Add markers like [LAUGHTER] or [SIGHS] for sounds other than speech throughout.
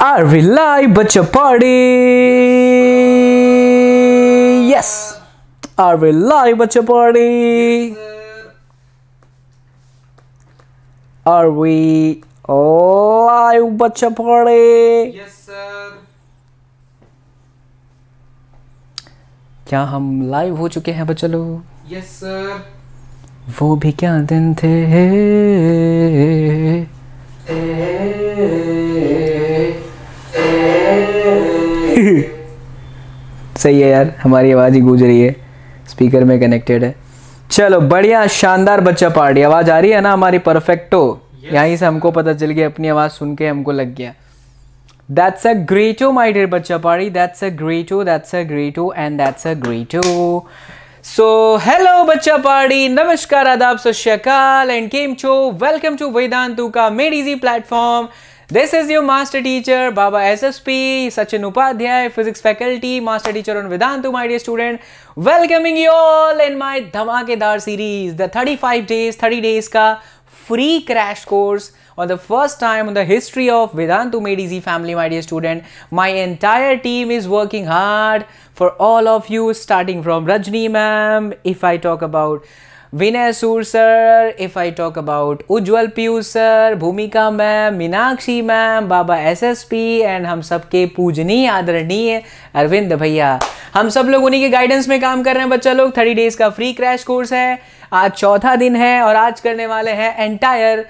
I rely but your party Yes I rely but your party Are we live but your party Yes sir क्या हम live हो चुके हैं बच्चों लोग यस वो भी क्या दिन थे ए, ए, ए, ए, ए, ए, ए, ए, ए, सही है यार हमारी आवाज़ ही गूंज रही है स्पीकर में कनेक्टेड है चलो बढ़िया शानदार बच्चा पार्टी आवाज़ आ रही है ना हमारी परफेक्टो yes. यहीं से हमको पता चल गया अपनी आवाज़ सुन के हमको लग गया that's a great my dear बच्चा party that's a great that's a great and that's a great so hello बच्चा पार्टी नमस्कार आदाब सत श्रीकाल एंड केम चो वेलकम टू वेदांतु का made easy platform This is your master teacher, Baba SSP, Sachin Upadhyay, physics faculty, master teacher on Vedantu, my dear student. Welcoming you all in my Dhamakedar series, the 35 days, 30 days ka free crash course for the first time in the history of Vedantu Medici family, my dear student. My entire team is working hard for all of you, starting from Rajni ma'am. If I talk about Vinay Sur sir if I talk about Ujjwal Piyu sir Bhumika ma'am Meenakshi ma'am Baba SSP and हम सबके पूजनीय आदरणीय अरविंद भैया हम सब लोग उन्हीं के गाइडेंस में काम कर रहे हैं बच्चा लोग थर्टी डेज का फ्री क्रैश कोर्स है आज चौथा दिन है और आज करने वाले हैं एंटायर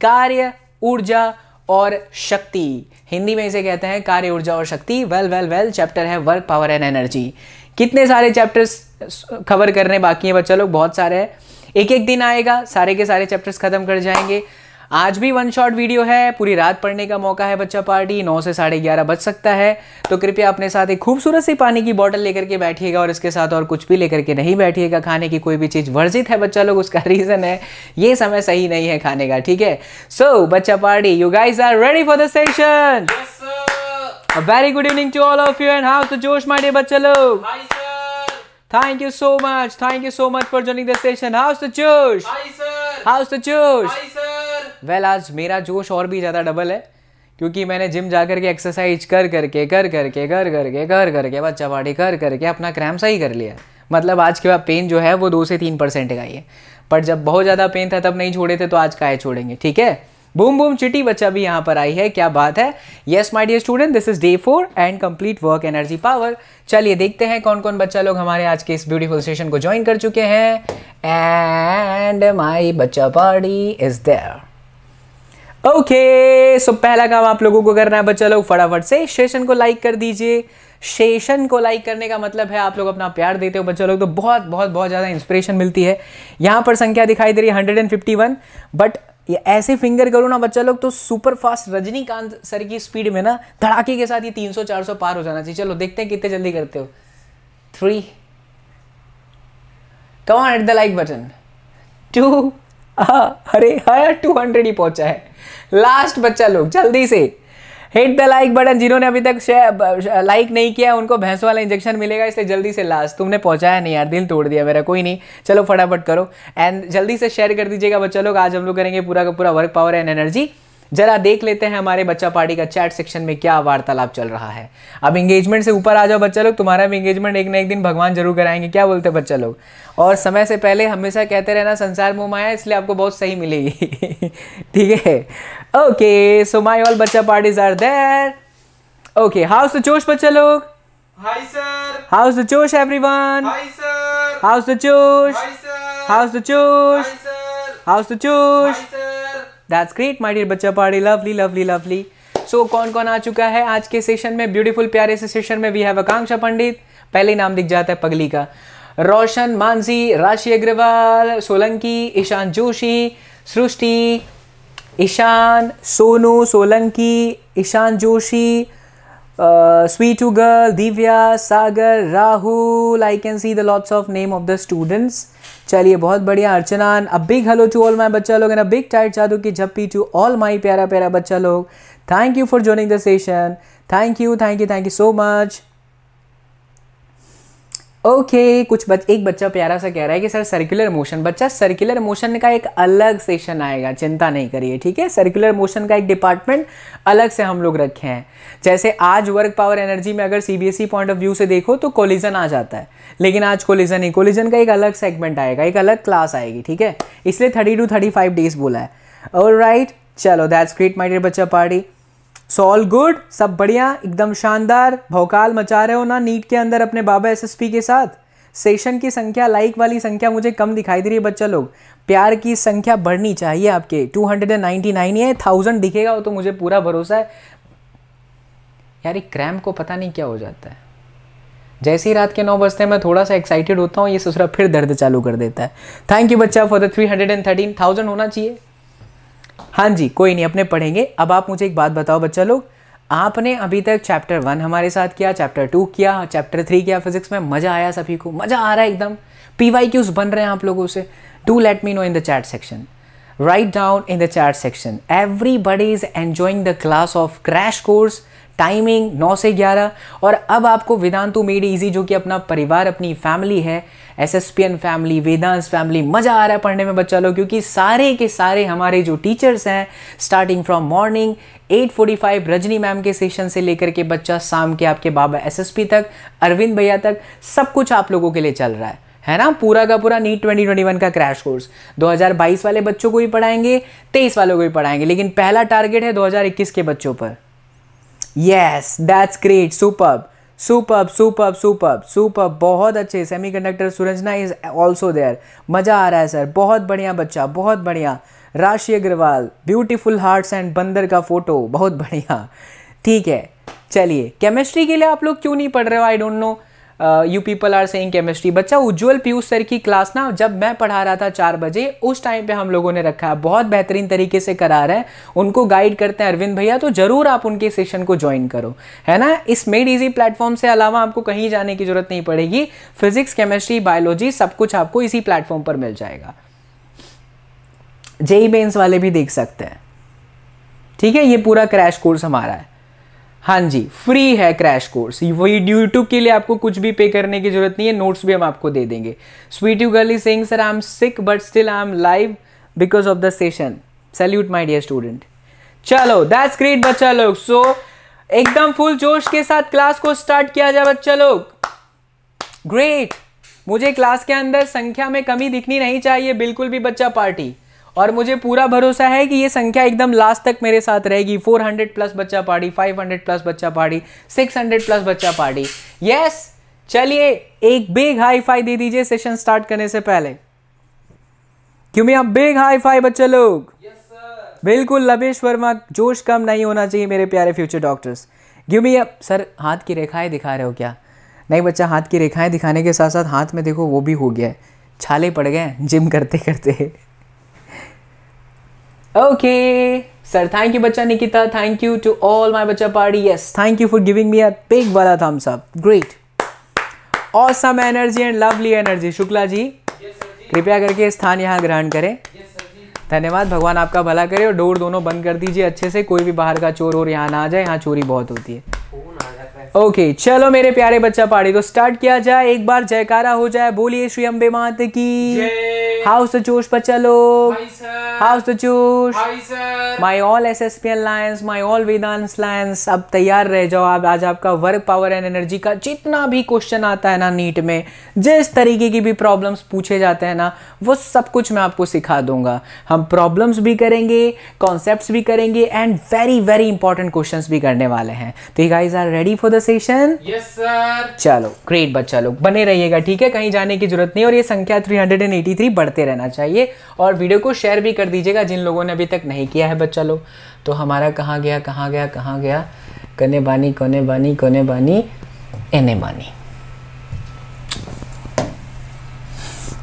कार्य ऊर्जा और शक्ति हिंदी में इसे कहते हैं कार्य ऊर्जा और शक्ति वेल वेल वेल चैप्टर है वर्क पावर एंड एनर्जी कितने सारे चैप्टर्स कवर करने बाकी हैं बच्चा लोग बहुत सारे हैं एक एक दिन आएगा सारे के सारे चैप्टर्स खत्म कर जाएंगे आज भी वन शॉट वीडियो है पूरी रात पढ़ने का मौका है बच्चा पार्टी नौ से साढ़े ग्यारह बज सकता है तो कृपया अपने साथ एक खूबसूरत सी पानी की बोतल लेकर के बैठिएगा और इसके साथ और कुछ भी लेकर के नहीं बैठिएगा खाने की कोई भी चीज़ वर्जित है बच्चा लोग उसका रीज़न है ये समय सही नहीं है खाने का ठीक है सो so, बच्चा party you guys are ready for the session very good evening to all of you and how जोश माइडे बच्चा लोग Thank you so much. Thank you so much for joining the session. How's the जोश? Hi sir. How's the जोश? Hi sir. Well आज मेरा जोश और भी ज़्यादा डबल है क्योंकि मैंने जिम जा करके एक्सरसाइज कर करके कर करके कर करके कर करके बच्चा पार्टी कर करके अपना क्रैम सही कर लिया मतलब आज के बाद पेन जो है वो दो से तीन परसेंट का ही है पर जब बहुत ज़्यादा पेन था तब नहीं छोड़े थे तो आज का है छोड़ेंगे ठीक है बूम बूम चिटी बच्चा भी यहाँ पर आई है क्या बात है yes my dear student this is day four and complete work energy power चलिए देखते हैं कौन कौन बच्चा लोग हमारे आज के इस ब्यूटीफुल सेशन को ज्वाइन कर चुके हैं एंड माई बच्चा party is there okay so पहला काम आप लोगों को करना है बच्चा लोग फटाफट से सेशन को लाइक कर दीजिए सेशन को लाइक करने का मतलब है आप लोग अपना प्यार देते हो बच्चा लोग तो बहुत बहुत बहुत ज़्यादा इंस्पिरेशन मिलती है यहां पर संख्या दिखाई दे रही है hundred and fifty one but ये ऐसे फिंगर करो ना बच्चा लोग तो सुपर फास्ट रजनीकांत सर की स्पीड में ना धड़ाके के साथ ये 300 400 पार हो जाना चाहिए चलो देखते हैं कितने जल्दी करते हो three come on at the like button too अरे हाँ टू हंड्रेड ही पहुंचा है लास्ट बच्चा लोग जल्दी से हिट द लाइक बटन जिन्होंने अभी तक लाइक नहीं किया उनको भैंस वाला इंजेक्शन मिलेगा इसलिए जल्दी से लास्ट तुमने पहुंचाया नहीं यार दिल तोड़ दिया मेरा कोई नहीं चलो फटाफट करो एंड जल्दी से शेयर कर दीजिएगा बच्चा लोग आज हम लोग करेंगे पूरा का पूरा वर्क पावर एंड एनर्जी जरा देख लेते हैं हमारे बच्चा पार्टी का चैट सेक्शन में क्या वार्तालाप चल रहा है अब इंगेजमेंट से ऊपर आ जाओ बच्चा लोग तुम्हारा भी इंगेजमेंट एक ना एक दिन भगवान जरूर कराएंगे क्या बोलते हैं बच्चा लोग और समय से पहले हमेशा कहते रहना संसार मोह माया इसलिए आपको बहुत सही मिलेगी [LAUGHS] ठीक है ओके सो माय ऑल बच्चा parties are there okay how's जोश बच्चा लोग हाय सर हाउस द जोश everyone hi sir how's the जोश हाय सर हाउस द जोश हाय सर हाउस द जोश दैट्स ग्रेट माय डियर बच्चा party lovely lovely lovely so कौन कौन आ चुका है आज के सेशन में ब्यूटीफुल प्यारे से सेशन में वी हैव आकांक्षा पंडित पहले नाम दिख जाता है पगली का Roshan Mansi Rashi Agarwal Solanki Ishan Joshi Srishti Ishan Sonu Solanki Ishan Joshi sweetu girl Divya Sagar Rahul I can see the lots of name of the students चलिए बहुत बढ़िया अर्चना अब big hello to all my बच्चा लोग एंड अ बिग टाइट जादू की झप्पी टू ऑल माई प्यारा प्यारा बच्चा लोग thank you for joining the session thank you thank you thank you so much okay okay, कुछ बच, एक बच्चा प्यारा सा कह रहा है कि सर सर्कुलर मोशन बच्चा सर्कुलर मोशन का एक अलग सेशन आएगा चिंता नहीं करिए ठीक है सर्कुलर मोशन का एक डिपार्टमेंट अलग से हम लोग रखे हैं जैसे आज वर्क पावर एनर्जी में अगर सीबीएसई पॉइंट ऑफ व्यू से देखो तो कोलिजन आ जाता है लेकिन आज कोलिजन ही कोलिजन का एक अलग सेगमेंट आएगा एक अलग क्लास आएगी ठीक है इसलिए thirty two thirty five days बोला है और राइट right, चलो दैट्स ग्रेट माइडियर बच्चा पार्टी सो ऑल गुड सब बढ़िया एकदम शानदार भौकाल मचा रहे हो ना नीट के अंदर अपने बाबा एसएसपी के साथ सेशन की संख्या लाइक वाली संख्या मुझे कम दिखाई दे रही है बच्चा लोग प्यार की संख्या बढ़नी चाहिए आपके 299 है थाउजेंड दिखेगा वो तो मुझे पूरा भरोसा है यार ये क्रैम को पता नहीं क्या हो जाता है जैसे ही रात के नौ बजते हैं मैं थोड़ा सा एक्साइटेड होता हूँ ये ससुरा फिर दर्द चालू कर देता है थैंक यू बच्चा for the three hundred and thirteen thousand होना चाहिए हाँ जी कोई नहीं अपने पढ़ेंगे अब आप मुझे एक बात बताओ बच्चा लोग आपने अभी तक चैप्टर वन हमारे साथ किया चैप्टर टू किया चैप्टर थ्री किया फिजिक्स में मज़ा आया सभी को मज़ा आ रहा है एकदम पी वाई क्यूज बन रहे हैं आप लोगों से to let me know in the chat section write down in the chat section buddy is enjoying the class of crash course timing नौ से ग्यारह और अब आपको वेदांतु मेड इजी जो कि अपना परिवार अपनी फैमिली है S S P and family Vedans family मज़ा आ रहा है पढ़ने में बच्चा लोग क्योंकि सारे के सारे हमारे जो टीचर्स हैं starting from morning 8:45 Rajni ma'am के सेशन से लेकर के बच्चा शाम के आपके बाबा एसएसपी तक अरविंद भैया तक सब कुछ आप लोगों के लिए चल रहा है है ना पूरा का पूरा नीट 2021 का क्रैश कोर्स 2022 वाले बच्चों को भी पढ़ाएंगे 23 वालों को भी पढ़ाएंगे लेकिन पहला टारगेट है 2021 के बच्चों पर yes that's great super super super super super बहुत अच्छे semiconductor Suranjana is also there मज़ा आ रहा है सर बहुत बढ़िया बच्चा बहुत बढ़िया राशि अग्रवाल ब्यूटीफुल हार्ट्स एंड बंदर का फोटो बहुत बढ़िया ठीक है चलिए केमिस्ट्री के लिए आप लोग क्यों नहीं पढ़ रहे हो I don't know you people are saying chemistry बच्चा उज्ज्वल पीयूष सर की क्लास ना जब मैं पढ़ा रहा था चार बजे उस टाइम पे हम लोगों ने रखा है बहुत बेहतरीन तरीके से करा रहे हैं उनको गाइड करते हैं अरविंद भैया तो ज़रूर आप उनके सेशन को ज्वाइन करो है ना इस मेड इजी प्लेटफॉर्म से अलावा आपको कहीं जाने की ज़रूरत नहीं पड़ेगी फिजिक्स केमिस्ट्री बायोलॉजी सब कुछ आपको इसी प्लेटफॉर्म पर मिल जाएगा जेई मेन्स e वाले भी देख सकते हैं ठीक है ये पूरा क्रैश कोर्स हमारा है हाँ जी फ्री है क्रैश कोर्स वही यूट्यूब के लिए आपको कुछ भी पे करने की जरूरत नहीं है नोट्स भी हम आपको दे देंगे sweet you girly saying sir I am sick but still I am live because of the session salute my dear student चलो दैट्स ग्रेट बच्चा लोग सो so, एकदम फुल जोश के साथ क्लास को स्टार्ट किया जाए बच्चा लोग ग्रेट मुझे क्लास के अंदर संख्या में कमी दिखनी नहीं चाहिए बिल्कुल भी बच्चा पार्टी और मुझे पूरा भरोसा है कि ये संख्या एकदम लास्ट तक मेरे साथ रहेगी 400 प्लस बच्चा पाड़ी 500 प्लस बच्चा पार्टी 600 प्लस बच्चा पार्टी यस चलिए एक बिग हाई फाई दे दीजिए सेशन स्टार्ट करने से पहले क्यों मैं आप बिग हाई फाई बच्चे लोग yes, बिल्कुल लबेश वर्मा जोश कम नहीं होना चाहिए मेरे प्यारे फ्यूचर डॉक्टर्स क्यों मैं आप सर हाथ की रेखाएं दिखा रहे हो क्या नहीं बच्चा हाथ की रेखाएं दिखाने के साथ साथ हाथ में देखो वो भी हो गया है छाले पड़ गए जिम करते करते ओके सर थैंक यू बच्चा Nikita thank you to all my बच्चा party yes thank you for giving me a big वाला thumbs up great awesome energy and lovely energy Shukla ji कृपया करके स्थान यहाँ ग्रहण करें धन्यवाद भगवान आपका भला करे और डोर दोनों बंद कर दीजिए अच्छे से कोई भी बाहर का चोर और यहाँ ना आ जाए यहाँ चोरी बहुत होती है ओके okay, चलो मेरे प्यारे बच्चा पाड़ी तो स्टार्ट किया जाए एक बार जयकारा हो जाए बोलिए श्री अम्बे मात की हाउस द पर चलो how's my all S S P L lions my all Vedans lions अब तैयार रह जाओ आप आज आपका वर्क पावर एंड एनर्जी का जितना भी क्वेश्चन आता है ना नीट में जिस तरीके की भी प्रॉब्लम्स पूछे जाते हैं ना वो सब कुछ मैं आपको सिखा दूंगा हम हम प्रॉब्लम्स भी करेंगे कॉन्सेप्ट भी करेंगे and very very important question भी करने वाले हैं तो you guys are ready for the session yes sir चलो ग्रेट बच्चा लोग बने रहिएगा ठीक है कहीं जाने की जरूरत नहीं और ये संख्या 383 बढ़ते रहना चाहिए और वीडियो को शेयर भी कर दीजिएगा जिन लोगों ने अभी तक नहीं किया है बच्चा लोग तो हमारा कहाँ गया कहाँ गया कहाँ गया कने बानी कोने बानी कोने बानी एने बानी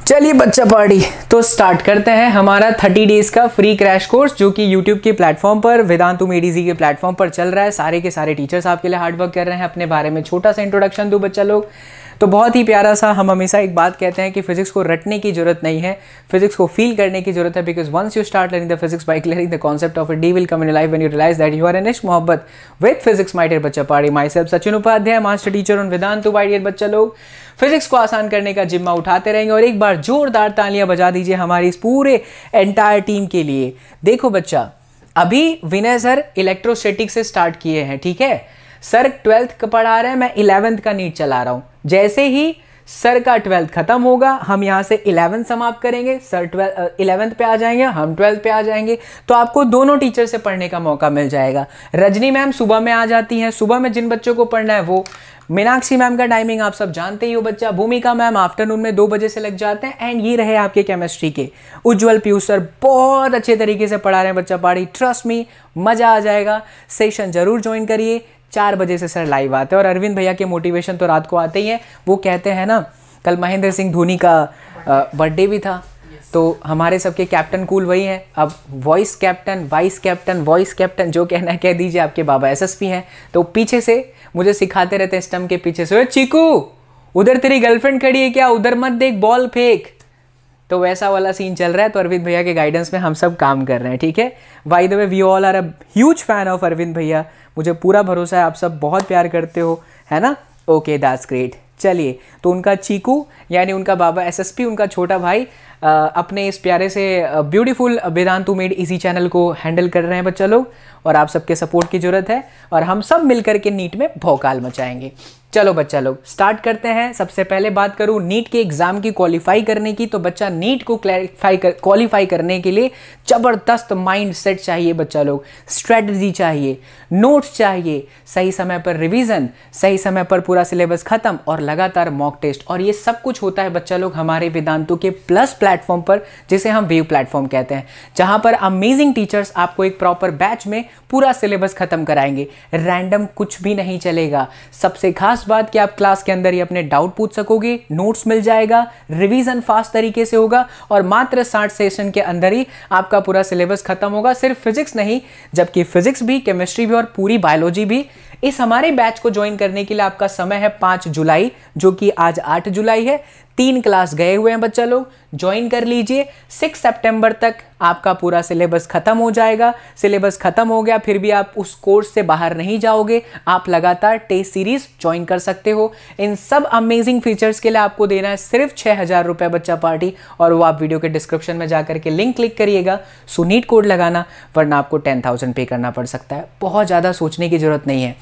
चलिए बच्चा पार्टी तो स्टार्ट करते हैं हमारा 30 डेज का फ्री क्रैश कोर्स जो कि यूट्यूब के प्लेटफॉर्म पर वेदांतु मेडीजी के प्लेटफॉर्म पर चल रहा है सारे के सारे टीचर्स आपके लिए हार्डवर्क कर रहे हैं अपने बारे में छोटा सा इंट्रोडक्शन दो बच्चा लोग तो बहुत ही प्यारा सा हम हमेशा एक बात कहते हैं कि फिजिक्स को रटने की जरूरत नहीं है फिजिक्स को फील करने की जरूरत है because once you start learning the physics by clearing the concept of the will come in life when you realise that you are in मोहब्बत विद फिजिक्स माई डियर बच्चा party myself Sachin Upadhyay master teacher on Vedantu my dear बच्चा लोग physics को आसान करने का जिम्मा उठाते रहेंगे और एक बार जोरदार तालियां बजा दीजिए हमारी इस पूरे एंटायर टीम के लिए देखो बच्चा अभी विनय सर इलेक्ट्रोस्टेटिक से स्टार्ट किए हैं ठीक है सर ट्वेल्थ का पढ़ा रहे हैं मैं इलेवेंथ का नीट चला रहा हूं जैसे ही सर का ट्वेल्थ खत्म होगा हम यहाँ से इलेवेंथ समाप्त करेंगे सर ट्वेल्थ इलेवेंथ पे आ जाएंगे हम ट्वेल्थ पे आ जाएंगे तो आपको दोनों टीचर से पढ़ने का मौका मिल जाएगा रजनी मैम सुबह में आ जाती हैं सुबह में जिन बच्चों को पढ़ना है वो मीनाक्षी मैम का टाइमिंग आप सब जानते ही हो बच्चा भूमिका मैम आफ्टरनून में दो बजे से लग जाते हैं एंड ये रहे आपके केमिस्ट्री के उज्जवल पीयूष सर बहुत अच्छे तरीके से पढ़ा रहे हैं बच्चा पढ़ी ट्रस्ट मी मज़ा आ जाएगा सेशन जरूर ज्वाइन करिए चार बजे से सर लाइव आते हैं और अरविंद भैया के मोटिवेशन तो रात को आते ही हैं वो कहते हैं ना कल महेंद्र सिंह धोनी का बर्थडे भी था तो हमारे सबके कैप्टन कूल वही हैं अब vice captain vice captain vice captain जो कहना है कह दीजिए आपके बाबा एसएसपी हैं तो पीछे से मुझे सिखाते रहते हैं स्टम के पीछे से चीकू उधर तेरी गर्लफ्रेंड खड़ी है क्या उधर मत देख बॉल फेंक तो वैसा वाला सीन चल रहा है तो अरविंद भैया के गाइडेंस में हम सब काम कर रहे हैं ठीक है by the way we all are a huge fan of Arvind bhaiya मुझे पूरा भरोसा है आप सब बहुत प्यार करते हो है ना ओके दैट्स ग्रेट चलिए तो उनका चीकू यानी उनका बाबा एसएसपी उनका छोटा भाई अपने इस प्यारे से ब्यूटीफुल वेदांत मेड इसी चैनल को हैंडल कर रहे हैं बच्चा लोग और आप सबके सपोर्ट की ज़रूरत है और हम सब मिलकर के नीट में भौकाल मचाएंगे चलो बच्चा लोग स्टार्ट करते हैं सबसे पहले बात करूं नीट के एग्ज़ाम की क्वालिफाई करने की तो बच्चा नीट को क्लैरिफाई कर क्वालिफाई करने के लिए ज़बरदस्त माइंड सेट चाहिए बच्चा लोग स्ट्रेटजी चाहिए नोट्स चाहिए सही समय पर रिवीजन सही समय पर पूरा सिलेबस ख़त्म और लगातार मॉक टेस्ट और ये सब कुछ होता है बच्चा लोग हमारे वेदांतों के प्लस प्लेट प्लेटफॉर्म पर जिसे हम वेव प्लेटफॉर्म कहते हैं जहां पर अमेजिंग टीचर्स आपको एक प्रॉपर बैच में पूरा सिलेबस खत्म कराएंगे रैंडम कुछ भी नहीं चलेगा सबसे खास बात कि आप क्लास के अंदर ही अपने डाउट पूछ सकोगे नोट्स मिल जाएगा रिविजन फास्ट तरीके से होगा और मात्र साठ सेशन के अंदर ही आपका पूरा सिलेबस खत्म होगा सिर्फ फिजिक्स नहीं जबकि फिजिक्स भी केमिस्ट्री भी और पूरी बायोलॉजी भी इस हमारे बैच को ज्वाइन करने के लिए आपका समय है पांच जुलाई जो कि आज आठ जुलाई है तीन क्लास गए हुए हैं बच्चा लोग ज्वाइन कर लीजिए सिक्स सितंबर तक आपका पूरा सिलेबस ख़त्म हो जाएगा सिलेबस ख़त्म हो गया फिर भी आप उस कोर्स से बाहर नहीं जाओगे आप लगातार टेस्ट सीरीज़ ज्वाइन कर सकते हो इन सब अमेजिंग फीचर्स के लिए आपको देना है सिर्फ छः हज़ार रुपये बच्चा पार्टी और वो आप वीडियो के डिस्क्रिप्शन में जाकर के लिंक क्लिक करिएगा सुनीट कोड लगाना वरना आपको टेन थाउजेंड पे करना पड़ सकता है बहुत ज़्यादा सोचने की ज़रूरत नहीं है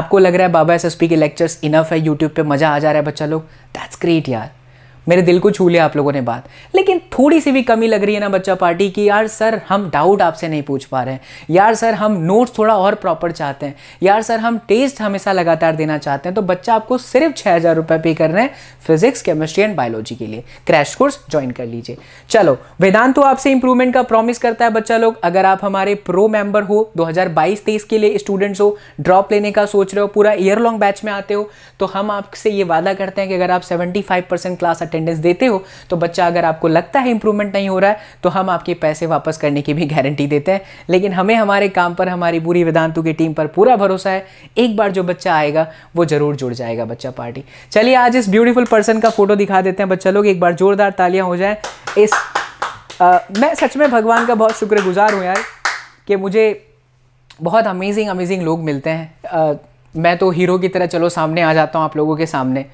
आपको लग रहा है बाबा एस के लेक्चर्स इनफ है यूट्यूब पर मज़ा आ जा रहा है बच्चा लोग दैट्स ग्रेट यार मेरे दिल को छू लिया आप लोगों ने बात लेकिन थोड़ी सी भी कमी लग रही है ना बच्चा पार्टी की यार सर हम डाउट आपसे नहीं पूछ पा रहे हैं यार सर हम नोट्स थोड़ा और प्रॉपर चाहते हैं यार सर हम टेस्ट हमेशा लगातार देना चाहते हैं तो बच्चा आपको सिर्फ छः हज़ार रुपये पे कर रहे हैं फिजिक्स केमिस्ट्री एंड बायोलॉजी के लिए क्रैश कोर्स ज्वाइन कर लीजिए चलो वेदांत तो आपसे इंप्रूवमेंट का प्रॉमिस करता है बच्चा लोग अगर आप हमारे प्रो मेंबर हो 2022 हजार के लिए स्टूडेंट्स हो ड्रॉप लेने का सोच रहे हो पूरा ईयर लॉन्ग बैच में आते हो तो हम आपसे ये वादा करते हैं कि अगर आप सेवेंटी परसेंट क्लास अटेंडेंस देते हो तो बच्चा अगर आपको लगता है है इंप्रूवमेंट नहीं हो रहा है तो हम आपके पैसे वापस करने की भी गारंटी देते हैं लेकिन हमें हमारे काम पर हमारी पूरी वेदांतु की टीम पर पूरा भरोसा है एक बार जो बच्चा आएगा वो जरूर जुड़ जाएगा बच्चा पार्टी चलिए आज इस ब्यूटीफुल पर्सन का फोटो दिखा देते हैं बच्चा लोग एक बार जोरदार तालियां हो जाए इस आ, मैं सच में भगवान का बहुत शुक्रगुजार हूँ यार कि मुझे बहुत अमेजिंग अमेजिंग लोग मिलते हैं आ, मैं तो हीरो की तरह चलो सामने आ जाता हूँ आप लोगों के सामने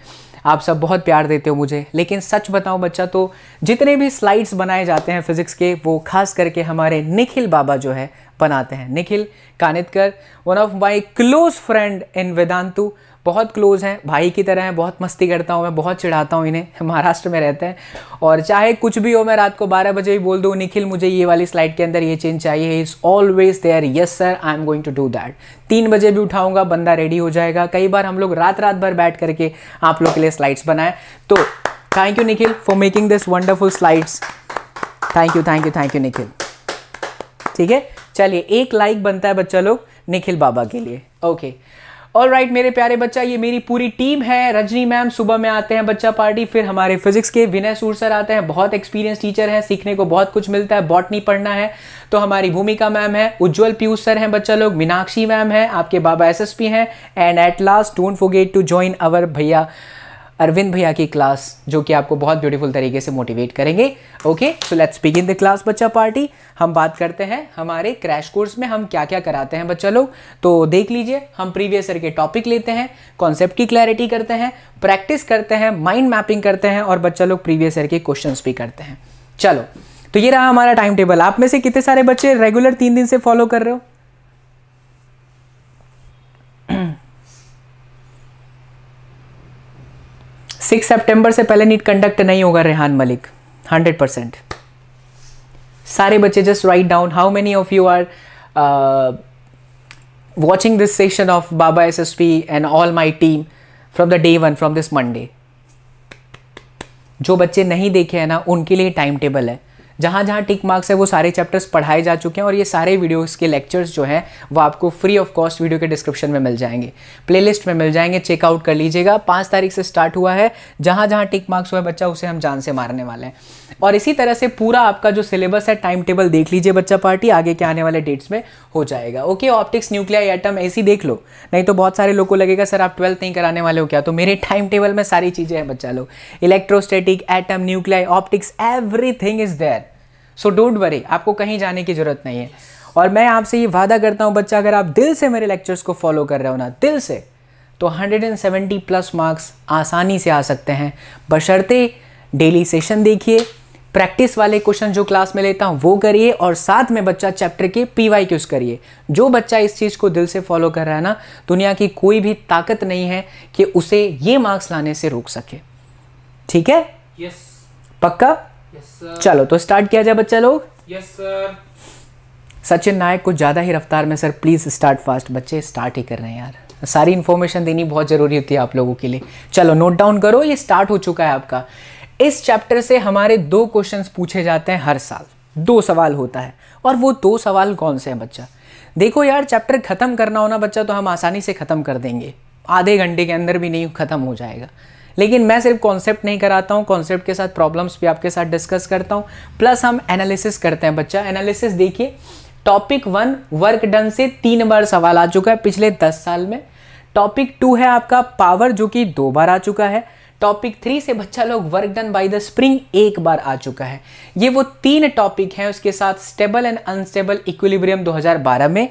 आप सब बहुत प्यार देते हो मुझे लेकिन सच बताऊं बच्चा तो जितने भी स्लाइड्स बनाए जाते हैं फिज़िक्स के वो खास करके हमारे निखिल बाबा जो है बनाते हैं Nikhil Kanitkar one of my close friend in Vedantu बहुत क्लोज़ हैं भाई की तरह हैं बहुत मस्ती करता हूँ मैं बहुत चिढ़ाता हूँ इन्हें [LAUGHS] महाराष्ट्र में रहते हैं और चाहे कुछ भी हो मैं रात को बारह बजे ही बोल दूँ निखिल मुझे ये वाली स्लाइड के अंदर ये चेंज चाहिए is always there yes sir I am going to do that तीन बजे भी उठाऊंगा बंदा रेडी हो जाएगा कई बार हम लोग रात रात भर बैठ करके आप लोग के लिए स्लाइड्स बनाए तो thank you Nikhil for making this wonderful slides thank you thank you thank you Nikhil ठीक है चलिए एक लाइक बनता है बच्चा लोग निखिल बाबा के लिए ओके okay. ऑल राइट मेरे प्यारे बच्चा ये मेरी पूरी टीम है रजनी मैम सुबह में आते हैं बच्चा पार्टी फिर हमारे फिजिक्स के विनय सूर सर आते हैं बहुत एक्सपीरियंस टीचर हैं सीखने को बहुत कुछ मिलता है बॉटनी पढ़ना है तो हमारी भूमिका मैम है उज्जवल पीयूष सर हैं बच्चा लोग मीनाक्षी मैम है आपके बाबा पी हैं and at last don't forget to join our bhaiya Arvind भैया की क्लास जो कि आपको बहुत ब्यूटीफुल तरीके से मोटिवेट करेंगे okay so let's begin the class बच्चा पार्टी हम बात करते हैं हमारे क्रैश कोर्स में हम क्या क्या कराते हैं बच्चा लोग तो देख लीजिए हम प्रीवियस ईयर के टॉपिक लेते हैं कॉन्सेप्ट की क्लैरिटी करते हैं प्रैक्टिस करते हैं माइंड मैपिंग करते हैं और बच्चा लोग प्रीवियस ईयर के क्वेश्चन भी करते हैं चलो तो ये रहा हमारा टाइम टेबल आप में से कितने सारे बच्चे रेगुलर तीन दिन से फॉलो कर रहे हो [CLEARS THROAT] सिक्स सेप्टेम्बर से पहले नीट कंडक्ट नहीं होगा रेहान मलिक हंड्रेड परसेंट सारे बच्चे just write down how many of you are watching this session of Baba S S P and all my team from the day one from this Monday जो बच्चे नहीं देखे हैं ना उनके लिए टाइम टेबल है जहाँ जहाँ टिक मार्क्स है वो सारे चैप्टर्स पढ़ाए जा चुके हैं और ये सारे वीडियोस के लेक्चर्स जो हैं वो आपको फ्री ऑफ कॉस्ट वीडियो के डिस्क्रिप्शन में मिल जाएंगे प्लेलिस्ट में मिल जाएंगे चेकआउट कर लीजिएगा पाँच तारीख से स्टार्ट हुआ है जहाँ जहाँ टिक मार्क्स हुआ है बच्चा उसे हम जान से मारने वाले हैं और इसी तरह से पूरा आपका जो सिलेबस है टाइम टेबल देख लीजिए बच्चा पार्टी आगे के आने वाले डेट्स में हो जाएगा ओके ऑप्टिक्स न्यूक्लियर एटम ऐसी देख लो नहीं तो बहुत सारे लोग को लगेगा सर आप ट्वेल्थ नहीं कराने वाले हो क्या तो मेरे टाइम टेबल में सारी चीज़ें हैं बच्चा लोग electrostatic atom nuclear optics everything is there so don't worry आपको कहीं जाने की ज़रूरत नहीं है और मैं आपसे ये वादा करता हूँ बच्चा अगर आप दिल से मेरे लेक्चर्स को फॉलो कर रहे हो ना दिल से तो 170 प्लस मार्क्स आसानी से आ सकते हैं बशर्ते डेली सेशन देखिए प्रैक्टिस वाले क्वेश्चन जो क्लास में लेता हूँ वो करिए और साथ में बच्चा चैप्टर के पी वाई क्यूज करिए जो बच्चा इस चीज़ को दिल से फॉलो कर रहा है ना दुनिया की कोई भी ताकत नहीं है कि उसे ये मार्क्स लाने से रोक सके ठीक है यस yes. पक्का yes, चलो तो स्टार्ट किया जाए बच्चा लोग सचिन नायक को ज़्यादा ही रफ्तार में सर प्लीज़ स्टार्ट फास्ट बच्चे स्टार्ट ही कर रहे हैं यार सारी इन्फॉर्मेशन देनी बहुत ज़रूरी होती है आप लोगों के लिए चलो नोट डाउन करो ये स्टार्ट हो चुका है आपका इस चैप्टर से हमारे दो क्वेश्चन पूछे जाते हैं हर साल दो सवाल होता है और वो दो सवाल कौन से हैं बच्चा देखो यार चैप्टर ख़त्म करना होना बच्चा तो हम आसानी से ख़त्म कर देंगे आधे घंटे के अंदर भी नहीं ख़त्म हो जाएगा लेकिन मैं सिर्फ कॉन्सेप्ट नहीं कराता हूँ कॉन्सेप्ट के साथ प्रॉब्लम्स भी आपके साथ डिस्कस करता हूँ प्लस हम एनालिसिस करते हैं बच्चा एनालिसिस देखिए टॉपिक वन वर्क डन से तीन बार सवाल आ चुका है पिछले दस साल में टॉपिक टू है आपका पावर जो कि दो बार आ चुका है टॉपिक थ्री से बच्चा लोग work done by the spring एक बार आ चुका है ये वो तीन टॉपिक हैं उसके साथ स्टेबल एंड अनस्टेबल इक्विलिब्रियम 2012 में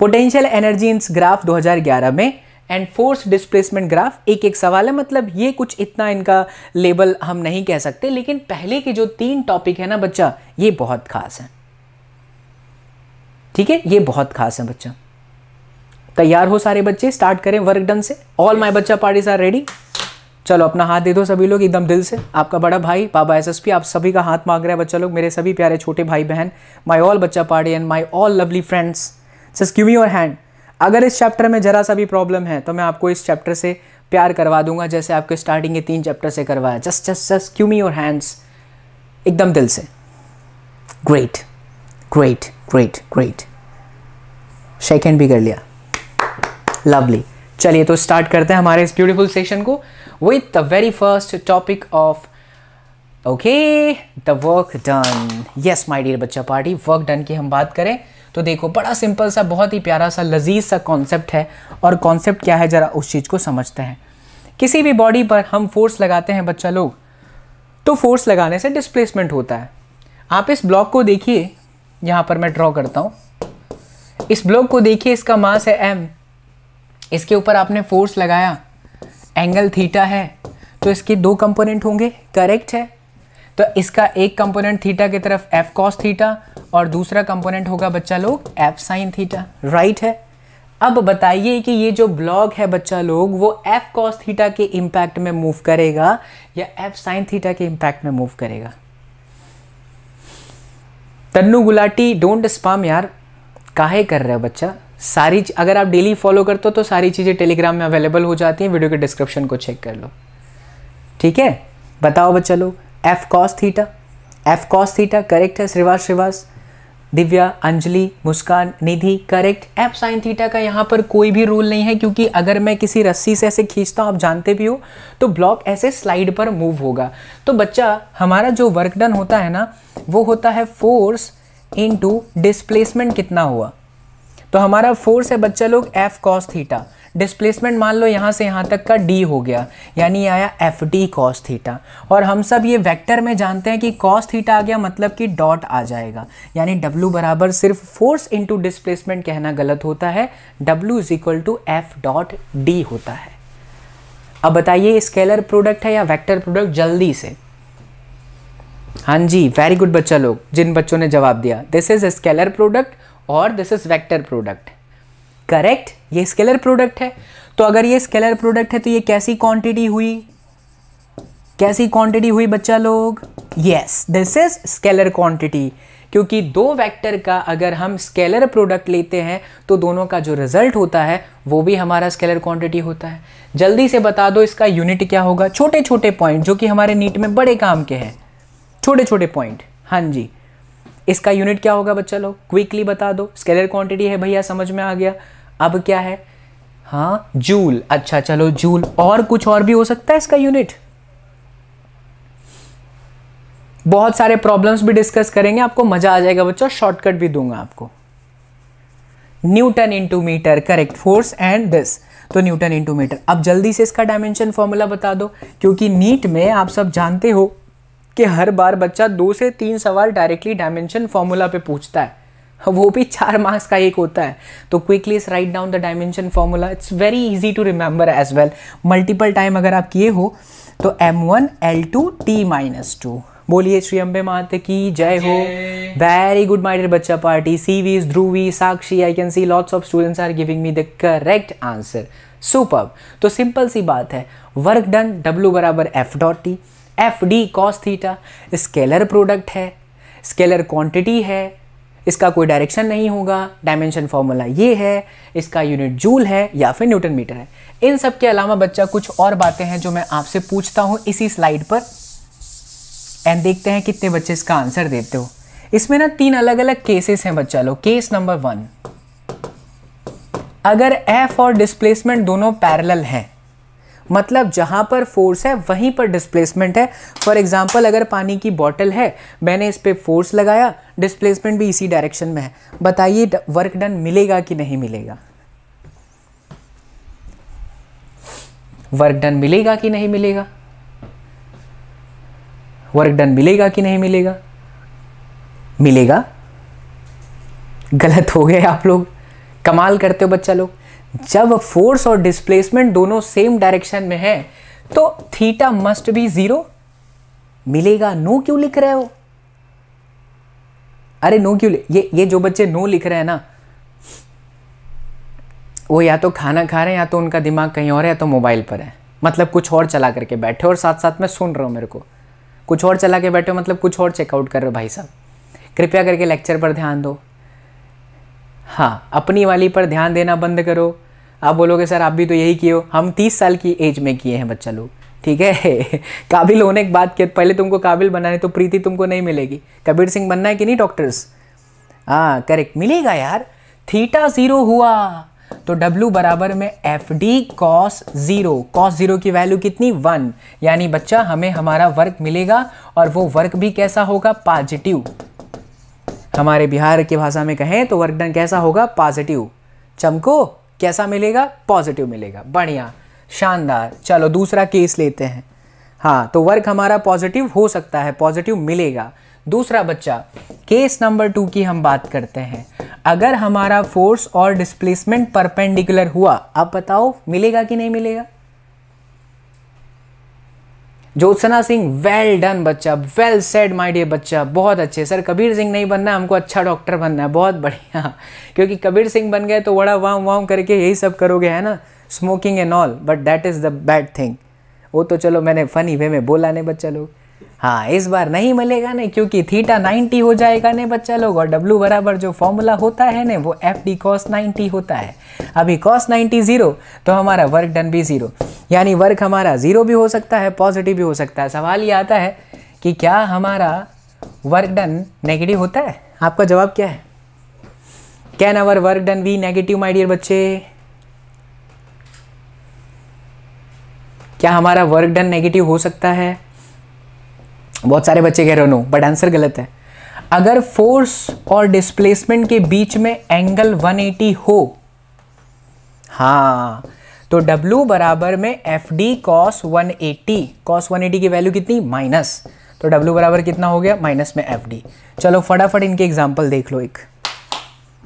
पोटेंशियल एनर्जी इन ग्राफ 2011 में एंड फोर्स डिस्प्लेसमेंट ग्राफ एक एक सवाल है मतलब ये कुछ इतना इनका लेबल हम नहीं कह सकते लेकिन पहले के जो तीन टॉपिक है ना बच्चा ये बहुत खास है ठीक है ये बहुत खास है बच्चा तैयार हो सारे बच्चे स्टार्ट करें वर्क डन से ऑल माई बच्चा पार्टीज आर रेडी चलो अपना हाथ दे दो सभी लोग एकदम दिल से आपका बड़ा भाई बाबा एसएसपी आप सभी का हाथ मांग रहे हैं बच्चा लोग मेरे सभी प्यारे छोटे भाई बहन माई ऑल बच्चा party and my all lovely friends just give me your hand अगर इस चैप्टर में ज़रा सा भी प्रॉब्लम है तो मैं आपको इस चैप्टर से प्यार करवा दूंगा जैसे आपको स्टार्टिंग के तीन चैप्टर से करवाया just just just give me your hands एकदम दिल से great great great great shake hand भी कर लिया लवली चलिए तो स्टार्ट करते हैं हमारे इस ब्यूटीफुल सेशन को with the very first topic of okay the work done yes my dear बच्चा पार्टी वर्क डन की हम बात करें तो देखो बड़ा सिंपल सा बहुत ही प्यारा सा लजीज सा कॉन्सेप्ट है और कॉन्सेप्ट क्या है ज़रा उस चीज़ को समझते हैं किसी भी बॉडी पर हम फोर्स लगाते हैं बच्चा लोग तो फोर्स लगाने से डिस्प्लेसमेंट होता है आप इस ब्लॉक को देखिए यहाँ पर मैं ड्रॉ करता हूँ इस ब्लॉक को देखिए इसका मास है एम इसके ऊपर आपने फोर्स लगाया एंगल थीटा है तो इसके दो कंपोनेंट होंगे करेक्ट है तो इसका एक कंपोनेंट थीटा की तरफ एफ कॉस थीटा और दूसरा कंपोनेंट होगा बच्चा लोग एफ साइन थीटा राइट है अब बताइए कि ये जो ब्लॉग है बच्चा लोग वो एफ कॉस थीटा के इम्पैक्ट में मूव करेगा या एफ साइन थीटा के इम्पैक्ट में मूव करेगा तन्नु गुलाटी डोंट स्पाम यार काहे कर रहे हो बच्चा सारी अगर आप डेली फॉलो करते हो तो सारी चीज़ें टेलीग्राम में अवेलेबल हो जाती हैं वीडियो के डिस्क्रिप्शन को चेक कर लो ठीक है बताओ बच्चा लोग F cos theta F cos theta correct है Shrivas Shrivas Divya Anjali Muskan Nidhi correct F sine theta का यहाँ पर कोई भी रूल नहीं है क्योंकि अगर मैं किसी रस्सी से ऐसे खींचता हूँ आप जानते भी हो तो ब्लॉक ऐसे स्लाइड पर मूव होगा तो बच्चा हमारा जो वर्क डन होता है ना वो होता है फोर्स इनटू डिस्प्लेसमेंट कितना हुआ तो हमारा फोर्स है बच्चा लोग एफ कॉस थीटा डिस्प्लेसमेंट मान लो यहाँ से यहाँ तक का डी हो गया यानी आया एफ डी कॉस थीटा और हम सब ये वेक्टर में जानते हैं कि कॉस थीटा आ गया मतलब कि डॉट आ जाएगा यानी डब्लू बराबर सिर्फ फोर्स इंटू डिस्प्लेसमेंट कहना गलत होता है W is equal to F dot D होता है अब बताइए स्केलर प्रोडक्ट है या वेक्टर प्रोडक्ट जल्दी से हाँ जी वेरी गुड बच्चा लोग जिन बच्चों ने जवाब दिया दिस इज स्केलर प्रोडक्ट और this is vector product correct ये स्केलर प्रोडक्ट है तो अगर ये स्केलर प्रोडक्ट है तो ये कैसी क्वांटिटी हुई कैसी क्वांटिटी हुई बच्चा लोग yes this is scalar quantity क्योंकि दो वेक्टर का अगर हम स्केलर प्रोडक्ट लेते हैं तो दोनों का जो रिजल्ट होता है वो भी हमारा स्केलर क्वांटिटी होता है जल्दी से बता दो इसका यूनिट क्या होगा छोटे छोटे पॉइंट जो कि हमारे नीट में बड़े काम के हैं छोटे छोटे पॉइंट हाँ जी इसका यूनिट क्या होगा बच्चा लोग क्विकली बता दो स्केलर क्वांटिटी है भैया समझ में आ गया अब क्या है हाँ जूल अच्छा चलो जूल और कुछ और भी हो सकता है इसका यूनिट बहुत सारे प्रॉब्लम्स भी डिस्कस करेंगे आपको मजा आ जाएगा बच्चों शॉर्टकट भी दूंगा आपको newton into metre correct force and this तो न्यूटन इंटू मीटर अब जल्दी से इसका डायमेंशन फॉर्मूला बता दो क्योंकि नीट में आप सब जानते हो कि हर बार बच्चा दो से तीन सवाल डायरेक्टली डायमेंशन फॉर्मूला पे पूछता है वो भी चार मार्क्स का एक होता है तो quickly write down the dimension formula it's very easy to remember as well multiple time अगर आप किए हो तो M one L two T minus two बोलिए श्री अम्बे मात की जय हो वेरी गुड माइडर बच्चा पार्टी सीवी Dhruvi Sakshi I can see lots of students are giving me the correct answer super तो सिंपल सी बात है वर्क डन डब्ल्यू बराबर F dot T F D cos theta scalar product है स्केलर क्वांटिटी है इसका कोई डायरेक्शन नहीं होगा डायमेंशन फॉर्मूला ये है इसका यूनिट जूल है या फिर न्यूटन मीटर है इन सब के अलावा बच्चा कुछ और बातें हैं जो मैं आपसे पूछता हूँ इसी स्लाइड पर एंड देखते हैं कितने बच्चे इसका आंसर देते हो इसमें ना तीन अलग अलग केसेस हैं बच्चा लोग केस नंबर वन अगर एफ और डिस्प्लेसमेंट दोनों पैरेलल हैं मतलब जहाँ पर फोर्स है वहीं पर डिस्प्लेसमेंट है फॉर एग्जाम्पल अगर पानी की बॉटल है मैंने इस पर फोर्स लगाया डिस्प्लेसमेंट भी इसी डायरेक्शन में है बताइए वर्क डन मिलेगा कि नहीं मिलेगा वर्क डन मिलेगा कि नहीं मिलेगा वर्क डन मिलेगा कि नहीं मिलेगा मिलेगा गलत हो गए आप लोग कमाल करते हो बच्चा लोग जब फोर्स और डिस्प्लेसमेंट दोनों सेम डायरेक्शन में है तो थीटा मस्ट बी जीरो मिलेगा नो क्यों लिख रहे हो अरे नो क्यों ये ये जो बच्चे नो लिख रहे हैं ना वो या तो खाना खा रहे हैं या तो उनका दिमाग कहीं और है या तो मोबाइल पर है मतलब कुछ और चला करके बैठे और साथ साथ में सुन रहा हूं मेरे को कुछ और चला के बैठे मतलब कुछ और चेकआउट कर रहे हो भाई साहब कृपया करके लेक्चर पर ध्यान दो हाँ अपनी वाली पर ध्यान देना बंद करो आप बोलोगे सर आप भी तो यही किए हो हम तीस साल की एज में किए हैं बच्चा लोग ठीक है [LAUGHS] काबिल होने के बाद किया पहले तुमको काबिल बनाने तो प्रीति तुमको नहीं मिलेगी कबीर सिंह बनना है कि नहीं डॉक्टर्स हाँ करेक्ट मिलेगा यार थीटा ज़ीरो हुआ तो W बराबर में F D cos zero cos zero की वैल्यू कितनी वन यानी बच्चा हमें हमारा वर्क मिलेगा और वो वर्क भी कैसा होगा पॉजिटिव हमारे बिहार की भाषा में कहें तो वर्क डन कैसा होगा पॉजिटिव चमको कैसा मिलेगा पॉजिटिव मिलेगा बढ़िया शानदार चलो दूसरा केस लेते हैं हाँ तो वर्क हमारा पॉजिटिव हो सकता है पॉजिटिव मिलेगा दूसरा बच्चा केस नंबर टू की हम बात करते हैं अगर हमारा फोर्स और डिस्प्लेसमेंट परपेंडिकुलर हुआ अब बताओ मिलेगा कि नहीं मिलेगा ज्योत्सना सिंह वेल डन बच्चा वेल सेड माय डियर बच्चा बहुत अच्छे सर कबीर सिंह नहीं बनना हमको अच्छा डॉक्टर बनना है बहुत बढ़िया [LAUGHS] क्योंकि कबीर सिंह बन गए तो बड़ा वाम वाम करके यही सब करोगे है ना smoking and all but that is the bad thing वो तो चलो मैंने फनी वे में बोला नहीं बच्चा लोग हाँ इस बार नहीं मिलेगा ना क्योंकि थीटा 90 हो जाएगा ने बच्चा लोग और W बराबर जो फॉर्मूला होता है ने वो एफ डी कॉस नाइन्टी होता है अभी कॉस 90 ज़ीरो तो हमारा वर्क डन भी ज़ीरो यानी वर्क हमारा ज़ीरो भी हो सकता है पॉजिटिव भी हो सकता है सवाल ये आता है कि क्या हमारा वर्क डन नेगेटिव होता है आपका जवाब क्या है can our work done be negative my dear बच्चे क्या हमारा वर्क डन नेगेटिव हो सकता है बहुत सारे बच्चे कह रहे हो नो बट आंसर गलत है अगर फोर्स और डिस्प्लेसमेंट के बीच में एंगल 180 हो हाँ तो W बराबर में F D cos one eighty cos one eighty की वैल्यू कितनी माइनस तो W बराबर कितना हो गया माइनस में एफ डी चलो फटाफट इनके एग्जाम्पल देख लो एक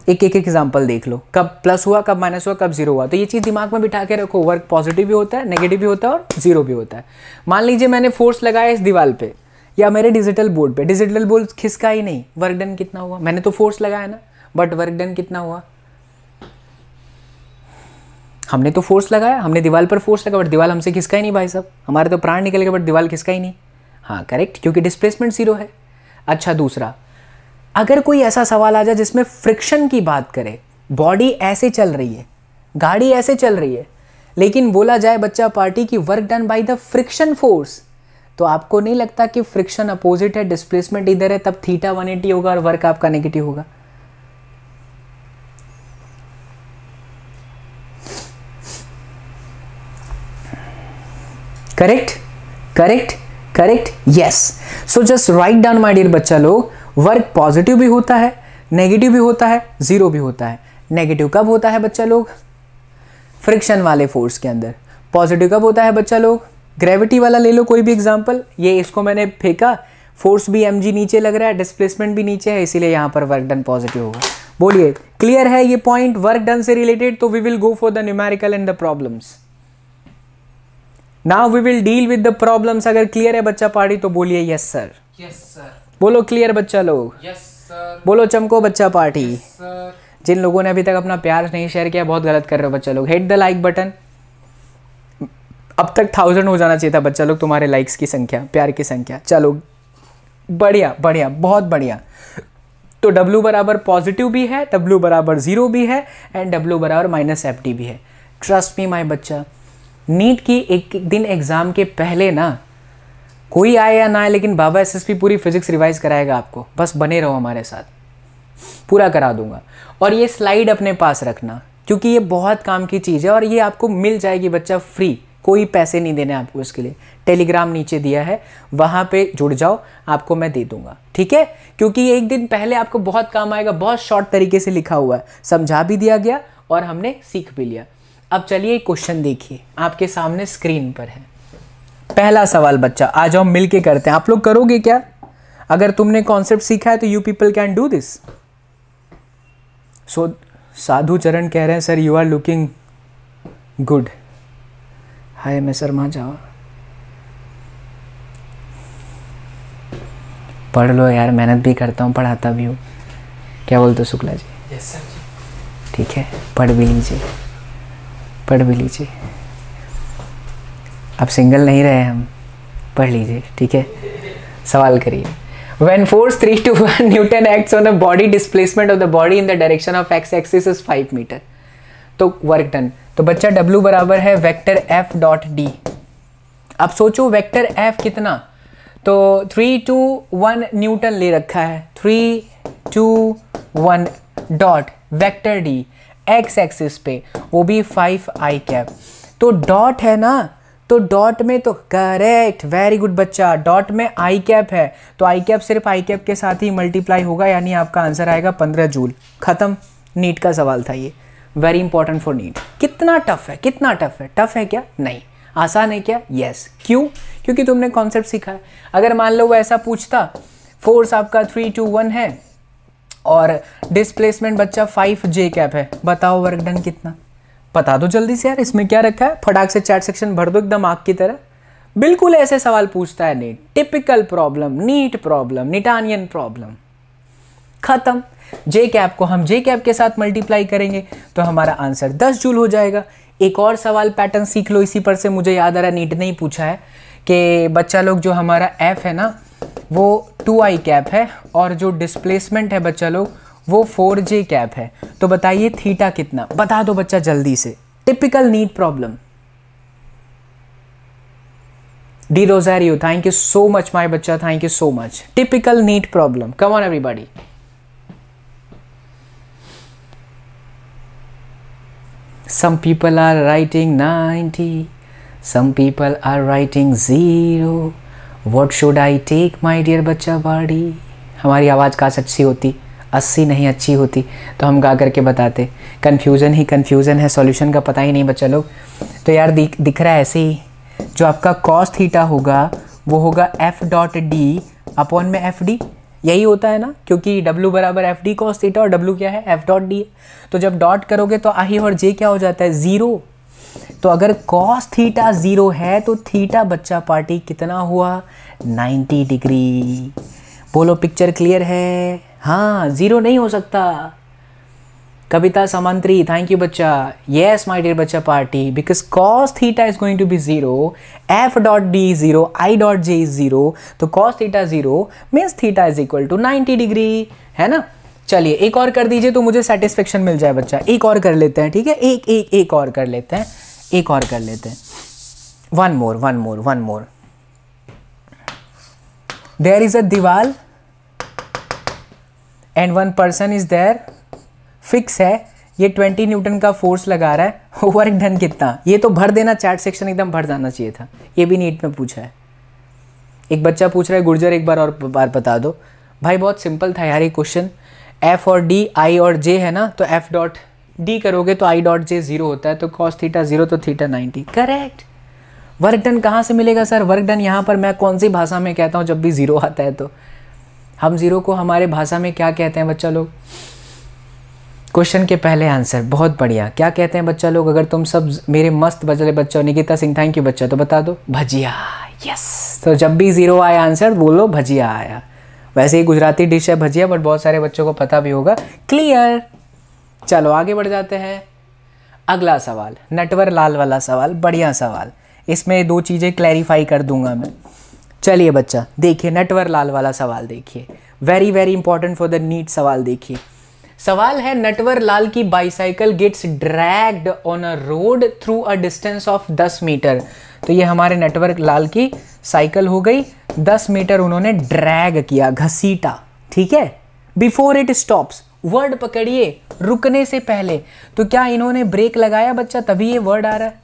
एक एक एग्जाम्पल देख लो कब प्लस हुआ कब माइनस हुआ कब जीरो हुआ तो ये चीज़ दिमाग में बिठा के रखो वर्क पॉजिटिव भी होता है नेगेटिव भी होता है और जीरो भी होता है मान लीजिए मैंने फोर्स लगाया इस दीवार पर या मेरे डिजिटल बोर्ड पे डिजिटल बोर्ड खिसका ही नहीं वर्क डन कितना हुआ मैंने तो फोर्स लगाया ना बट वर्क डन कितना हुआ हमने तो फोर्स लगाया हमने दीवार पर फोर्स लगा बट दीवार हमसे खिसका ही नहीं भाई साहब हमारे तो प्राण निकल गए बट दीवार खिसका ही नहीं हाँ करेक्ट क्योंकि डिस्प्लेसमेंट ज़ीरो है अच्छा दूसरा अगर कोई ऐसा सवाल आ जाए जिसमें फ्रिक्शन की बात करे बॉडी ऐसे चल रही है गाड़ी ऐसे चल रही है लेकिन बोला जाए बच्चा पार्टी की work done by the friction force तो आपको नहीं लगता कि फ्रिक्शन अपोजिट है डिस्प्लेसमेंट इधर है तब थीटा 180 होगा और वर्क आपका नेगेटिव होगा correct correct correct yes so just write down my dear बच्चा लोग वर्क पॉजिटिव भी होता है नेगेटिव भी होता है जीरो भी होता है नेगेटिव कब होता है बच्चा लोग फ्रिक्शन वाले फोर्स के अंदर पॉजिटिव कब होता है बच्चा लोग ग्रेविटी वाला ले लो कोई भी एग्जाम्पल ये इसको मैंने फेंका फोर्स भी एम नीचे लग रहा है डिस्प्लेसमेंट भी नीचे है इसीलिए यहाँ पर वर्क डन पॉजिटिव होगा बोलिए क्लियर है ये पॉइंट वर्क डन से रिलेटेड तो we will go for the numerical and the problems now we will deal with the problems अगर क्लियर है बच्चा पार्टी तो बोलिए यस सर यस सर बोलो क्लियर बच्चा लोग यस सर बोलो चमको बच्चा पार्टी yes, जिन लोगों ने अभी तक अपना प्यार नहीं शेयर किया बहुत गलत कर रहे हो बच्चा लोग हिट द लाइक बटन अब तक थाउजेंड हो जाना चाहिए था बच्चा लोग तुम्हारे लाइक्स की संख्या प्यार की संख्या चलो बढ़िया बढ़िया बहुत बढ़िया तो W बराबर पॉजिटिव भी है W बराबर ज़ीरो भी है एंड W बराबर माइनस एफ भी है ट्रस्ट मी माई बच्चा नीट की एक दिन एग्ज़ाम के पहले ना कोई आए या ना आए लेकिन बाबा पी पूरी फिजिक्स रिवाइज कराएगा आपको बस बने रहो हमारे साथ पूरा करा दूंगा और ये स्लाइड अपने पास रखना क्योंकि ये बहुत काम की चीज़ है और ये आपको मिल जाएगी बच्चा फ्री कोई पैसे नहीं देने आपको इसके लिए टेलीग्राम नीचे दिया है वहां पे जुड़ जाओ आपको मैं दे दूंगा ठीक है क्योंकि एक दिन पहले आपको बहुत काम आएगा बहुत शॉर्ट तरीके से लिखा हुआ है समझा भी दिया गया और हमने सीख भी लिया अब चलिए क्वेश्चन देखिए आपके सामने स्क्रीन पर है पहला सवाल बच्चा आ जाओ मिल के करते हैं आप लोग करोगे क्या अगर तुमने कॉन्सेप्ट सीखा है तो you people can do this so Sadhu Charan कह रहे हैं sir you are looking good हाय मैं शर्मा जाओ पढ़ लो यार मेहनत भी करता हूँ पढ़ाता भी हूँ क्या बोलते हो शुक्ला जी yes, ठीक है पढ़ भी लीजिए पढ़ भी लीजिए अब सिंगल नहीं रहे हम पढ़ लीजिए ठीक है सवाल करिए when force three to one newton acts on the body displacement of the body in the direction of x axis is 5 meter तो वर्क डन तो बच्चा W बराबर है वेक्टर F डॉट D अब सोचो वेक्टर F कितना तो three two one Newton ले रखा है three two one dot vector D X axis पे वो भी फाइव आई कैप तो डॉट है ना तो डॉट में तो करेक्ट वेरी गुड बच्चा डॉट में आई कैप है तो आई कैप सिर्फ आई कैप के साथ ही मल्टीप्लाई होगा यानी आपका आंसर आएगा पंद्रह जूल ख़त्म नीट का सवाल था ये वेरी इंपॉर्टेंट फॉर नीट कितना टफ है कितना टफ है टफ है क्या नहीं आसान है क्या यस yes. क्यों क्योंकि तुमने कॉन्सेप्ट सीखा है अगर मान लो वो ऐसा पूछता फोर्स आपका थ्री टू वन है और डिस्प्लेसमेंट बच्चा फाइव जे कैप है बताओ वर्क डन कितना बता दो जल्दी से यार इसमें क्या रखा है फटाक से चैट सेक्शन भर दो एकदम आग की तरह बिल्कुल ऐसे सवाल पूछता है NEET typical problem NEET problem newtonian problem खत्म जे कैप को हम जे कैप के साथ मल्टीप्लाई करेंगे तो हमारा आंसर दस जूल हो जाएगा एक और सवाल पैटर्न सीख लो इसी पर से मुझे याद आ रहा नीट नहीं पूछा है कि बच्चा लोग जो हमारा एफ़ है ना वो टू आई कैप है और जो डिस्प्लेसमेंट है बच्चा लोग वो फोर जे कैप है तो बताइए थीटा कितना बता दो बच्चा जल्दी से typical NEET problem D Rozario thank you so much my बच्चा thank you so much typical NEET problem come on everybody Some people are writing 90, some people are writing 0. What should I take, my dear बच्चा बाड़ी हमारी आवाज़ काश अच्छी होती अस्सी नहीं अच्छी होती तो हम गा करके बताते कन्फ्यूज़न ही कन्फ्यूज़न है सॉल्यूशन का पता ही नहीं बच्चा लोग तो यार दिख दिख रहा है ऐसे ही जो आपका कॉस थीटा होगा वो होगा एफ डॉट डी अपॉन में एफ डी यही होता है ना क्योंकि W बराबर एफ डी कॉस थीटा और W क्या है एफ डॉट डी तो जब डॉट करोगे तो आई और जे क्या हो जाता है ज़ीरो तो अगर कॉस थीटा ज़ीरो है तो थीटा बच्चा पार्टी कितना हुआ 90 डिग्री बोलो पिक्चर क्लियर है हाँ ज़ीरो नहीं हो सकता कविता सामंत्री थैंक यू बच्चा येस माई डियर बच्चा party because cos theta is going to be zero F dot D zero I dot J is zero तो cos theta zero means theta is equal to ninety degree है ना चलिए एक और कर दीजिए तो मुझे सेटिस्फेक्शन मिल जाए बच्चा एक और कर लेते हैं ठीक है एक एक एक और कर लेते हैं एक और कर लेते हैं one more one more one more there is a दीवाल and one person is there fix है ये 20 न्यूटन का फोर्स लगा रहा है वर्क [LAUGHS] डन कितना ये तो भर देना चैट सेक्शन एकदम भर जाना चाहिए था ये भी नीट में पूछा है एक बच्चा पूछ रहा है गुर्जर एक बार और बार बता दो भाई बहुत सिंपल था यार ये क्वेश्चन एफ और डी आई और जे है ना तो एफ डॉट डी करोगे तो आई डॉट जे जीरो होता है तो कॉस थीटा जीरो तो theta ninety correct work done कहाँ से मिलेगा सर वर्क डन यहाँ पर मैं कौन सी भाषा में कहता हूँ जब भी ज़ीरो आता है तो हम ज़ीरो को हमारे भाषा में क्या कहते हैं बच्चा लोग क्वेश्चन के पहले आंसर बहुत बढ़िया क्या कहते हैं बच्चा लोग अगर तुम सब मेरे मस्त बचले बच्चों निकिता सिंह थैंक यू बच्चा तो बता दो भजिया यस तो जब भी ज़ीरो आया आंसर बोलो भजिया आया वैसे ही गुजराती डिश है भजिया बट बहुत सारे बच्चों को पता भी होगा क्लियर चलो आगे बढ़ जाते हैं अगला सवाल नटवर लाल वाला सवाल बढ़िया सवाल इसमें दो चीज़ें क्लैरिफाई कर दूंगा मैं चलिए बच्चा देखिए नटवर लाल वाला सवाल देखिए very very important for the NEET सवाल देखिए सवाल है नटवर लाल की bicycle gets dragged on a road through a distance of 10 metre तो ये हमारे नटवर लाल की साइकिल हो गई 10 मीटर उन्होंने ड्रैग किया घसीटा ठीक है बिफोर इट स्टॉप्स वर्ड पकड़िए रुकने से पहले तो क्या इन्होंने ब्रेक लगाया बच्चा तभी ये वर्ड आ रहा है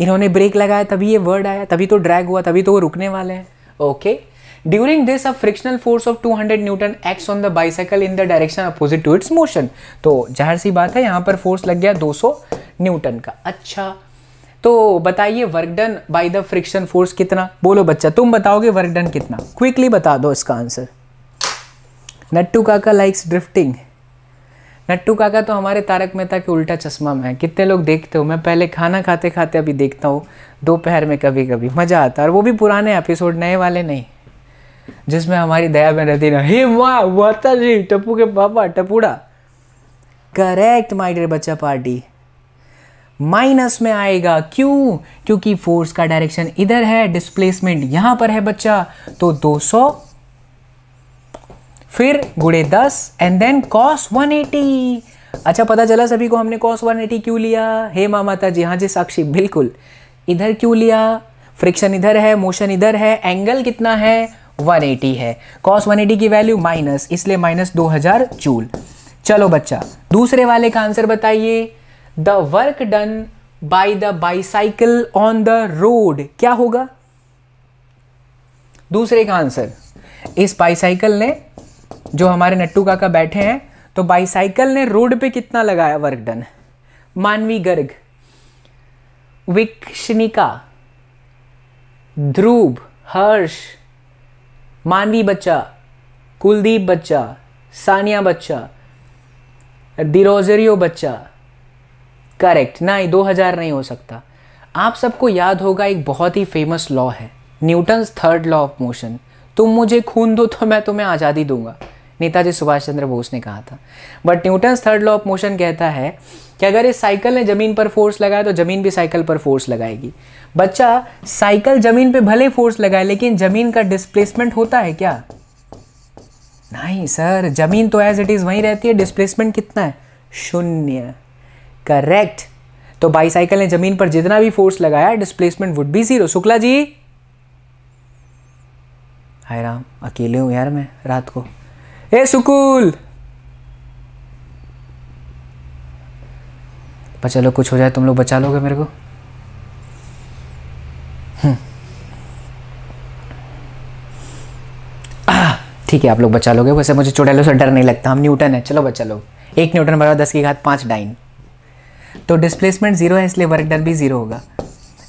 इन्होंने ब्रेक लगाया तभी ये वर्ड आया तभी तो ड्रैग हुआ तभी तो वो रुकने वाले हैं okay okay. During this a frictional force of 200 newton acts on the bicycle in the direction opposite to its motion तो जहर सी बात है यहाँ पर फोर्स लग गया 200 न्यूटन का अच्छा तो बताइए work done by the friction force कितना बोलो बच्चा तुम बताओगे वर्क डन कितना क्विकली बता दो इसका आंसर नट्टू काका लाइक्स ड्रिफ्टिंग नट्टू काका तो हमारे तारक मेहता के उल्टा चश्मा में है कितने लोग देखते हो मैं पहले खाना खाते खाते अभी देखता हूँ दोपहर में कभी कभी मज़ा आता है और वो भी पुराने एपिसोड नए वाले नहीं जिसमें हमारी दया में रहती ना हे वाह माता जी टप्पू के पापा टपूड़ा करेक्ट माय डियर बच्चा पार्टी माइनस में आएगा क्यों क्योंकि फोर्स का डायरेक्शन इधर है डिस्प्लेसमेंट यहां पर है बच्चा तो 200 फिर गुड़े दस एंड देन कॉस 180 अच्छा पता चला सभी को हमने कॉस 180 क्यों लिया हे माँ माता जी हाँ जी साक्षी बिल्कुल इधर क्यों लिया फ्रिक्शन इधर है मोशन इधर है एंगल कितना है 180 है कॉस 180 की वैल्यू माइनस इसलिए माइनस 2000 जूल चलो बच्चा दूसरे वाले का आंसर बताइए the work done by the bicycle on the road क्या होगा दूसरे का आंसर इस बाईसाइकिल ने जो हमारे नट्टू काका बैठे हैं तो बाईसाइकिल ने रोड पे कितना लगाया वर्क डन मानवी गर्ग विक्षणिका ध्रुव हर्ष मानवी बच्चा कुलदीप बच्चा सानिया बच्चा दिरोजरियो बच्चा करेक्ट नहीं दो हज़ार नहीं हो सकता आप सबको याद होगा एक बहुत ही फेमस लॉ है newton's third law of motion तुम मुझे खून दो तो मैं तुम्हें आज़ादी दूंगा नेताजी सुभाष चंद्र बोस ने कहा था but newton third law of motion कहता है कि अगर इस साइकिल ने ज़मीन पर फोर्स लगाया तो ज़मीन भी साइकिल पर फोर्स लगाएगी बच्चा साइकिल ज़मीन पे भले फोर्स लगाए लेकिन ज़मीन का डिस्प्लेसमेंट होता है क्या नहीं सर ज़मीन तो एज इट इज़ वहीं रहती है डिस्प्लेसमेंट कितना है शून्य करेक्ट तो बाईसाइकिल ने ज़मीन पर जितना भी फोर्स लगाया displacement would be zero Shukla ji हाय राम अकेले हूं यार मैं रात को ए सुकूल चलो कुछ हो जाए तुम लोग बचा लोगे मेरे को हम्म। ठीक है आप लोग बचा लोगे वैसे मुझे चुड़ैलों से डर नहीं लगता हम न्यूटन है चलो बचा लोग एक न्यूटन बराबर दस की घात पांच डाइन तो डिस्प्लेसमेंट ज़ीरो है इसलिए वर्क डर भी ज़ीरो होगा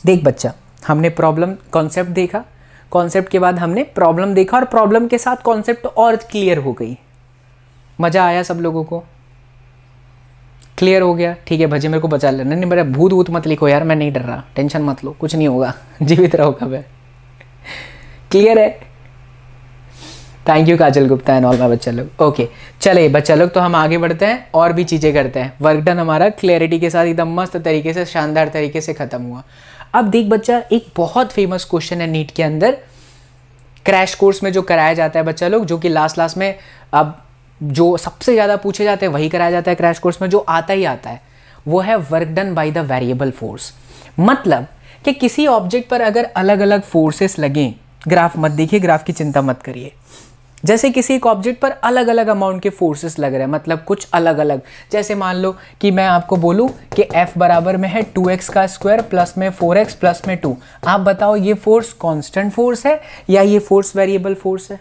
देख बच्चा हमने प्रॉब्लम कॉन्सेप्ट देखा कॉन्सेप्ट के बाद हमने प्रॉब्लम देखा और प्रॉब्लम के साथ कॉन्सेप्ट और क्लियर हो गई मज़ा आया सब लोगों को क्लियर हो गया ठीक है भजी मेरे को बचा लेना नहीं मेरा भूत भूत मत लिखो यार मैं नहीं डर रहा टेंशन मत लो कुछ नहीं होगा [LAUGHS] जीवित रहोगा मैं क्लियर है thank you Kajal Gupta and all my बच्चा लोग ओके चले बच्चा लोग तो हम आगे बढ़ते हैं और भी चीज़ें करते हैं वर्क डन हमारा क्लियरिटी के साथ एकदम मस्त तरीके से शानदार तरीके से ख़त्म हुआ अब देख बच्चा एक बहुत फेमस क्वेश्चन है नीट के अंदर क्रैश कोर्स में जो कराया जाता है बच्चा लोग जो कि लास्ट लास्ट में अब जो सबसे ज़्यादा पूछे जाते हैं वही कराया जाता है क्रैश कोर्स में जो आता ही आता है वो है work done by the variable force मतलब कि किसी ऑब्जेक्ट पर अगर अलग अलग फोर्सेस लगें ग्राफ मत देखिए ग्राफ की चिंता मत करिए जैसे किसी एक ऑब्जेक्ट पर अलग अलग अमाउंट के फोर्सेस लग रहे हैं मतलब कुछ अलग अलग जैसे मान लो कि मैं आपको बोलूं कि F बराबर में है 2x का स्क्वायर प्लस में 4x प्लस में 2 आप बताओ ये फोर्स कांस्टेंट फोर्स है या ये फोर्स वेरिएबल फोर्स है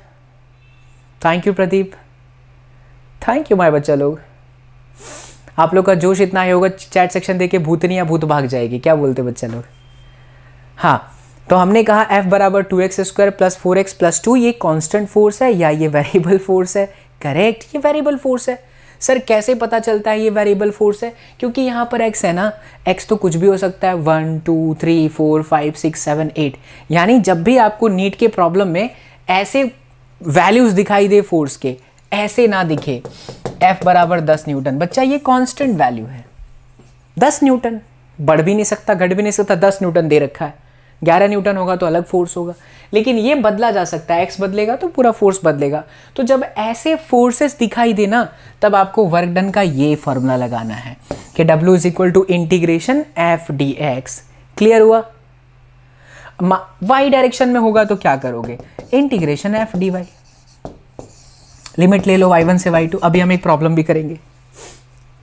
thank you Pradeep thank you my बच्चा लोग आप लोग का जोश इतना ही होगा चैट सेक्शन देखे भूतनी या भूत भाग जाएगी क्या बोलते बच्चा लोग हाँ तो हमने कहा एफ बराबर two X square plus four X plus two ये कॉन्स्टेंट फोर्स है या ये वेरिएबल फोर्स है करेक्ट ये वेरिएबल फोर्स है सर कैसे पता चलता है ये वेरिएबल फोर्स है क्योंकि यहाँ पर एक्स है ना एक्स तो कुछ भी हो सकता है one two three four five six seven eight यानी जब भी आपको नीट के प्रॉब्लम में ऐसे वैल्यूज़ दिखाई दे फोर्स के ऐसे ना दिखे एफ बराबर दस न्यूटन बच्चा ये कांस्टेंट वैल्यू है दस न्यूटन बढ़ भी नहीं सकता घट भी नहीं सकता दस न्यूटन दे रखा है ग्यारह न्यूटन होगा तो अलग फोर्स होगा लेकिन ये बदला जा सकता है एक्स बदलेगा तो पूरा फोर्स बदलेगा तो जब ऐसे फोर्सेस दिखाई देना तब आपको वर्क डन का ये फॉर्मूला लगाना है कि W is equal to integration F D X clear हुआ वाई डायरेक्शन में होगा तो क्या करोगे integration F D Y limit ले लो वाई वन से वाई टू अभी हम एक प्रॉब्लम भी करेंगे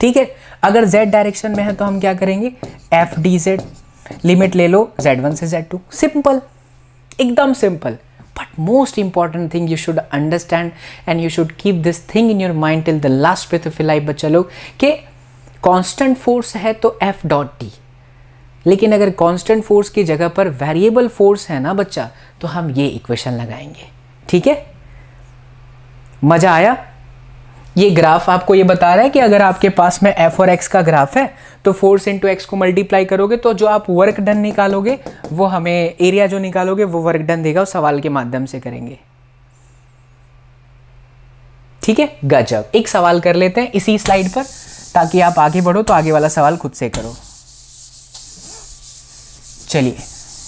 ठीक है अगर जेड डायरेक्शन में है तो हम क्या करेंगे एफ डी जेड लिमिट ले लो जेड वन से जेड टू सिंपल एकदम simple but most important thing you should understand and you should keep this thing in your mind till the last पे तो फिलहाल बच्चा लोग कि कांस्टेंट फोर्स है तो एफ डॉट टी लेकिन अगर कांस्टेंट फोर्स की जगह पर वेरिएबल फोर्स है ना बच्चा तो हम ये इक्वेशन लगाएंगे ठीक है मज़ा आया ये ग्राफ आपको ये बता रहा है कि अगर आपके पास में एफ और एक्स का ग्राफ है तो फोर्स इंटू एक्स को मल्टीप्लाई करोगे तो जो आप वर्क डन निकालोगे वो हमें एरिया जो निकालोगे वो वर्क डन देगा उस सवाल के माध्यम से करेंगे ठीक है गजब एक सवाल कर लेते हैं इसी स्लाइड पर ताकि आप आगे बढ़ो तो आगे वाला सवाल खुद से करो चलिए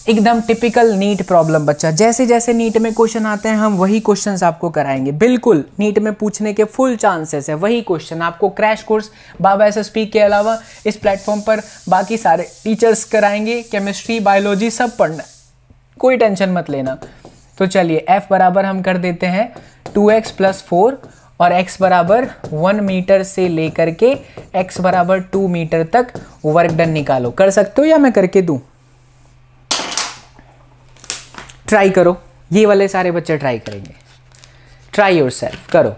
एकदम टिपिकल नीट प्रॉब्लम बच्चा जैसे जैसे नीट में क्वेश्चन आते हैं हम वही क्वेश्चन आपको कराएंगे बिल्कुल नीट में पूछने के फुल चांसेस है वही क्वेश्चन आपको क्रैश कोर्स बाबा एस के अलावा इस प्लेटफॉर्म पर बाकी सारे टीचर्स कराएंगे केमिस्ट्री बायोलॉजी सब पढ़ना कोई टेंशन मत लेना तो चलिए एफ बराबर हम कर देते हैं टू एक्स प्लस फोर और x बराबर वन मीटर से लेकर के x बराबर टू मीटर तक वर्क डन निकालो कर सकते हो या मैं करके दूँ ट्राई करो ये वाले सारे बच्चे ट्राई करेंगे ट्राई योर सेल्फ करो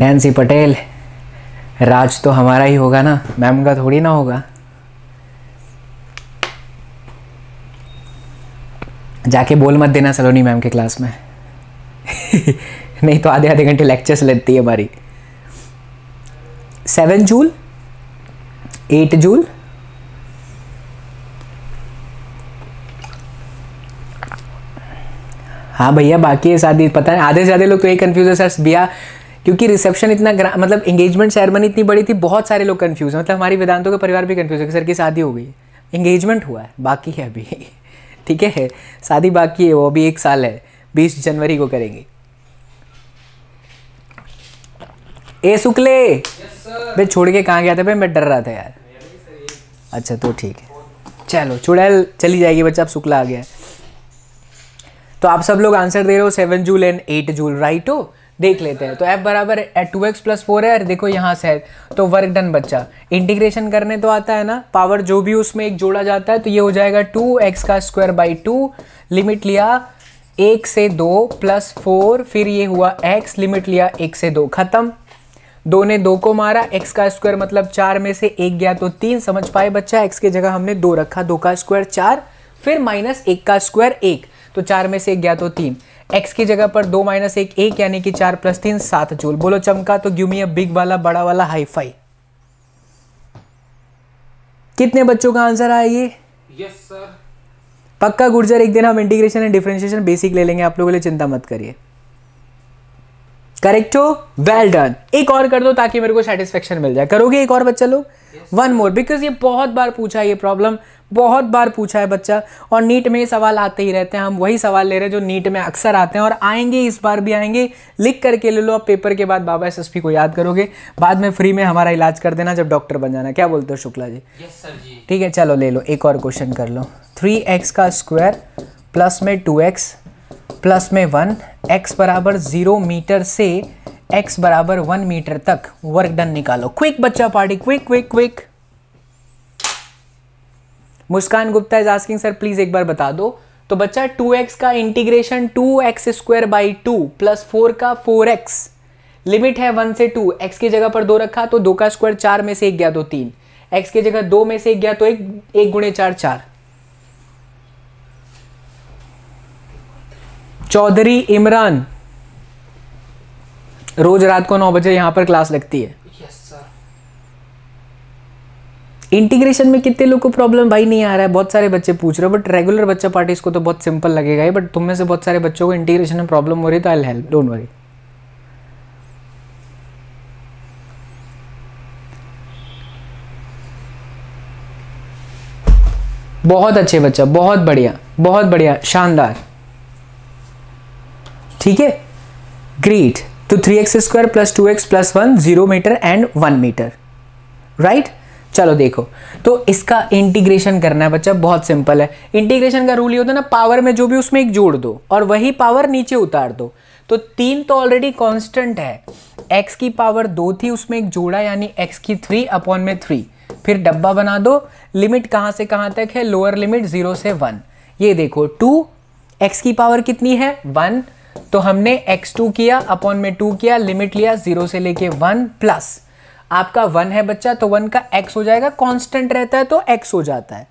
नैन्सी पटेल राज तो हमारा ही होगा ना मैम का थोड़ी ना होगा जाके बोल मत देना सलोनी मैम के क्लास में [LAUGHS] नहीं तो आधे आधे घंटे लेक्चर्स लगती है हमारी सेवन जूल एट जूल हाँ भैया बाकी शादी पता है आधे से ज़्यादा लोग तो यही कन्फ्यूज है सर भैया क्योंकि रिसेप्शन इतना मतलब एंगेजमेंट सेरेमनी इतनी बड़ी थी बहुत सारे लोग कन्फ्यूज मतलब हमारी वेदांतों का परिवार भी कन्फ्यूज है कि सर की शादी हो गई एंगेजमेंट हुआ है बाकी है अभी [LAUGHS] ठीक है शादी बाकी है वो अभी एक साल है बीस जनवरी को करेंगे ए शुक्ले भाई छोड़ के कहाँ गया था भाई मैं डर रहा था यार अच्छा तो ठीक है चलो चुड़ैल चली जाएगी बच्चा अब शुक्ला आ गया तो आप सब लोग आंसर दे रहे हो seven joule and eight joule right हो देख लेते हैं तो एफ बराबर eight two X plus four है देखो यहाँ से तो वर्क डन बच्चा इंटीग्रेशन करने तो आता है ना पावर जो भी उसमें एक जोड़ा जाता है तो ये हो जाएगा टू एक्स का स्क्वायर बाई टू लिमिट लिया एक से दो प्लस फोर फिर ये हुआ एक्स लिमिट लिया एक से दो खत्म दो ने दो को मारा एक्स का स्क्वायर मतलब चार में से एक गया तो तीन समझ पाए बच्चा एक्स की जगह हमने दो रखा दो का स्क्वायर चार फिर माइनस एक का स्क्वायर एक तो चार में से एक गया तो तीन एक्स की जगह पर दो माइनस एक एक यानी कि चार प्लस तीन सात जूल बोलो चमका तो ग्यूमी अब बिग वाला बड़ा वाला हाई फाई कितने बच्चों का आंसर आया ये यस सर पक्का गुर्जर एक दिन हम इंटीग्रेशन एंड डिफ्रेंशिएशन बेसिक ले लेंगे आप लोगों के लिए चिंता मत करिए करेक्ट हो वेल डन एक और कर दो ताकि मेरे को सेटिस्फेक्शन मिल जाए करोगे एक और बच्चा लोग वन मोर बिकॉज ये बहुत बार पूछा है ये प्रॉब्लम बहुत बार पूछा है बच्चा और नीट में सवाल आते ही रहते हैं हम वही सवाल ले रहे हैं जो नीट में अक्सर आते हैं और आएंगे इस बार भी आएंगे लिख करके ले लो आप पेपर के बाद बाबा एस को याद करोगे बाद में फ्री में हमारा इलाज कर देना जब डॉक्टर बन जाना क्या बोलते हो शुक्ला जी ठीक yes, है चलो ले लो एक और क्वेश्चन कर लो थ्री एक्स का स्क्वायर प्लस में टू एक्स प्लस में वन एक्स बराबर ज़ीरो मीटर से एक्स बराबर वन मीटर तक वर्क डन निकालो क्विक बच्चा party quick quick quick Muskan Gupta is asking sir please एक बार बता दो तो बच्चा 2x का integration 2x X square by two plus four का 4x लिमिट है वन से टू एक्स की जगह पर दो रखा तो दो का स्क्वायर चार में से एक गया तो तीन एक्स की जगह दो में से एक गया तो एक एक गुणे चार चार चौधरी इमरान रोज रात को नौ बजे यहां पर क्लास लगती है इंटीग्रेशन में कितने लोग को प्रॉब्लम भाई नहीं आ रहा है बहुत सारे बच्चे पूछ रहे हो बट रेगुलर बच्चा पार्टी को तो बहुत सिंपल लगेगा ही बट तुम में से बहुत सारे बच्चों को इंटीग्रेशन में प्रॉब्लम हो रही है तो आई हेल्प डोंट वरी बहुत अच्छे बच्चा बहुत बढ़िया बहुत बढ़िया शानदार ठीक है ग्रेट तो three X square plus two X plus one zero metre and one metre right चलो देखो तो इसका इंटीग्रेशन करना है बच्चा बहुत सिंपल है इंटीग्रेशन का रूल ये होता है ना पावर में जो भी उसमें एक जोड़ दो और वही पावर नीचे उतार दो तो तीन तो ऑलरेडी कांस्टेंट है x की पावर दो थी उसमें एक जोड़ा यानी x की थ्री अपॉन में थ्री फिर डब्बा बना दो लिमिट कहां से कहां तक है लोअर लिमिट जीरो से वन ये देखो टू एक्स की पावर कितनी है वन तो हमने x2 किया अपॉन में 2 किया लिमिट लिया 0 से लेके 1 प्लस आपका 1 है बच्चा तो 1 का x हो जाएगा कांस्टेंट रहता है तो x हो जाता है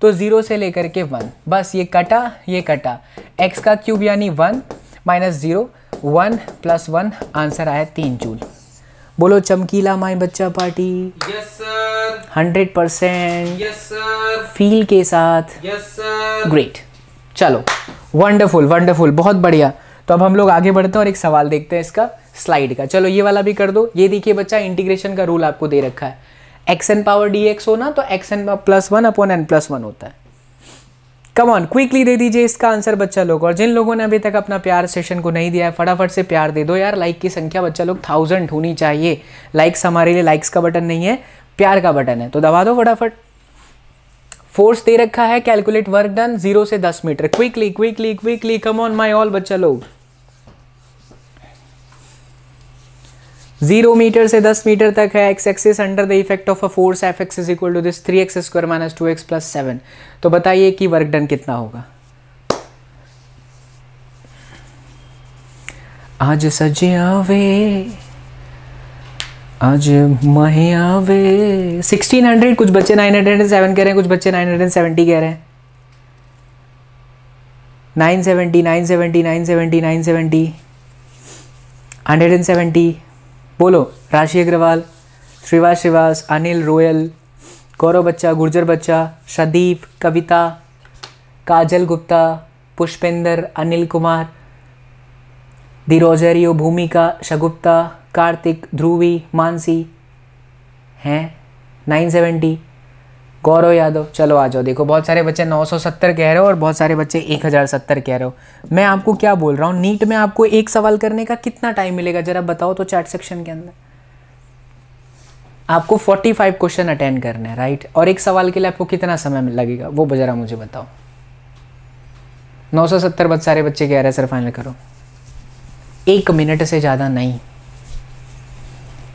तो ज़ीरो से लेकर के वन बस ये कटा ये कटा एक्स का क्यूब यानी one minus zero one plus one answer आया तीन जूल बोलो चमकीला माई बच्चा party yes sir hundred percent yes sir feel के साथ यस सर ग्रेट चलो वंडरफुल वंडरफुल बहुत बढ़िया तो अब हम लोग आगे बढ़ते हैं और एक सवाल देखते हैं इसका स्लाइड का चलो ये वाला भी कर दो ये देखिए बच्चा इंटीग्रेशन का रूल आपको दे रखा है X N power D X होना तो X N plus one upon N plus one होता है कम ऑन क्विकली दे दीजिए इसका आंसर बच्चा लोग और जिन लोगों ने अभी तक अपना प्यार सेशन को नहीं दिया है फटाफट से प्यार दे दो यार लाइक की संख्या बच्चा लोग थाउजेंड होनी चाहिए लाइक्स हमारे लिए लाइक्स का बटन नहीं है प्यार का बटन है तो दबा दो फटाफट फोर्स दे रखा है कैलकुलेट वर्क डन जीरो से दस metre quickly quickly quickly come on my all बच्चा लोग जीरो मीटर से दस मीटर तक है X axis under the effect of a force F X is equal to this three X square minus two X plus seven तो बताइए कि work done कितना होगा आज सजे आवे आज महे आवे सिक्सटीन हंड्रेड कुछ बच्चे नाइन हंड्रेड एंड सेवन कह रहे हैं कुछ बच्चे नाइन हंड्रेड एंड सेवेंटी कह रहे हैं nine seventy nine seventy nine seventy nine seventy hundred and seventy बोलो राशि अग्रवाल श्रीवास श्रीवास अनिल रोयल गौरव बच्चा गुर्जर बच्चा शदीप कविता काजल गुप्ता पुष्पेंद्र अनिल कुमार दिरोजेरियो भूमिका शगुप्ता कार्तिक ध्रुवी मानसी हैं नाइन सेवेंटी गौरव यादव चलो आ जाओ देखो बहुत सारे बच्चे 970 कह रहे हो और बहुत सारे बच्चे 1070 कह रहे हो मैं आपको क्या बोल रहा हूँ नीट में आपको एक सवाल करने का कितना टाइम मिलेगा जरा बताओ तो चैट सेक्शन के अंदर आपको 45 क्वेश्चन अटेंड करने हैं राइट और एक सवाल के लिए आपको कितना समय लगेगा वो जरा मुझे बताओ नौ बहुत सारे बच्चे कह रहे हैं सर फाइनल करो एक मिनट से ज़्यादा नहीं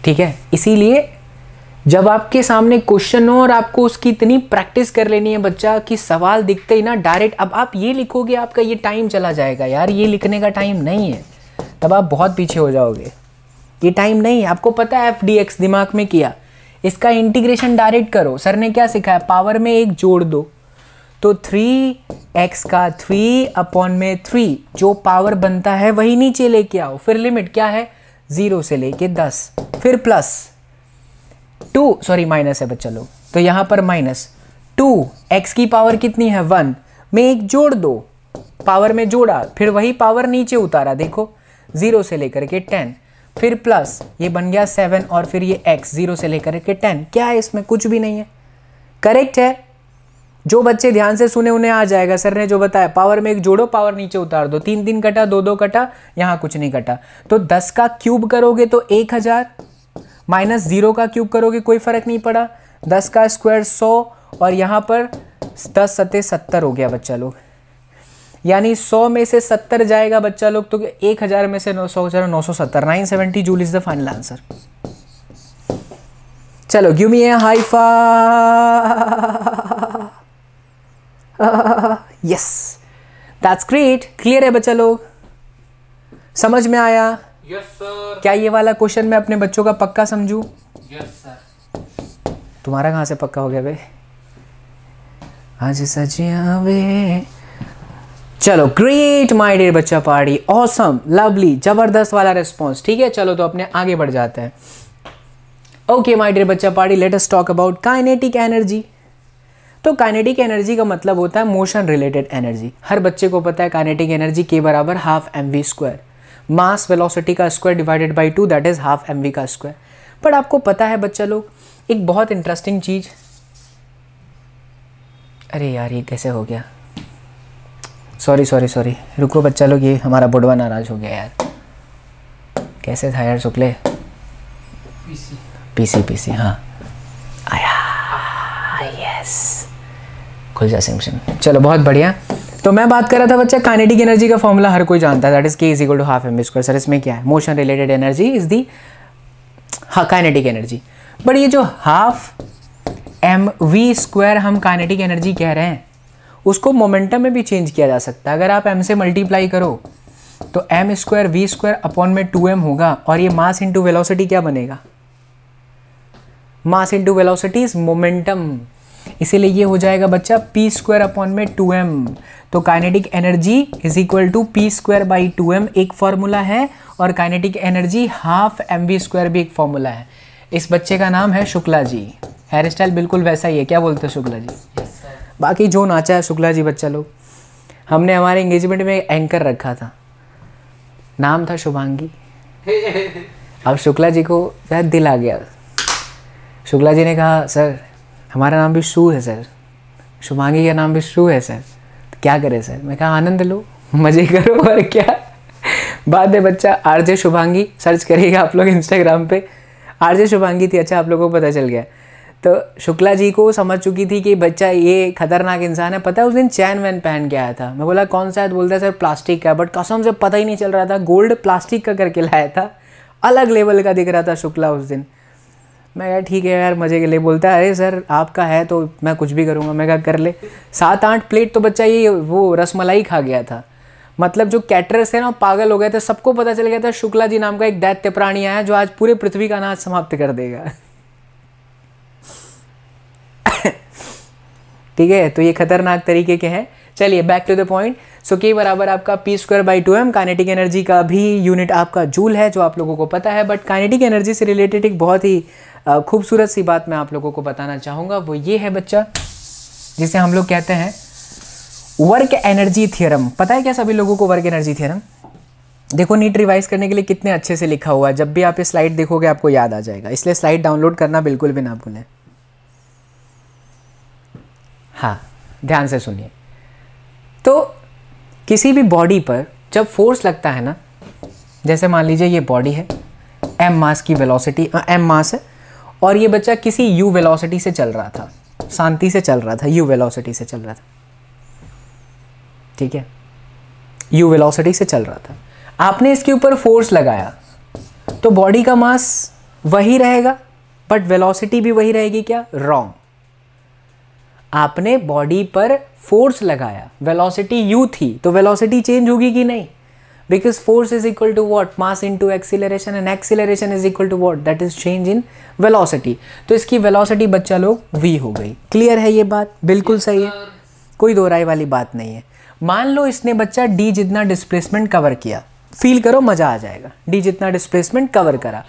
ठीक है इसीलिए जब आपके सामने क्वेश्चन हो और आपको उसकी इतनी प्रैक्टिस कर लेनी है बच्चा कि सवाल दिखते ही ना डायरेक्ट अब आप ये लिखोगे आपका ये टाइम चला जाएगा यार ये लिखने का टाइम नहीं है तब आप बहुत पीछे हो जाओगे ये टाइम नहीं है आपको पता है एफ डी एक्स दिमाग में किया इसका इंटीग्रेशन डायरेक्ट करो सर ने क्या सिखाया पावर में एक जोड़ दो तो थ्री एक्स का थ्री अपॉन में थ्री जो पावर बनता है वही नीचे लेके आओ फिर लिमिट क्या है ज़ीरो से लेके दस फिर प्लस टू सॉरी माइनस है बच्चा लोग तो यहाँ पर माइनस टू एक्स की पावर कितनी है वन में एक जोड़ दो पावर में जोड़ा फिर वही पावर नीचे उतारा देखो ज़ीरो से लेकर के टेन फिर प्लस ये बन गया सेवन और फिर ये एक्स ज़ीरो से लेकर के टेन क्या है इसमें कुछ भी नहीं है करेक्ट है जो बच्चे ध्यान से सुने उन्हें आ जाएगा सर ने जो बताया पावर में एक जोड़ो पावर नीचे उतार दो तीन तीन कटा दो दो कटा यहां कुछ नहीं कटा तो दस का क्यूब करोगे तो एक हज़ार माइनस जीरो का क्यूब करोगे कोई फ़र्क नहीं पड़ा दस का स्क्वायर सौ और यहाँ पर दस सत्ते सत्तर हो गया बच्चा लोग यानी सौ में से सत्तर जाएगा बच्चा लोग तो एक हज़ार में से नौ सौ हज़ार नौ सौ सत्तर nine seventy joule is the final answer चलो give me five yes that's great clear है बच्चा लोग समझ में आया सर क्या ये वाला क्वेश्चन मैं अपने बच्चों का पक्का समझू सर तुम्हारा कहाँ से पक्का हो गया बे आज सजिया वे चलो ग्रेट माय डियर बच्चा पार्टी ऑसम लवली जबरदस्त वाला रिस्पॉन्स ठीक है चलो तो अपने आगे बढ़ जाते हैं ओके माय डियर बच्चा party let us talk about kinetic energy तो काइनेटिक एनर्जी का मतलब होता है मोशन रिलेटेड एनर्जी हर बच्चे को पता है काइनेटिक एनर्जी के बराबर half M we square mass velocity का square divided by two that is half m का स्क्वायर बट आपको पता है बच्चा लोग एक बहुत इंटरेस्टिंग चीज़ अरे यार ये कैसे हो गया सॉरी सॉरी सॉरी रुको बच्चा लोग ये हमारा बुढ़वा नाराज हो गया यार कैसे था यार शुक्ले पीसी पीसी पीसी हाँ आया यस खुल जाए सिम्पसन चलो बहुत बढ़िया तो मैं बात कर रहा था बच्चा काइनेटिक एनर्जी का फॉर्मूला हर कोई जानता है that is k is equal to half m square sir इसमें क्या है motion related energy is the kinetic energy but ये जो हाफ एम वी स्क्वायर हम काइनेटिक एनर्जी कह रहे हैं उसको मोमेंटम में भी चेंज किया जा सकता है अगर आप एम से मल्टीप्लाई करो तो m square v square upon में टू एम होगा और ये मास इंटू वेलोसिटी क्या बनेगा mass into velocity is momentum इसीलिए ये हो जाएगा बच्चा पी स्क्वायर अपॉन में टू एम तो kinetic energy is equal to P square by two m एक फॉर्मूला है और kinetic energy half M we square भी एक फॉर्मूला है इस बच्चे का नाम है शुक्ला जी हेयर स्टाइल बिल्कुल वैसा ही है क्या बोलते हो शुक्ला जी yes, बाकी जो नाचा है शुक्ला जी बच्चा लोग हमने हमारे एंगेजमेंट में एंकर रखा था नाम था शुभांगी [LAUGHS] अब शुक्ला जी को शायद दिल आ गया शुक्ला जी ने कहा सर हमारा नाम भी शू है सर शुभांगी का नाम भी शू है सर तो क्या करें सर मैं कहा आनंद लो मज़े करो और क्या बाद है बच्चा आर जे शुभांगी सर्च करिएगा आप लोग इंस्टाग्राम पे जे शुभांगी थी अच्छा आप लोगों को पता चल गया तो शुक्ला जी को समझ चुकी थी कि बच्चा ये खतरनाक इंसान है पता है उस दिन चैन वैन पहन के आया था मैं बोला कौन सा है तो बोलता है सर प्लास्टिक का बट कसम से पता ही नहीं चल रहा था गोल्ड प्लास्टिक का करके लाया था अलग लेवल का दिख रहा था शुक्ला उस दिन मैं कहा ठीक है यार मज़े के लिए बोलता है अरे सर आपका है तो मैं कुछ भी करूँगा मैं कहा कर ले सात आठ प्लेट तो बच्चा ये वो रसमलाई खा गया था मतलब जो कैटर थे ना पागल हो गए थे सबको पता चल गया था शुक्ला जी नाम का एक दैत्य प्राणी आया जो आज पूरे पृथ्वी का अनाज समाप्त कर देगा [COUGHS] ठीक है तो ये खतरनाक तरीके के हैं चलिए back to the point so के बराबर आपका p square by two m kinetic energy का भी यूनिट आपका जूल है जो आप लोगों को पता है बट काइनेटिक एनर्जी से रिलेटेड एक बहुत ही खूबसूरत सी बात मैं आप लोगों को बताना चाहूँगा वो ये है बच्चा जिसे हम लोग कहते हैं वर्क एनर्जी थियरम पता है क्या सभी लोगों को वर्क एनर्जी थियरम देखो नीट रिवाइज करने के लिए कितने अच्छे से लिखा हुआ है जब भी आप ये स्लाइड देखोगे आपको याद आ जाएगा इसलिए स्लाइड डाउनलोड करना बिल्कुल भी ना भूलें हाँ ध्यान से सुनिए तो किसी भी बॉडी पर जब फोर्स लगता है ना जैसे मान लीजिए ये बॉडी है एम मास की वेलोसिटी एम मास है और ये बच्चा किसी यू वेलोसिटी से चल रहा था शांति से चल रहा था यू वेलोसिटी से चल रहा था ठीक है यू वेलोसिटी से चल रहा था आपने इसके ऊपर फोर्स लगाया तो बॉडी का मास वही रहेगा बट वेलोसिटी भी वही रहेगी क्या रॉन्ग आपने बॉडी पर फोर्स लगाया वेलोसिटी यू थी तो वेलोसिटी चेंज होगी कि नहीं because force is equal to what mass into acceleration and acceleration is equal to what that is change in velocity तो इसकी velocity बच्चा लोग v हो गई clear है ये बात बिल्कुल yes, सही है कोई दो राय वाली बात नहीं है मान लो इसने बच्चा d जितना displacement cover किया feel करो मज़ा आ जाएगा d जितना displacement cover करा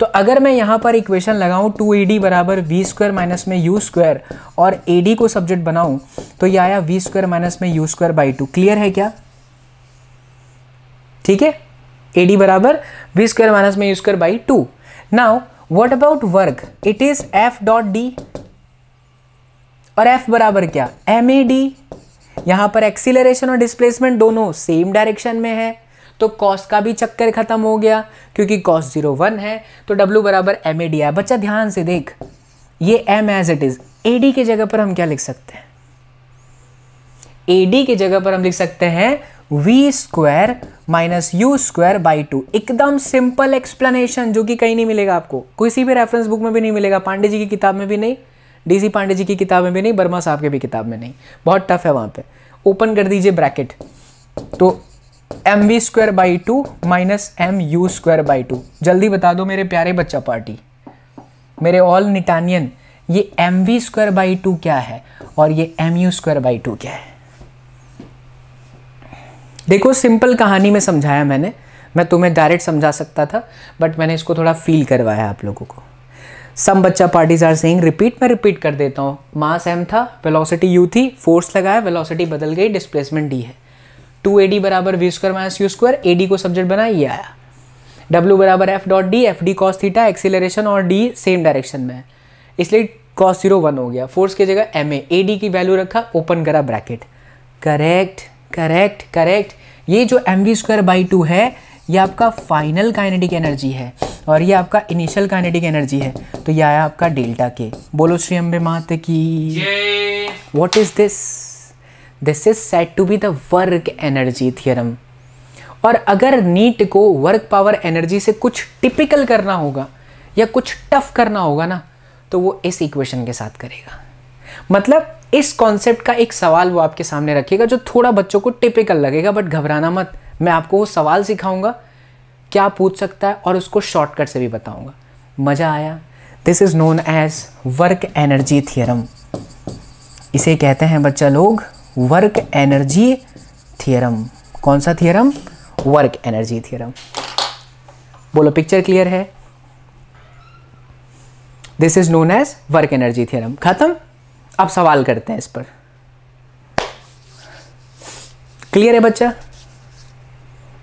तो अगर मैं यहाँ पर इक्वेशन लगाऊँ टू ई डी बराबर वी स्क्वायर माइनस में यू स्क्वायर और ए को सब्जेक्ट बनाऊँ तो ये आया वी स्क्वायर माइनस में you square by two clear है क्या ठीक है ए डी बराबर बी स्क्वायर माइनस में you square by two now what about work it is f dot d और एफ बराबर क्या एम ए डी यहां पर एक्सीलरेशन और डिस्प्लेसमेंट दोनों सेम डायरेक्शन में है तो कॉस का भी चक्कर खत्म हो गया क्योंकि कॉस जीरो वन है तो डब्ल्यू बराबर एम ए डी है बच्चा ध्यान से देख ये m as it is a d के जगह पर हम क्या लिख सकते हैं ए डी के जगह पर हम लिख सकते हैं v square minus you square by two एकदम सिंपल एक्सप्लेनेशन जो कि कहीं नहीं मिलेगा आपको किसी भी रेफरेंस बुक में भी नहीं मिलेगा पांडे जी की किताब में भी नहीं डीसी पांडे जी की किताब में भी नहीं बर्मा साहब के भी किताब में नहीं बहुत टफ है वहां पे ओपन कर दीजिए ब्रैकेट तो m we square by two minus m you square by two जल्दी बता दो मेरे प्यारे बच्चा पार्टी मेरे ऑल निटानियन ये m we square by two क्या है और ये m you square by two क्या है देखो सिंपल कहानी में समझाया मैंने मैं तुम्हें डायरेक्ट समझा सकता था बट मैंने इसको थोड़ा फील करवाया आप लोगों को सम बच्चा पार्टीज आर सेइंग रिपीट मैं रिपीट कर देता हूँ मास एम था वेलोसिटी यू थी फोर्स लगाया वेलोसिटी बदल गई डिस्प्लेसमेंट डी है टू ए डी बराबर v square minus you square a d को सब्जेक्ट बना ये आया डब्ल्यू बराबर F dot d f D cos theta acceleration और डी सेम डायरेक्शन में है इसलिए कॉस जीरो वन हो गया फोर्स की जगह एम ए डी की वैल्यू रखा ओपन करा ब्रैकेट करेक्ट करेक्ट करेक्ट ये जो m we square by two है ये आपका फाइनल काइनेटिक एनर्जी है और ये आपका इनिशियल काइनेटिक एनर्जी है तो ये आया आपका डेल्टा के बोलो श्री अम्बे मात की what is this this is set to be the work energy theorem और अगर नीट को वर्क पावर एनर्जी से कुछ टिपिकल करना होगा या कुछ टफ करना होगा ना तो वो इस इक्वेशन के साथ करेगा मतलब इस कॉन्सेप्ट का एक सवाल वो आपके सामने रखेगा जो थोड़ा बच्चों को टिपिकल लगेगा बट घबराना मत मैं आपको वो सवाल सिखाऊंगा क्या पूछ सकता है और उसको शॉर्टकट से भी बताऊंगा मज़ा आया this is known as work energy theorem इसे कहते हैं बच्चा लोग वर्क एनर्जी थियरम कौन सा थियरम वर्क एनर्जी थियरम बोलो पिक्चर क्लियर है this is known as work energy theorem खत्म अब सवाल करते हैं इस पर क्लियर है बच्चा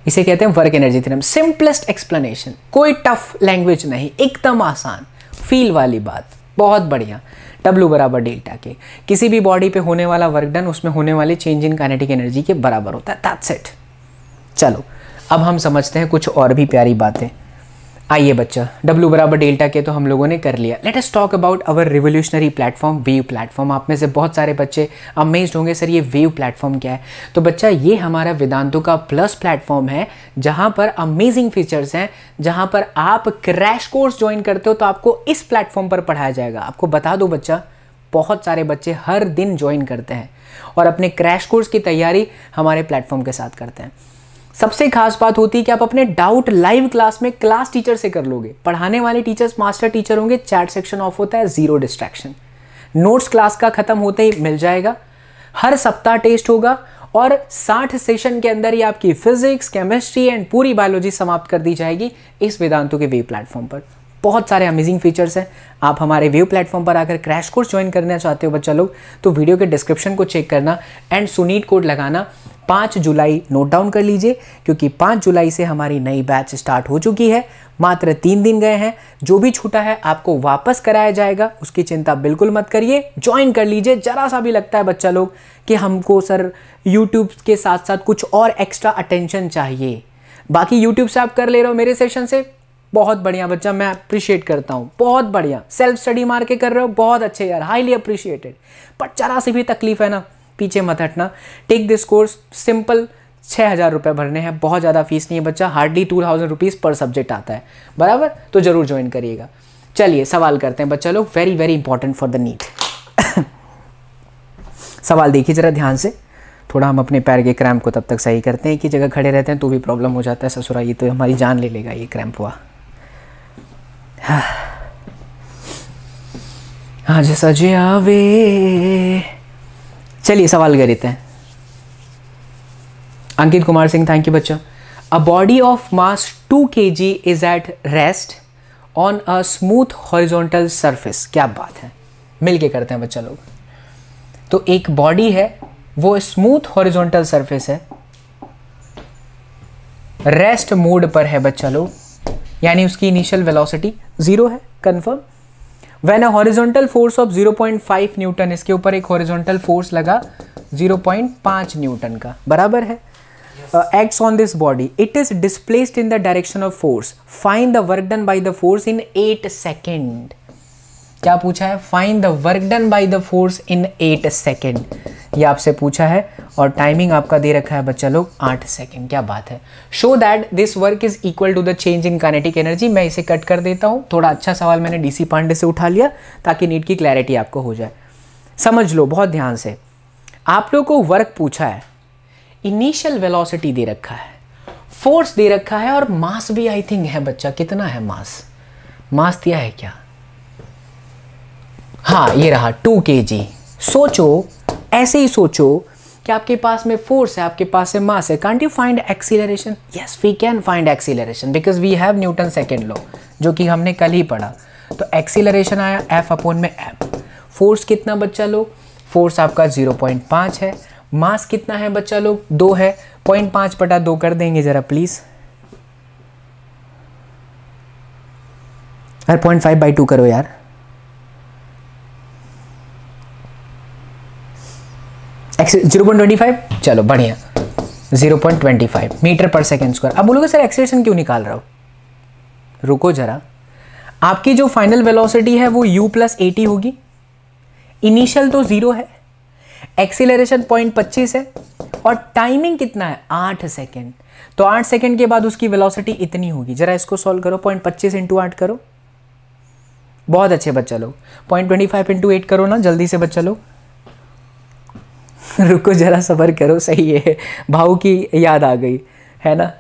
इसे कहते हैं work energy theorem simplest explanation कोई टफ लैंग्वेज नहीं एकदम आसान फील वाली बात बहुत बढ़िया डब्लू बराबर डेल्टा के किसी भी बॉडी पे होने वाला वर्क डन उसमें होने वाले चेंज इन काइनेटिक एनर्जी के बराबर होता है दैट्स इट चलो अब हम समझते हैं कुछ और भी प्यारी बातें आइए बच्चा डब्ल्यू बराबर डेल्टा के तो हम लोगों ने कर लिया let's talk about our revolutionary platform Wave platform आप में से बहुत सारे बच्चे अमेज होंगे सर ये वेव प्लेटफॉर्म क्या है तो बच्चा ये हमारा वेदांतों का प्लस प्लेटफॉर्म है जहां पर अमेजिंग फीचर्स हैं जहां पर आप क्रैश कोर्स ज्वाइन करते हो तो आपको इस प्लेटफॉर्म पर पढ़ाया जाएगा आपको बता दो बच्चा बहुत सारे बच्चे हर दिन ज्वाइन करते हैं और अपने क्रैश कोर्स की तैयारी हमारे प्लेटफॉर्म के साथ करते हैं सबसे खास बात होती है कि आप अपने डाउट लाइव क्लास में क्लास टीचर से कर लोगे पढ़ाने वाले टीचर्स मास्टर टीचर होंगे चैट सेक्शन ऑफ होता है जीरो डिस्ट्रैक्शन नोट्स क्लास का खत्म होते ही मिल जाएगा हर सप्ताह टेस्ट होगा और 60 सेशन के अंदर ही आपकी फिजिक्स केमिस्ट्री एंड पूरी बायोलॉजी समाप्त कर दी जाएगी इस वेदांतों के वे प्लेटफॉर्म पर बहुत सारे अमेजिंग फीचर्स हैं आप हमारे व्यू प्लेटफॉर्म पर आकर क्रैश कोर्स ज्वाइन करना चाहते हो बच्चा लोग तो वीडियो के डिस्क्रिप्शन को चेक करना एंड सुनीट कोड लगाना पाँच जुलाई नोट डाउन कर लीजिए क्योंकि पाँच जुलाई से हमारी नई बैच स्टार्ट हो चुकी है मात्र तीन दिन गए हैं जो भी छूटा है आपको वापस कराया जाएगा उसकी चिंता बिल्कुल मत करिए ज्वाइन कर लीजिए जरा सा भी लगता है बच्चा लोग कि हमको सर यूट्यूब के साथ साथ कुछ और एक्स्ट्रा अटेंशन चाहिए बाकी यूट्यूब से आप कर ले रहे हो मेरे सेशन से बहुत बढ़िया बच्चा मैं अप्रिशिएट करता हूँ बहुत बढ़िया सेल्फ स्टडी मार के कर रहे हो बहुत अच्छे यार हाईली अप्रिशिएटेड बट जरा सी भी तकलीफ है ना पीछे मत हटना टेक दिस कोर्स सिंपल छः हज़ार रुपये भरने हैं बहुत ज़्यादा फीस नहीं है बच्चा हार्डली टू थाउजेंड रुपीज़ पर सब्जेक्ट आता है बराबर तो ज़रूर ज्वाइन करिएगा चलिए सवाल करते हैं बच्चा लोग very very important for the NEET सवाल देखिए ज़रा ध्यान से थोड़ा हम अपने पैर के क्रैम्प को तब तक सही करते हैं कि जगह खड़े रहते हैं तो भी प्रॉब्लम हो जाता है ससुराल ये तो हमारी जान ले लेगा ये क्रैम्प हुआ [SIGHS] आज सजे आवे चलिए सवाल कर देते हैं अंकित कुमार सिंह थैंक यू बच्चों a body of mass two k ji is at rest on a smooth horizontal surface क्या बात है मिलके करते हैं बच्चा लोग तो एक बॉडी है वो स्मूथ हॉरिजॉन्टल सरफेस है रेस्ट मोड पर है बच्चा लोग यानी उसकी इनिशियल वेलोसिटी जीरो है confirm when a horizontal force of 0.5 newton इसके ऊपर एक हॉरिजॉन्टल फोर्स लगा 0.5 न्यूटन का बराबर है acts on this body it is displaced in the direction of force find the work done by the force in eight second क्या पूछा है find the work done by the force in eight second ये आपसे पूछा है और timing आपका दे रखा है बच्चा लोग आठ सेकेंड क्या बात है show that this work is equal to the change in kinetic energy मैं इसे कट कर देता हूँ थोड़ा अच्छा सवाल मैंने डीसी पांडे से उठा लिया ताकि नीट की क्लैरिटी आपको हो जाए समझ लो बहुत ध्यान से आप लोग को वर्क पूछा है इनिशियल वेलोसिटी दे रखा है फोर्स दे रखा है और मास भी आई थिंक है बच्चा कितना है मास मास दिया है क्या हाँ ये रहा टू के जी सोचो ऐसे ही सोचो कि आपके पास में फोर्स है आपके पास में मास है can't you find acceleration yes we can find acceleration because we have Newton second law जो कि हमने कल ही पढ़ा तो एक्सीलरेशन आया एफ अपोन में एम फोर्स कितना बच्चा लोग फोर्स आपका जीरो पॉइंट पाँच है मास कितना है बच्चा लोग दो है पॉइंट पाँच बटा दो कर देंगे ज़रा प्लीज़ अरे पॉइंट फाइव बाई टू करो यार जीरो पॉइंट ट्वेंटी फाइव चलो बढ़िया zero point twenty five metre per second square अब बोलोगे सर एक्सेलेशन क्यों निकाल रहा हो रुको जरा आपकी जो फाइनल वेलोसिटी है वो यू प्लस एटी होगी इनिशियल तो ज़ीरो है एक्सीलरेशन पॉइंट पच्चीस है और टाइमिंग कितना है आठ सेकेंड तो आठ सेकेंड के बाद उसकी वेलोसिटी इतनी होगी ज़रा इसको सॉल्व करो पॉइंट पच्चीस इंटू आठ करो बहुत अच्छे बच्चा लोग point twenty five into eight करो ना जल्दी से बच्चा लोग [LAUGHS] रुको जरा सफ़र करो सही है भाव की याद आ गई है ना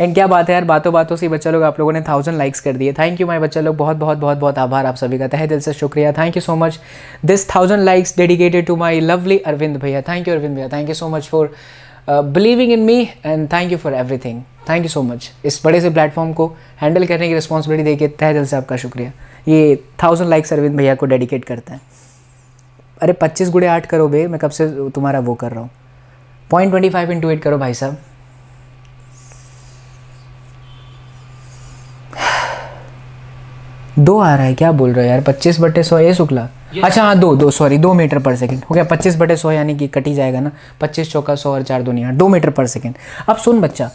एंड क्या बात है यार बातों बातों से बच्चा लोग आप लोगों ने थाउजेंड लाइक्स कर दिए थैंक यू माई बच्चा लोग बहुत बहुत बहुत बहुत आभार आप सभी का तहे दिल से शुक्रिया thank you so much this thousand likes dedicated to my lovely Arvind भैया थैंक यू अरविंद भैया thank you so much for believing in me and thank you for everything thank you so much इस बड़े से प्लेटफॉर्म को handle करने की responsibility देके तहे दिल से आपका शुक्रिया ये थाउजेंड लाइक्स अरविंद भैया को डेडिकेट करते हैं अरे पच्चीस गुड़े आठ करो बे मैं कब से तुम्हारा वो कर रहा हूँ point twenty five into eight करो भाई साहब दो आ रहा है क्या बोल रहे हो यार पच्चीस बटे सौ ये शुक्ला अच्छा हाँ दो दो सॉरी दो मीटर पर सेकंड हो गया पच्चीस बटे सौ यानी कि कटी जाएगा ना पच्चीस चौका सौ और चार दुनिया दो मीटर पर सेकंड अब सुन बच्चा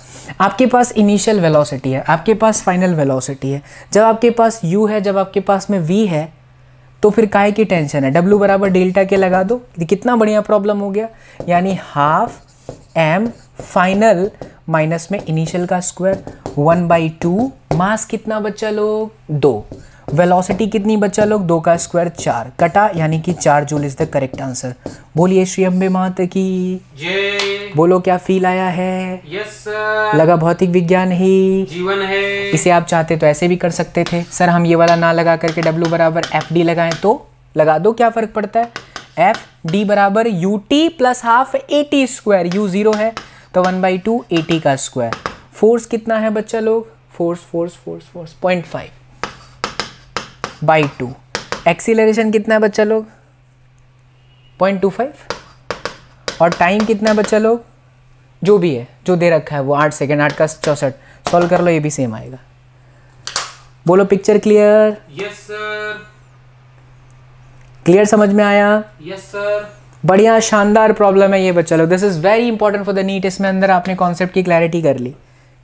आपके पास इनिशियल वेलोसिटी है आपके पास फाइनल वेलोसिटी है जब आपके पास यू है जब आपके पास में वी है तो फिर काय की टेंशन है W बराबर डेल्टा के लगा दो कितना बढ़िया प्रॉब्लम हो गया यानी हाफ एम फाइनल माइनस में इनिशियल का square one by two mass कितना बच्चा लोग दो वेलोसिटी कितनी बच्चा लोग दो का स्क्वायर चार कटा यानी कि चार joule is the correct answer बोलिए श्री अम्बे मात की जे। बोलो क्या फील आया है यस सर लगा भौतिक विज्ञान ही जीवन है इसे आप चाहते तो ऐसे भी कर सकते थे सर हम ये वाला ना लगा करके डब्ल्यू बराबर एफ डी लगाएं तो लगा दो क्या फर्क पड़ता है एफ डी बराबर u t plus half a t square u zero है तो one by two a t का स्क्वायर फोर्स कितना है बच्चा लोग force force force force point five by two acceleration कितना है बच्चा लोग पॉइंट टू फाइव और टाइम कितना है बच्चा लोग जो भी है जो दे रखा है वो आठ सेकेंड आठ का चौंसठ सॉल्व कर लो ये भी सेम आएगा बोलो picture clear yes sir clear समझ में आया यस सर बढ़िया शानदार प्रॉब्लम है ये बच्चा लोग this is very important for the NEET इसमें अंदर आपने कॉन्सेप्ट की क्लैरिटी कर ली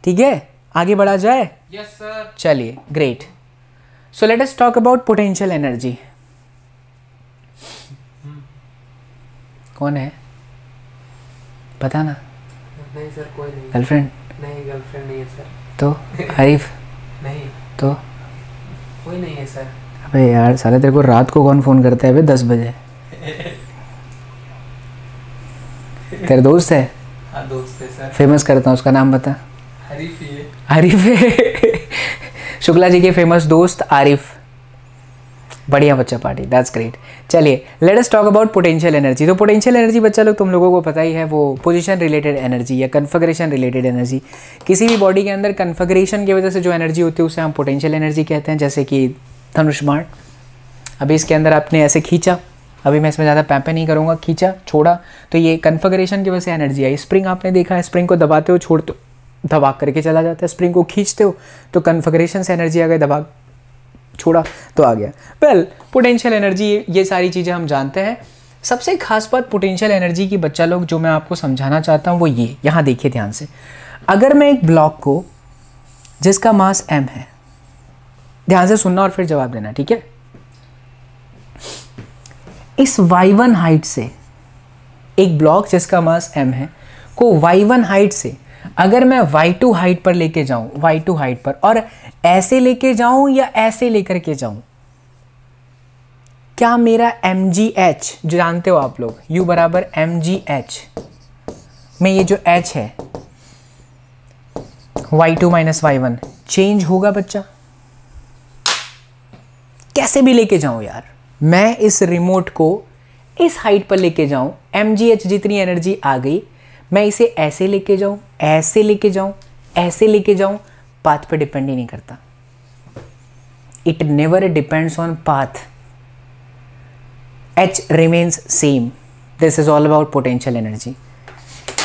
ठीक है आगे बढ़ा जाए यस सर चलिए great So let us talk about potential energy. कौन है पता ना नहीं सर कोई नहीं गर्लफ्रेंड नहीं गर्लफ्रेंड नहीं है सर तो आरिफ नहीं तो कोई नहीं है सर अबे यार साले तेरे को रात को कौन फ़ोन करता है अबे दस बजे तेरे दोस्त है हाँ दोस्त है सर फेमस करता हूँ उसका नाम बता हरीफ है हरीफ है शुक्ला जी के फेमस दोस्त आरिफ बढ़िया बच्चा पार्टी दैट्स ग्रेट चलिए let us talk about potential energy तो पोटेंशियल एनर्जी बच्चा लोग तुम लोगों को पता ही है वो पोजीशन रिलेटेड एनर्जी या कन्फग्रेशन रिलेटेड एनर्जी किसी भी बॉडी के अंदर कन्फिग्रेशन की वजह से जो एनर्जी होती है उसे हम पोटेंशियल एनर्जी कहते हैं जैसे कि धनुष्माण अभी इसके अंदर आपने ऐसे खींचा अभी मैं इसमें ज़्यादा पैपे नहीं करूँगा खींचा छोड़ा तो ये कन्फग्रेशन की वजह से एनर्जी आई स्प्रिंग आपने देखा है स्प्रिंग को दबाते हो छोड़ते हो दबा करके चला जाता है स्प्रिंग को खींचते हो तो कन्फिग्रेशन से एनर्जी आ गई दबा छोड़ा तो आ गया वेल पोटेंशियल एनर्जी ये सारी चीज़ें हम जानते हैं सबसे खास बात पोटेंशियल एनर्जी की बच्चा लोग जो मैं आपको समझाना चाहता हूँ वो ये यहाँ देखिए ध्यान से अगर मैं एक ब्लॉक को जिसका मास एम है ध्यान से सुनना और फिर जवाब देना ठीक है इस वाई वन हाइट से एक ब्लॉक जिसका मास एम है को वाई वन हाइट से अगर मैं वाई टू हाइट पर लेके जाऊं वाई टू हाइट पर और ऐसे लेके जाऊं या ऐसे लेकर के जाऊं क्या मेरा एम जी एच जो जानते हो आप लोग यू बराबर एम जी एच में ये जो एच है y two minus y one change होगा बच्चा कैसे भी लेके जाऊं यार मैं इस रिमोट को इस हाइट पर लेके जाऊं एम जी एच जितनी एनर्जी आ गई मैं इसे ऐसे लेके जाऊं ऐसे लेके जाऊं ऐसे लेके जाऊं पाथ पे डिपेंड ही नहीं करता it never depends on path h remains same this is all about potential energy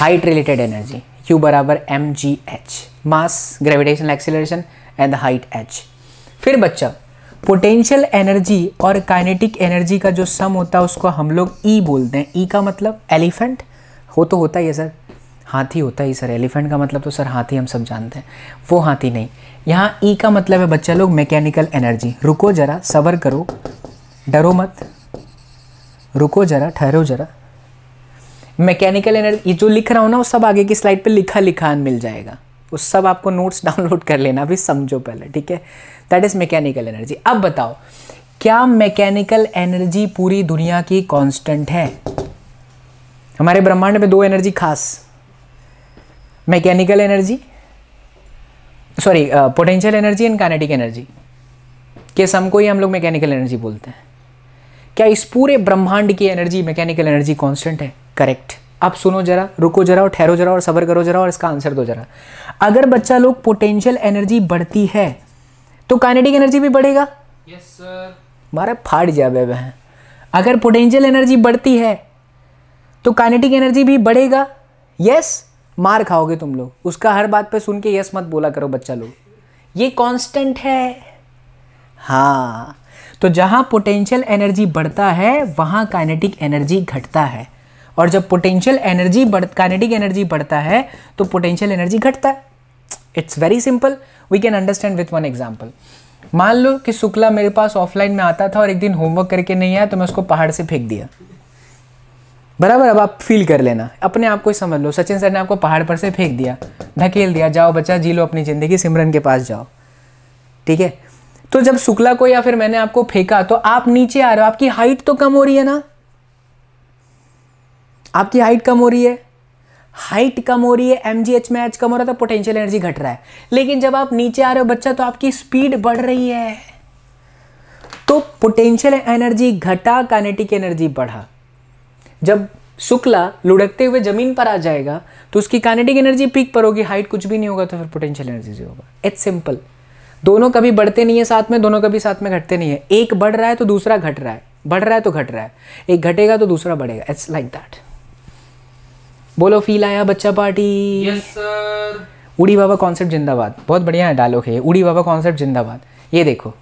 height related energy q बराबर M G h mass gravitation acceleration and height h फिर बच्चा पोटेंशियल एनर्जी और kinetic energy का जो सम होता है उसको हम लोग ई e बोलते हैं ई e का मतलब एलिफेंट हो तो होता ही है सर हाथी होता ही सर एलिफेंट का मतलब तो सर हाथी हम सब जानते हैं वो हाथी नहीं यहाँ ई e का मतलब है बच्चा लोग मैकेनिकल एनर्जी रुको जरा सबर करो डरो मत रुको जरा ठहरो जरा मैकेनिकल एनर्जी जो लिख रहा हूँ ना वो सब आगे की स्लाइड पे लिखा लिखा मिल जाएगा उस सब आपको नोट्स डाउनलोड [LAUGHS] कर लेना अभी समझो पहले ठीक है दैट इज़ मैकेनिकल एनर्जी अब बताओ क्या मैकेनिकल एनर्जी पूरी दुनिया की कांस्टेंट है हमारे ब्रह्मांड में दो एनर्जी खास mechanical energy sorry potential energy and kinetic energy के सम को ही हम लोग मैकेनिकल एनर्जी बोलते हैं क्या इस पूरे ब्रह्मांड की एनर्जी मैकेनिकल एनर्जी कांस्टेंट है करेक्ट आप सुनो जरा रुको जरा और ठहरो जरा और सबर करो जरा और इसका आंसर दो जरा अगर बच्चा लोग पोटेंशियल एनर्जी बढ़ती है तो काइनेटिक एनर्जी भी बढ़ेगा यस सर मारे फाड़ जाए अगर पोटेंशियल एनर्जी बढ़ती है तो काइनेटिक एनर्जी भी बढ़ेगा यस मार खाओगे तुम लोग उसका हर बात पे सुन के यस मत बोला करो बच्चा लोग ये कांस्टेंट है हाँ तो जहां पोटेंशियल एनर्जी बढ़ता है वहां काइनेटिक एनर्जी घटता है और जब पोटेंशियल एनर्जी बढ़ काइनेटिक एनर्जी बढ़ता है तो पोटेंशियल एनर्जी घटता है it's very simple we can understand with one example मान लो कि शुक्ला मेरे पास ऑफलाइन में आता था और एक दिन होमवर्क करके नहीं आया तो मैं उसको पहाड़ से फेंक दिया बराबर अब आप फील कर लेना अपने आप को समझ लो सचिन सर ने आपको पहाड़ पर से फेंक दिया धकेल दिया जाओ बच्चा जी लो अपनी ज़िंदगी सिमरन के पास जाओ ठीक है तो जब शुक्ला को या फिर मैंने आपको फेंका तो आप नीचे आ रहे हो आपकी हाइट तो कम हो रही है ना आपकी हाइट कम हो रही है हाइट कम हो रही है एम जी एच में एच कम हो रहा था पोटेंशियल एनर्जी घट रहा है लेकिन जब आप नीचे आ रहे हो बच्चा तो आपकी स्पीड बढ़ रही है तो पोटेंशियल एनर्जी घटा काइनेटिक एनर्जी बढ़ा जब शुक्ला लुढ़कते हुए जमीन पर आ जाएगा तो उसकी काइनेटिक एनर्जी पीक पर होगी हाइट कुछ भी नहीं होगा तो फिर पोटेंशियल एनर्जी जीरो होगा इट्स सिंपल दोनों कभी बढ़ते नहीं है साथ में दोनों कभी साथ में घटते नहीं है एक बढ़ रहा है तो दूसरा घट रहा है बढ़ रहा है तो घट रहा है एक घटेगा तो दूसरा बढ़ेगा इट्स लाइक दैट बोलो फील आया बच्चा पार्टी उड़ी बाबा कॉन्सेप्ट जिंदाबाद बहुत बढ़िया है डायलॉग है उड़ी बाबा कॉन्सेप्ट जिंदाबाद ये देखो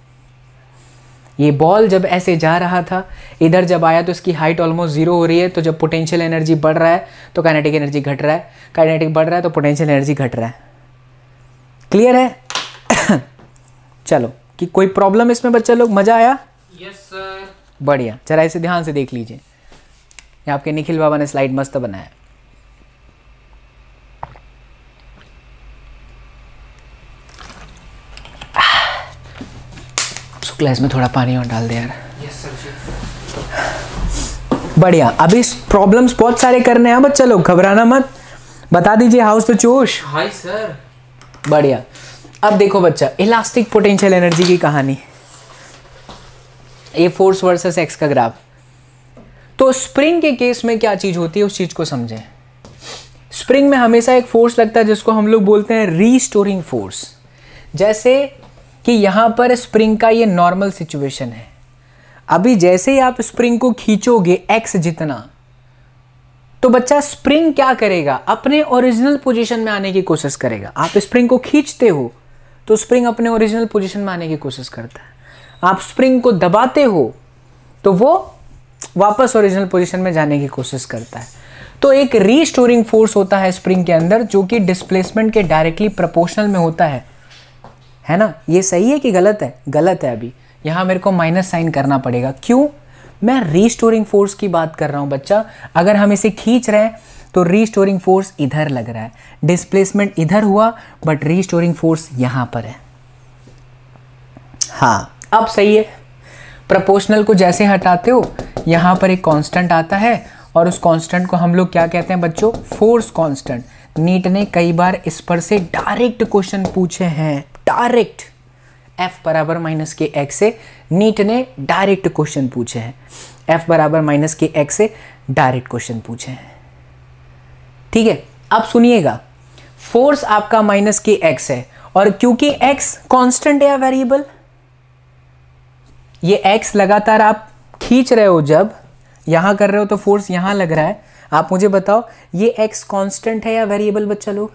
ये बॉल जब ऐसे जा रहा था इधर जब आया तो इसकी हाइट ऑलमोस्ट जीरो हो रही है तो जब पोटेंशियल एनर्जी बढ़ रहा है तो काइनेटिक एनर्जी घट रहा है काइनेटिक बढ़ रहा है तो पोटेंशियल एनर्जी घट रहा है क्लियर है [COUGHS] चलो कि कोई प्रॉब्लम इसमें बच्चा लोग मज़ा आया यस सर बढ़िया जरा इसे ध्यान से देख लीजिए आपके निखिल बाबा ने स्लाइड मस्त बनाया ग्लास में थोड़ा पानी और डाल दे यार बढ़िया अभी प्रॉब्लम्स बहुत सारे करने हैं हाँ, बच्चा चलो घबराना मत बता दीजिए हाउस तो चोश हाय सर बढ़िया अब देखो बच्चा इलास्टिक पोटेंशियल एनर्जी की कहानी ए फोर्स वर्सेस एक्स का ग्राफ तो स्प्रिंग के केस में क्या चीज़ होती है उस चीज़ को समझें स्प्रिंग में हमेशा एक फोर्स लगता है जिसको हम लोग बोलते हैं रीस्टोरिंग फोर्स जैसे कि यहाँ पर स्प्रिंग का ये नॉर्मल सिचुएशन है अभी जैसे ही आप स्प्रिंग को खींचोगे एक्स जितना तो बच्चा स्प्रिंग क्या करेगा अपने ओरिजिनल पोजीशन में आने की कोशिश करेगा आप स्प्रिंग को खींचते हो तो स्प्रिंग अपने ओरिजिनल पोजीशन में आने की कोशिश करता है आप स्प्रिंग को दबाते हो तो वो वापस ओरिजिनल पोजीशन में जाने की कोशिश करता है तो एक रीस्टोरिंग फोर्स होता है स्प्रिंग के अंदर जो कि डिस्प्लेसमेंट के डायरेक्टली प्रपोर्शनल में होता है है ना ये सही है कि गलत है गलत है अभी यहाँ मेरे को माइनस साइन करना पड़ेगा क्यों मैं रीस्टोरिंग फोर्स की बात कर रहा हूँ बच्चा अगर हम इसे खींच रहे हैं तो रीस्टोरिंग फोर्स इधर लग रहा है डिस्प्लेसमेंट इधर हुआ बट रीस्टोरिंग फोर्स यहाँ पर है हाँ अब सही है प्रपोशनल को जैसे हटाते हो यहाँ पर एक कांस्टेंट आता है और उस कांस्टेंट को हम लोग क्या कहते हैं बच्चों फोर्स कांस्टेंट नीट ने कई बार इस पर से डायरेक्ट क्वेश्चन पूछे हैं डायरेक्ट एफ बराबर माइनस के एक्स से नीट ने डायरेक्ट क्वेश्चन पूछे हैं एफ बराबर माइनस के एक्स से डायरेक्ट क्वेश्चन पूछे हैं ठीक है अब सुनिएगा फोर्स आपका माइनस के एक्स है और क्योंकि एक्स कांस्टेंट है वेरिएबल ये एक्स लगातार आप खींच रहे हो जब यहां कर रहे हो तो फोर्स यहां लग रहा है आप मुझे बताओ ये एक्स कांस्टेंट है या वेरिएबल बच्चा लोग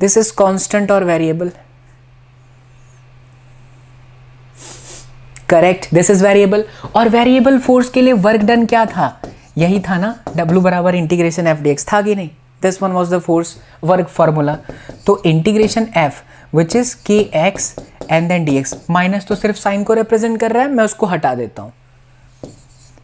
दिस इज कॉन्स्टेंट और variable correct this is variable और वेरिएबल फोर्स के लिए वर्क डन क्या था यही था ना डब्ल्यू बराबर इंटीग्रेशन एफ डी था कि नहीं this one was the force work formula तो integration F which is K X and then D X minus तो सिर्फ साइन को रिप्रेजेंट कर रहा है मैं उसको हटा देता हूँ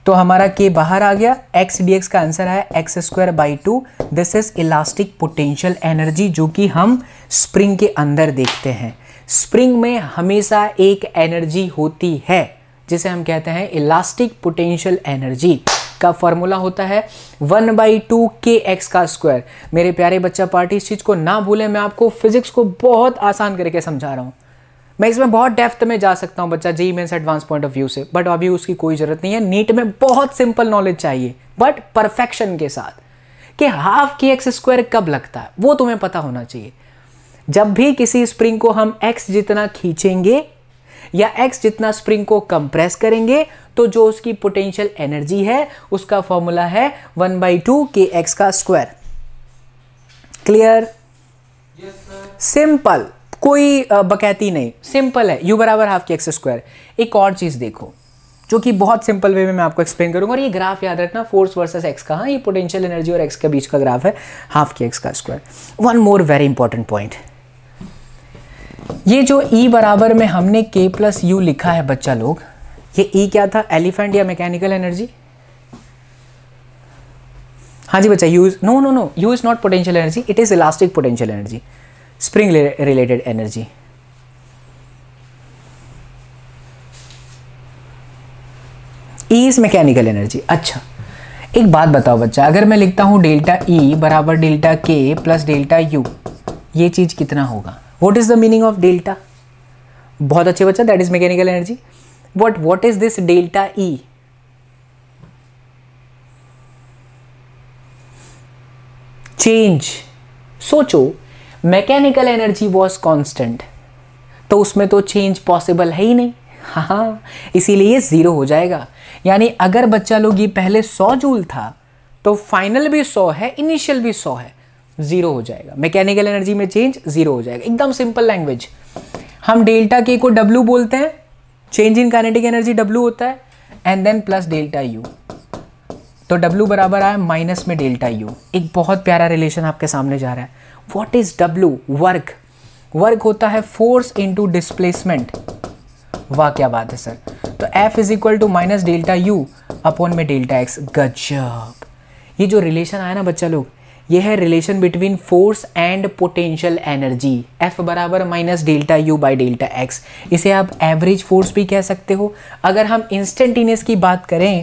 तो हमारा के बाहर आ गया एक्स डी एक्स का आंसर है X square by two this is elastic potential energy जो कि हम स्प्रिंग के अंदर देखते हैं स्प्रिंग में हमेशा एक एनर्जी होती है जिसे हम कहते हैं इलास्टिक पोटेंशियल एनर्जी का फॉर्मूला होता है one by two K X का स्क्वायर मेरे प्यारे बच्चा पार्टी इस चीज़ को ना भूलें मैं आपको फिजिक्स को बहुत आसान करके समझा रहा हूँ मैं इसमें बहुत डेफ्थ में जा सकता हूँ बच्चा JEE mains advance point of view से बट अभी उसकी कोई ज़रूरत नहीं है नीट में बहुत सिंपल नॉलेज चाहिए बट परफेक्शन के साथ कि हाफ की एक्स स्क्वायर कब लगता है वो तुम्हें पता होना चाहिए जब भी किसी स्प्रिंग को हम एक्स जितना खींचेंगे या एक्स जितना स्प्रिंग को कंप्रेस करेंगे तो जो उसकी पोटेंशियल एनर्जी है उसका फॉर्मूला है one by two K X का स्क्वायर क्लियर सिंपल कोई बकैती नहीं सिंपल है यू बराबर हाफ के एक्स स्क्वायर एक और चीज़ देखो जो कि बहुत सिंपल वे में मैं आपको एक्सप्लेन करूंगा और ये ग्राफ याद रखना फोर्स वर्सेस एक्स का हाँ ये पोटेंशियल एनर्जी और एक्स के बीच का ग्राफ है हाफ के एक्स का square one more very important point ये जो ई e बराबर में हमने के प्लस यू लिखा है बच्चा लोग ये ई e क्या था एलिफेंट या मैकेनिकल एनर्जी हाँ जी बच्चा use no no no U is not potential energy it is elastic potential energy spring related energy E is mechanical energy अच्छा एक बात बताओ बच्चा अगर मैं लिखता हूं डेल्टा ई e बराबर delta K plus delta U ये चीज़ कितना होगा what is the meaning of delta बहुत अच्छे बच्चा that is mechanical energy what what is this delta E e? Change सोचो मैकेनिकल एनर्जी वॉज कॉन्स्टेंट तो उसमें तो चेंज पॉसिबल है ही नहीं हाँ, हाँ इसीलिए ज़ीरो हो जाएगा यानी अगर बच्चा लोग ये पहले सौ जूल था तो फाइनल भी सौ है इनिशियल भी सौ है ज़ीरो हो जाएगा मैकेनिकल एनर्जी में चेंज ज़ीरो हो जाएगा एकदम सिंपल लैंग्वेज हम डेल्टा के को डब्ल्यू बोलते हैं change in kinetic energy W होता है and then plus delta U तो डब्ल्यू बराबर आया माइनस में डेल्टा यू एक बहुत प्यारा रिलेशन आपके सामने जा रहा है what is W work work होता है फोर्स टू डिस्प्लेसमेंट वाह क्या बात है सर तो F is equal to minus delta U upon में डेल्टा एक्स गजब ये जो रिलेशन आया ना बच्चा लोग ये है relation between force and potential energy F बराबर minus delta U by delta X इसे आप एवरेज फोर्स भी कह सकते हो अगर हम इंस्टेंटेनियस की बात करें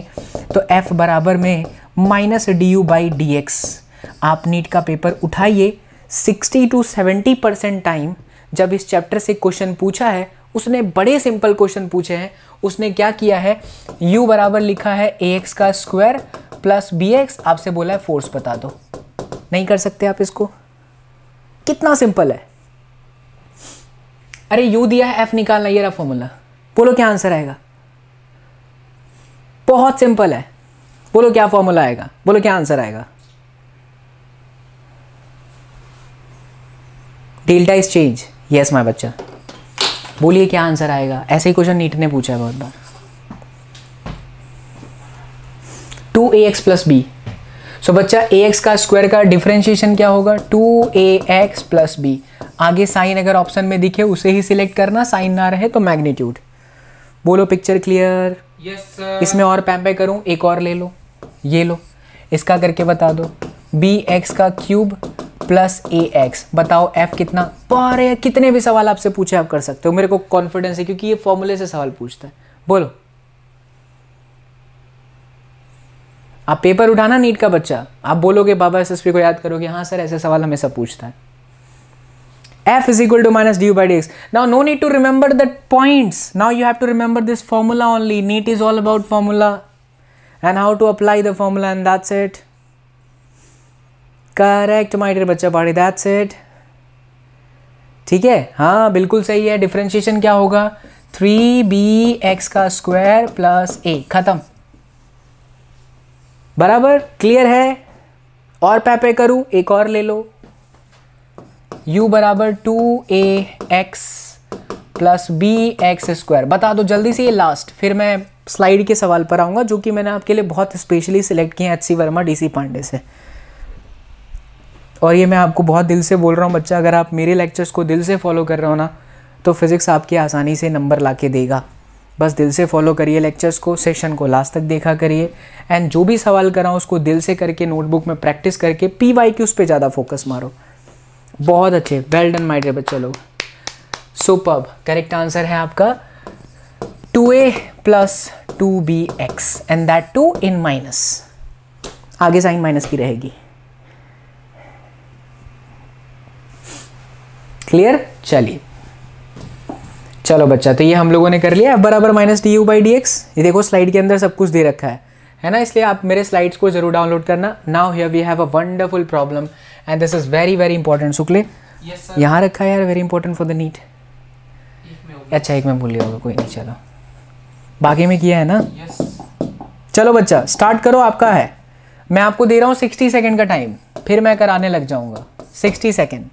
तो एफ बराबर में minus D U by D X आप नीट का पेपर उठाइए sixty two seventy percent time जब इस चैप्टर से क्वेश्चन पूछा है उसने बड़े सिंपल क्वेश्चन पूछे हैं उसने क्या किया है u बराबर लिखा है ए एक्स का स्क्वायर प्लस बी एक्स आपसे बोला है फोर्स बता दो नहीं कर सकते आप इसको कितना सिंपल है अरे u दिया है f निकालना ये रहा फॉर्मूला बोलो क्या आंसर आएगा बहुत सिंपल है बोलो क्या फॉर्मूला आएगा बोलो क्या आंसर आएगा delta is change yes my बच्चा बोलिए क्या आंसर आएगा ऐसे ही क्वेश्चन नीट ने पूछा है बहुत बार two A X plus B so बच्चा ए एक्स का स्क्वायर का डिफ्रेंशिएशन क्या होगा two A X plus B आगे साइन अगर ऑप्शन में दिखे उसे ही सिलेक्ट करना साइन ना रहे तो मैग्नीट्यूड बोलो पिक्चर क्लियर yes, इसमें और पैम्पे करूं एक और ले लो ये लो इसका करके बता दो बी एक्स का क्यूब प्लस ए एक्स बताओ एफ कितना बारे कितने भी सवाल आपसे पूछे आप कर सकते हो मेरे को कॉन्फिडेंस है क्योंकि ये फॉर्मूले से सवाल पूछता है बोलो आप पेपर उठाना नीट का बच्चा आप बोलोगे बाबा एस को याद करोगे हाँ सर ऐसे सवाल हमेशा पूछता है f is equal to minus du by dx. Now no need to remember the points. Now you have to remember this formula only. Neat is all about formula and how to apply the formula and that's it. Correct my dear बच्चा पाड़ी that's it ठीक है हाँ बिल्कुल सही है differentiation क्या होगा थ्री बी एक्स का स्क्वायर प्लस ए खत्म बराबर क्लियर है और पैपे करूं एक और ले लो u बराबर two A X plus B X square बता दो जल्दी से ये लास्ट फिर मैं स्लाइड के सवाल पर आऊंगा जो कि मैंने आपके लिए बहुत स्पेशली सिलेक्ट किए हैं H C Verma D C Pandey से और ये मैं आपको बहुत दिल से बोल रहा हूँ बच्चा अगर आप मेरे लेक्चर्स को दिल से फॉलो कर रहे हो ना तो फिज़िक्स आपके आसानी से नंबर ला के देगा बस दिल से फॉलो करिए लेक्चर्स को सेशन को लास्ट तक देखा करिए एंड जो भी सवाल हूँ उसको दिल से करके नोटबुक में प्रैक्टिस करके पी वाई क्यूज़ पर ज़्यादा फोकस मारो बहुत अच्छे वेल डन माइड बच्चे लोग सुपर करेक्ट आंसर है आपका two A plus two B X and that to in minus आगे साइन माइनस की रहेगी क्लियर चलिए चलो बच्चा तो ये हम लोगों ने कर लिया एफ बराबर minus D U by D X ये देखो स्लाइड के अंदर सब कुछ दे रखा है है ना इसलिए आप मेरे स्लाइड्स को जरूर डाउनलोड करना now here we have a wonderful problem and this is very very important सुखले यहाँ रखा है यार very important for the NEET अच्छा एक मैं भूल लिया होगा कोई नहीं चलो बाकी में किया है ना yes. चलो बच्चा स्टार्ट करो आपका है मैं आपको दे रहा हूँ सिक्सटी सेकेंड का टाइम फिर मैं कराने लग जाऊंगा सिक्सटी सेकेंड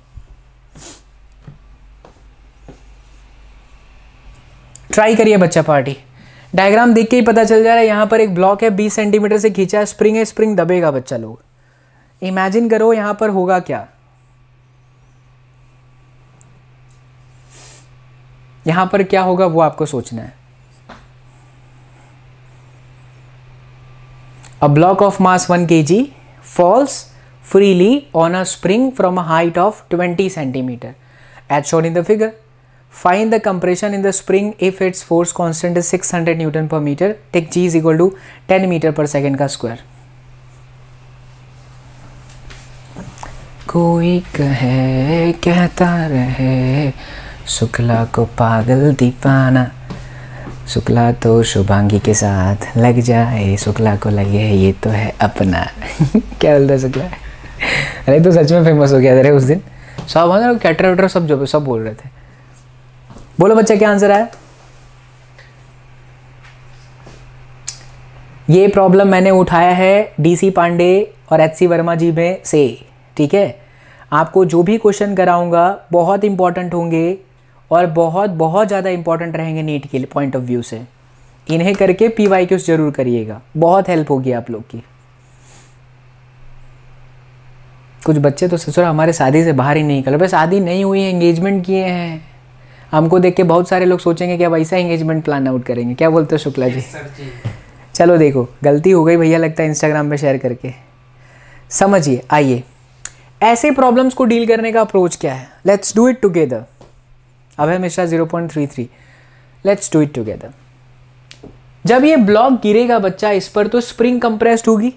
ट्राई करिए बच्चा पार्टी डायग्राम देख के ही पता चल जा रहा है यहाँ पर एक ब्लॉक है बीस सेंटीमीटर से खींचा है स्प्रिंग है स्प्रिंग दबेगा बच्चा लोग इमेजिन करो यहाँ पर होगा क्या यहाँ पर क्या होगा वो आपको सोचना है a block of mass one K G falls freely on a spring from a height of twenty centimetre at shown in the figure Find the compression in the spring if its force constant is 600 Newton per meter. Take G is equal to 10 meter per second का square कोई कहे कहता रहे शुक्ला को पागल दीपाना शुक्ला तो शुभांगी के साथ लग जाए शुक्ला को लगे ये तो है अपना [LAUGHS] क्या बोलता है शुक्ला अरे तो सच में फेमस हो गया तेरे उस दिन सब कैटर वेटर सब जो सब बोल रहे थे बोलो बच्चा क्या आंसर आया ये प्रॉब्लम मैंने उठाया है डीसी पांडे और एच सी वर्मा जी में से ठीक है आपको जो भी क्वेश्चन कराऊंगा बहुत इंपॉर्टेंट होंगे और बहुत बहुत ज़्यादा इंपॉर्टेंट रहेंगे नीट के पॉइंट ऑफ व्यू से इन्हें करके पी वाई क्यूज जरूर करिएगा बहुत हेल्प होगी आप लोग की कुछ बच्चे तो ससुर हमारे शादी से बाहर ही नहीं निकल शादी नहीं हुई है एंगेजमेंट किए हैं हमको देख के बहुत सारे लोग सोचेंगे कि अब ऐसा इंगेजमेंट प्लान आउट करेंगे क्या बोलते हो शुक्ला जी चलो देखो गलती हो गई भैया लगता है इंस्टाग्राम पे शेयर करके समझिए आइए ऐसे प्रॉब्लम्स को डील करने का अप्रोच क्या है लेट्स डू इट टुगेदर है Mishra zero point three three let's do it together जब ये ब्लॉक गिरेगा बच्चा इस पर तो स्प्रिंग कंप्रेस्ड होगी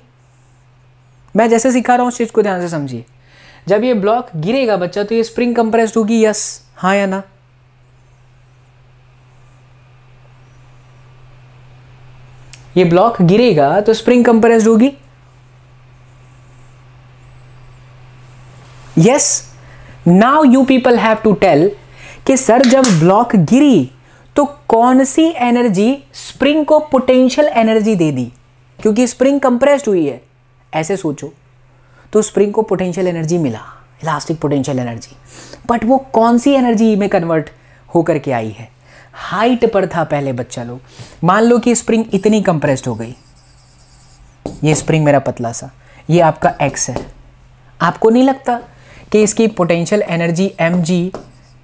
मैं जैसे सिखा रहा हूँ उस चीज़ को ध्यान से समझिए जब ये ब्लॉक गिरेगा बच्चा तो ये स्प्रिंग कंप्रेस्ड होगी यस हाँ या ना ये ब्लॉक गिरेगा तो स्प्रिंग कंप्रेस्ड होगी yes now you people have to tell कि सर जब ब्लॉक गिरी तो कौन सी एनर्जी स्प्रिंग को पोटेंशियल एनर्जी दे दी क्योंकि स्प्रिंग कंप्रेस्ड हुई है ऐसे सोचो तो स्प्रिंग को पोटेंशियल एनर्जी मिला इलास्टिक पोटेंशियल एनर्जी बट वो कौन सी एनर्जी में कन्वर्ट होकर के आई है हाइट पर था पहले बच्चा लोग मान लो कि स्प्रिंग इतनी कंप्रेस्ड हो गई ये स्प्रिंग मेरा पतला सा ये आपका एक्स है आपको नहीं लगता कि इसकी potential energy M ji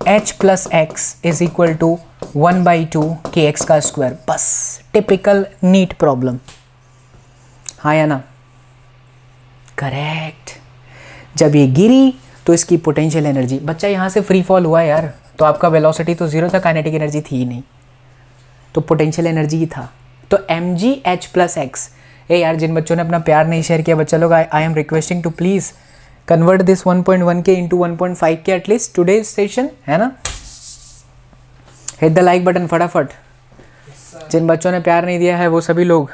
H plus X is equal to one by two K X का स्क्वायर बस टिपिकल नीट प्रॉब्लम हाँ या ना करेक्ट जब ये गिरी तो इसकी पोटेंशियल एनर्जी बच्चा यहां से फ्री फॉल हुआ यार तो आपका वेलोसिटी तो ज़ीरो था काइनेटिक एनर्जी थी ही नहीं तो पोटेंशियल एनर्जी ही था तो एम जी एच प्लस एक्स ए यार जिन बच्चों ने अपना प्यार नहीं शेयर किया बच्चा लोग I am requesting to please convert this one K into five K at least today session है ना हिट द लाइक बटन फटाफट जिन बच्चों ने प्यार नहीं दिया है वो सभी लोग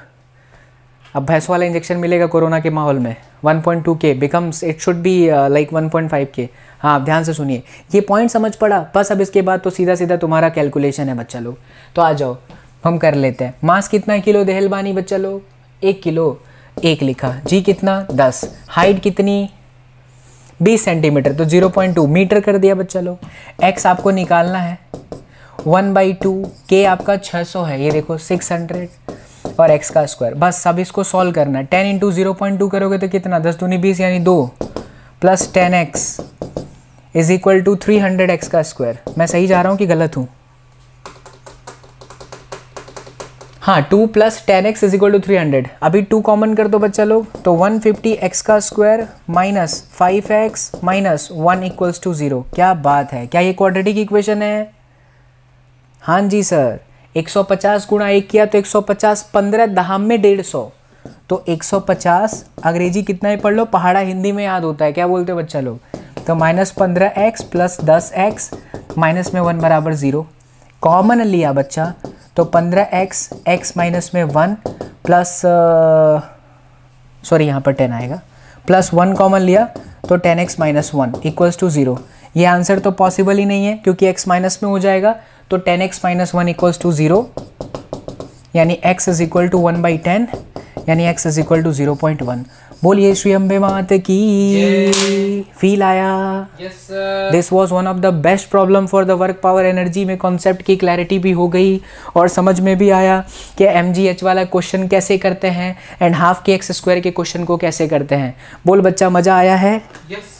अब भैंस वाला इंजेक्शन मिलेगा कोरोना के माहौल में one point two K becomes it should be like one point five K हाँ आप ध्यान से सुनिए ये पॉइंट समझ पड़ा बस अब इसके बाद तो सीधा सीधा तुम्हारा कैलकुलेशन है बच्चा लोग तो आ जाओ हम कर लेते हैं मांस कितना किलो दहलबानी बच्चा लोग एक किलो एक लिखा जी कितना दस हाइट कितनी बीस सेंटीमीटर तो जीरो पॉइंट टू मीटर कर दिया बच्चा लोग एक्स आपको निकालना है वन बाई टू के आपका छः सौ है ये देखो सिक्स हंड्रेड और एक्स का स्क्वायर बस सब इसको सॉल्व करना है ten into zero point two करोगे तो कितना दस दूनी बीस यानी दो plus ten X is equal to three hundred X का स्क्वायर मैं सही जा रहा हूँ कि गलत हूँ हाँ two plus ten X is equal to three hundred अभी टू कॉमन कर दो बच्चा लोग तो वन फिफ्टी एक्स का square minus five X minus one equals to zero क्या बात है क्या ये क्वाड्रेटिक इक्वेशन है हाँ जी सर 150 गुणा एक किया तो 150 पंद्रह दहाम में डेढ़ सौ तो 150 अंग्रेजी कितना ही पढ़ लो पहाड़ा हिंदी में याद होता है क्या बोलते हो बच्चा लोग तो माइनस पंद्रह एक्स प्लस दस एक्स माइनस में वन बराबर ज़ीरो कॉमन लिया बच्चा तो पंद्रह एक्स एक्स माइनस में वन प्लस सॉरी यहाँ पर टेन आएगा प्लस वन कॉमन लिया तो ten X minus one equals to zero ये आंसर तो पॉसिबल ही नहीं है क्योंकि एक्स माइनस में हो जाएगा तो ten X minus one equals to zero यानी X is equal to one by ten यानी X is equal to zero point one बोलिए श्री अम्बे मात की फील आया this was one of the best problem for the work power energy में concept की clarity भी हो गई और समझ में भी आया कि एम जी एच वाला क्वेश्चन कैसे करते हैं and half K X square के क्वेश्चन को कैसे करते हैं बोल बच्चा मजा आया है yes,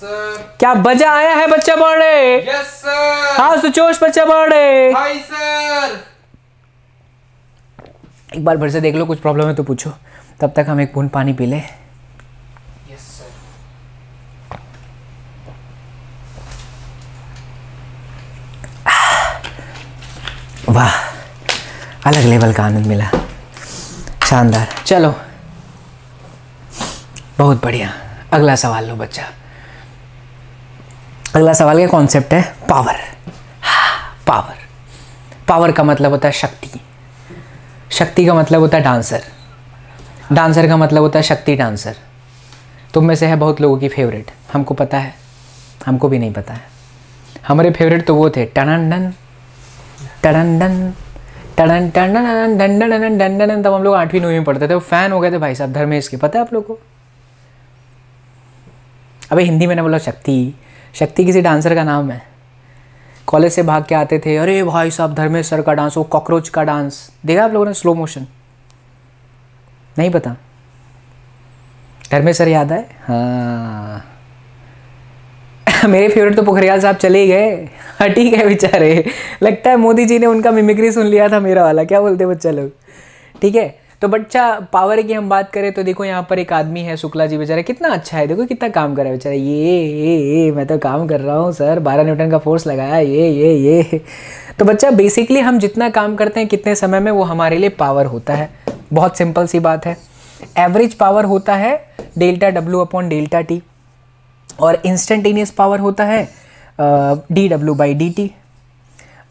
क्या मजा आया है बच्चा बड़े yes, हाँ सुचोश बच्चा बड़े एक बार फिर से देख लो कुछ प्रॉब्लम है तो पूछो तब तक हम एक बूंद पानी पी लें वाह अलग लेवल का आनंद मिला शानदार चलो बहुत बढ़िया अगला सवाल लो बच्चा अगला सवाल का कॉन्सेप्ट है पावर हाँ, पावर पावर का मतलब होता है शक्ति शक्ति का मतलब होता है डांसर डांसर का मतलब होता है शक्ति डांसर तुम में से है बहुत लोगों की फेवरेट हमको पता है हमको भी नहीं पता है हमारे फेवरेट तो वो थे टनन टन टन डन टनन टनन डंडन डन डंडन तब हम लोग आठवीं नौवीं में पढ़ते थे वो फ़ैन हो गए थे भाई साहब धर्मेश के पता है आप लोग को अबे हिंदी मैंने बोला शक्ति शक्ति किसी डांसर का नाम है कॉलेज से भाग के आते थे अरे भाई साहब धर्मेश सर का डांस वो कॉकरोच का डांस देखा आप लोगों ने स्लो मोशन नहीं पता धर्मेश्वर सर याद आए हाँ [LAUGHS] मेरे फेवरेट तो पोखरियाल साहब चले ही गए हाँ, ठीक है बेचारे लगता है मोदी जी ने उनका मिमिक्री सुन लिया था मेरा वाला क्या बोलते बच्चा लोग ठीक है तो बच्चा पावर की हम बात करें तो देखो यहाँ पर एक आदमी है शुक्ला जी बेचारा कितना अच्छा है देखो कितना काम कर रहा है बेचारा ये, ये ये मैं तो काम कर रहा हूँ सर बारह न्यूटन का फोर्स लगाया ये ये ये तो बच्चा बेसिकली हम जितना काम करते हैं कितने समय में वो हमारे लिए पावर होता है बहुत सिंपल सी बात है एवरेज पावर होता है delta W upon delta T और इंस्टेंटेनियस पावर होता है D W by D T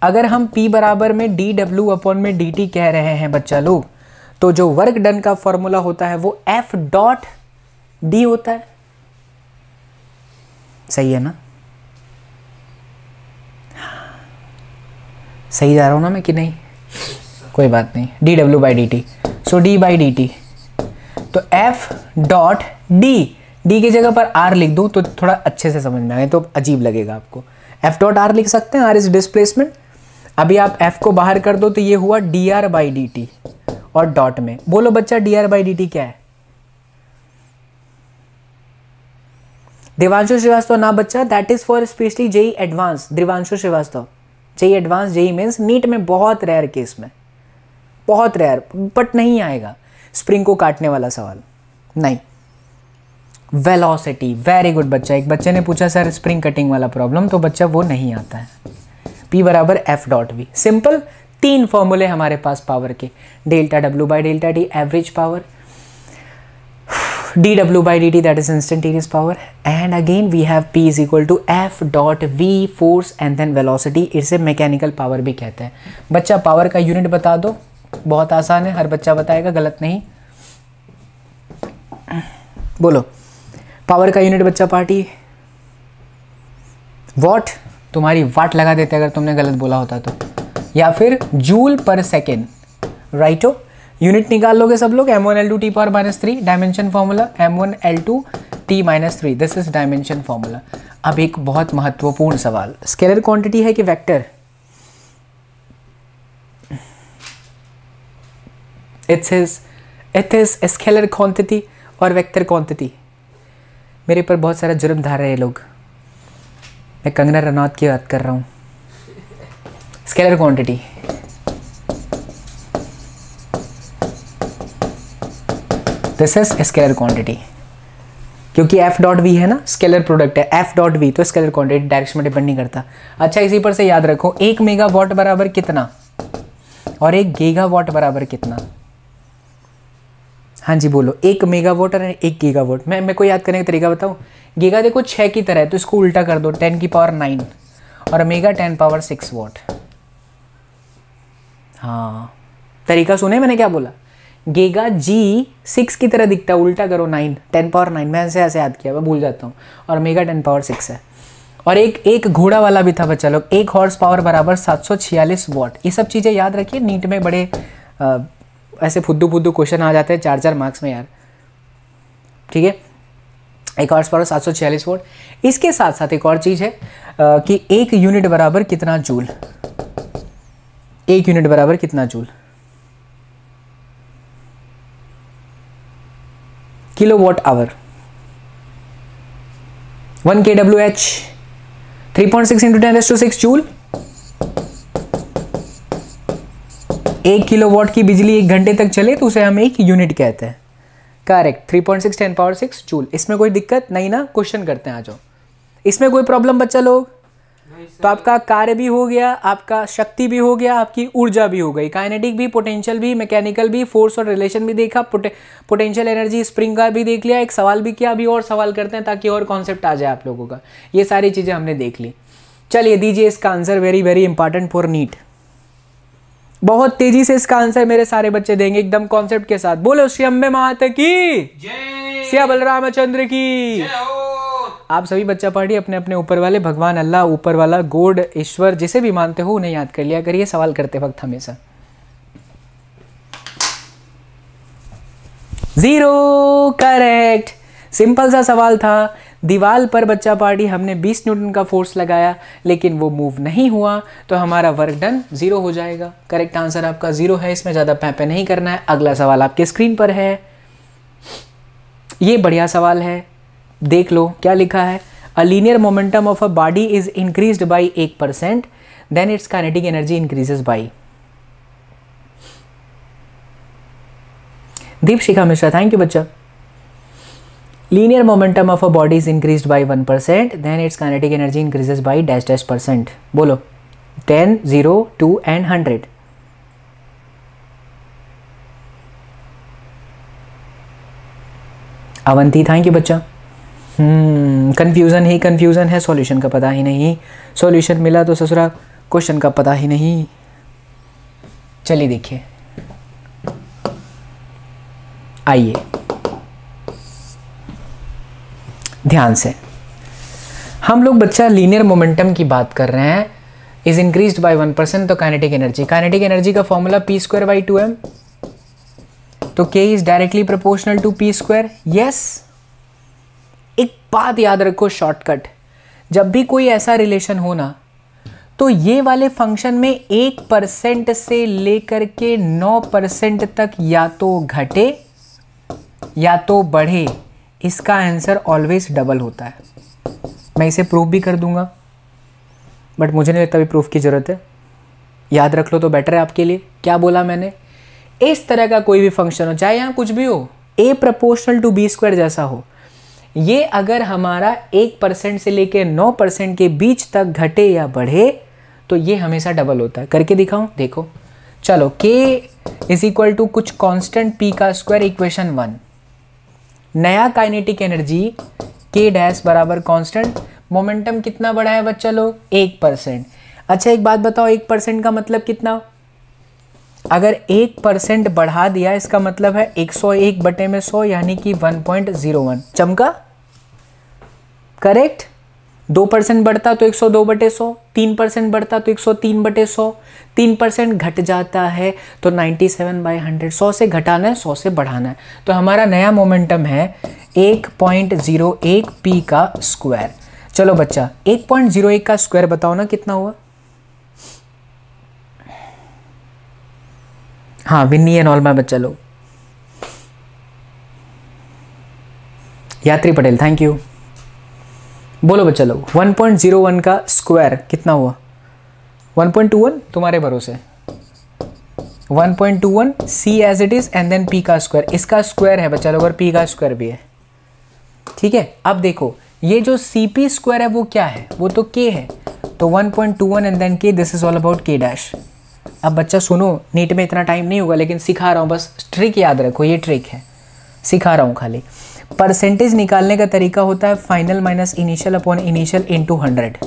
अगर हम पी बराबर में डी डब्ल्यू अपॉन में डी टी कह रहे हैं बच्चा लोग तो जो वर्क डन का फॉर्मूला होता है वो एफ डॉट डी होता है सही है ना सही जा रहा हूं ना मैं कि नहीं कोई बात नहीं D W by D T so D by D T तो एफ डॉट डी डी की जगह पर आर लिख दूँ तो थोड़ा अच्छे से समझ में आए तो अजीब लगेगा आपको एफ डॉट आर लिख सकते हैं आर इज डिस्प्लेसमेंट अभी आप एफ को बाहर कर दो तो ये हुआ D R by D T और डॉट में बोलो बच्चा D R by D T क्या है देवांशु श्रीवास्तव ना बच्चा that is for specially JEE advance Devanshu Srivastava JEE advance JEE means NEET में बहुत रेयर केस में बहुत रेयर बट नहीं आएगा स्प्रिंग को काटने वाला सवाल नहीं वेलोसिटी वेरी गुड बच्चा एक बच्चे ने पूछा सर स्प्रिंग कटिंग वाला प्रॉब्लम तो बच्चा वो नहीं आता है पी बराबर एफ डॉट वी सिंपल तीन फॉर्मूले हमारे पास पावर के delta W by delta D average power D W by D D that is instantaneous power and again we have P is equal to F dot V force and then velocity इसे mechanical power भी कहते हैं बच्चा power का unit बता दो बहुत आसान है हर बच्चा बताएगा गलत नहीं बोलो पावर का यूनिट बच्चा पार्टी वॉट तुम्हारी वाट लगा देते अगर तुमने गलत बोला होता तो या फिर जूल पर सेकेंड राइट हो यूनिट निकाल लोगे सब लोग M one L two T power minus three dimension formula M one L two T minus three this is dimension formula अब एक बहुत महत्वपूर्ण सवाल स्केलर क्वांटिटी है कि vector it's is it is scalar quantity और वेक्टर क्वांटिटी मेरे पर बहुत सारा जुर्म धार रहे लोग मैं कंगना रनौत की बात कर रहा हूँ scalar quantity this is scalar quantity क्योंकि एफ डॉट वी है ना स्केलर प्रोडक्ट है एफ डॉट वी तो स्केलर क्वांटिटी डायरेक्शन में डिपेंड नहीं करता अच्छा इसी पर से याद रखो एक मेगा वॉट बराबर कितना और एक गेगा वॉट बराबर कितना हाँ जी बोलो एक मेगा वोट और एक गेगा वोट मैं मेरे को याद करने का तरीका बताऊँ गीगा देखो छः की तरह है तो इसको उल्टा कर दो टेन की पावर नाइन और mega ten power six watt हाँ तरीका सुने मैंने क्या बोला गेगा जी सिक्स की तरह दिखता है उल्टा करो नाइन टेन पावर नाइन मैं ऐसे ऐसे याद किया मैं भूल जाता हूँ और मेगा टेन पावर सिक्स है और एक एक घोड़ा वाला भी था बच्चा लोग एक हॉर्स पावर बराबर सात सौ छियालीस वॉट ये सब चीज़ें याद रखिए नीट में बड़े आ, ऐसे फुद्दू फुद्दू क्वेश्चन आ जाते हैं चार चार मार्क्स में यार ठीक है एक हॉर्स पावर सात सौ छियालीस वोट इसके साथ साथ एक और चीज़ है आ, कि एक यूनिट बराबर कितना जूल एक यूनिट बराबर कितना joule kilo watt hour one K W H three point six into ten S two six joule एक किलो वॉट की बिजली एक घंटे तक चले तो उसे हम एक यूनिट कहते हैं correct three point six ten power six joule इसमें कोई दिक्कत नहीं ना क्वेश्चन करते हैं आ जाओ इसमें कोई प्रॉब्लम बच्चा लोग तो आपका कार्य भी हो गया आपका शक्ति भी हो गया आपकी ऊर्जा भी हो गई काइनेटिक भी पोटेंशियल भी मैकेनिकल भी फोर्स और रिलेशन भी देखा पोटेंशियल एनर्जी स्प्रिंग का भी देख लिया एक सवाल भी किया अभी और सवाल करते हैं ताकि और कॉन्सेप्ट आ जाए आप लोगों का ये सारी चीज़ें हमने देख ली चलिए दीजिए इसका answer very very important for NEET बहुत तेजी से इसका आंसर मेरे सारे बच्चे देंगे एकदम कॉन्सेप्ट के साथ बोलो श्री अम्बे महात की श्या बलरामचंद्र की जय हो आप सभी बच्चा पार्टी अपने अपने ऊपर वाले भगवान अल्लाह ऊपर वाला गोड ईश्वर जिसे भी मानते हो उन्हें याद कर लिया करिए सवाल करते वक्त हमेशा जीरो करेक्ट सिंपल सा सवाल था दीवाल पर बच्चा पार्टी हमने 20 न्यूटन का फोर्स लगाया लेकिन वो मूव नहीं हुआ तो हमारा वर्क डन जीरो हो जाएगा करेक्ट आंसर आपका जीरो है इसमें ज़्यादा पैपे नहीं करना है अगला सवाल आपके स्क्रीन पर है ये बढ़िया सवाल है देख लो क्या लिखा है a linear momentum of a body is increase by एक percent then its kinetic energy increases by Deepshikha Mishra thank you बच्चा linear momentum of a body is increase by one percent then its kinetic energy increases by dash dash percent बोलो ten zero two and hundred Avanti thank you बच्चा confusion hmm, ही confusion है solution का पता ही नहीं solution मिला तो ससुरा क्वेश्चन का पता ही नहीं चलिए देखिए आइए ध्यान से हम लोग बच्चा लीनियर मोमेंटम की बात कर रहे हैं is increase by one percent तो काइनेटिक एनर्जी काइनेटिक एनर्जी का formula P square by two M तो K is directly proportional to P square yes एक बात याद रखो शॉर्टकट जब भी कोई ऐसा रिलेशन हो ना तो ये वाले फंक्शन में एक परसेंट से लेकर के नौ परसेंट तक या तो घटे या तो बढ़े इसका आंसर ऑलवेज डबल होता है मैं इसे प्रूफ भी कर दूंगा बट मुझे नहीं लगता भी प्रूफ की ज़रूरत है याद रख लो तो बेटर है आपके लिए क्या बोला मैंने इस तरह का कोई भी फंक्शन हो चाहे यहाँ कुछ भी हो A proportional to B square जैसा हो ये अगर हमारा एक परसेंट से लेकर नौ परसेंट के बीच तक घटे या बढ़े तो ये हमेशा डबल होता है करके दिखाऊं देखो चलो k इज इक्वल टू कुछ कांस्टेंट p का स्क्वायर इक्वेशन वन नया काइनेटिक एनर्जी k डैश बराबर कांस्टेंट मोमेंटम कितना बढ़ा है बच्चा लोग एक परसेंट अच्छा एक बात बताओ एक परसेंट का मतलब कितना अगर एक परसेंट बढ़ा दिया इसका मतलब है 101 बटे में 100 यानी कि 1.01 चमका करेक्ट दो परसेंट बढ़ता तो 102 बटे 100 तीन परसेंट बढ़ता तो 103 बटे 100 तीन परसेंट घट जाता है तो 97 सेवन बाई हंड्रेड सौ से घटाना है सौ से बढ़ाना है तो हमारा नया मोमेंटम है 1.01 पी का स्क्वायर चलो बच्चा 1.01 का स्क्वायर बताओ ना कितना हुआ हाँ विन्नी एंड ऑल माई बच्चा लोग यात्री पटेल थैंक यू बोलो बच्चा लोग 1.01 का स्क्वायर कितना हुआ 1.21 तुम्हारे भरोसे 1.21 see as it is and then P का स्क्वायर इसका स्क्वायर है बच्चा लोग और पी का स्क्वायर भी है ठीक है अब देखो ये जो सी पी स्क्वायर है वो क्या है वो तो के है तो 1.21 and then K this is all about K dash अब बच्चा सुनो नीट में इतना टाइम नहीं होगा लेकिन सिखा रहा हूँ बस ट्रिक याद रखो ये ट्रिक है सिखा रहा हूँ खाली परसेंटेज निकालने का तरीका होता है final minus initial upon initial into hundred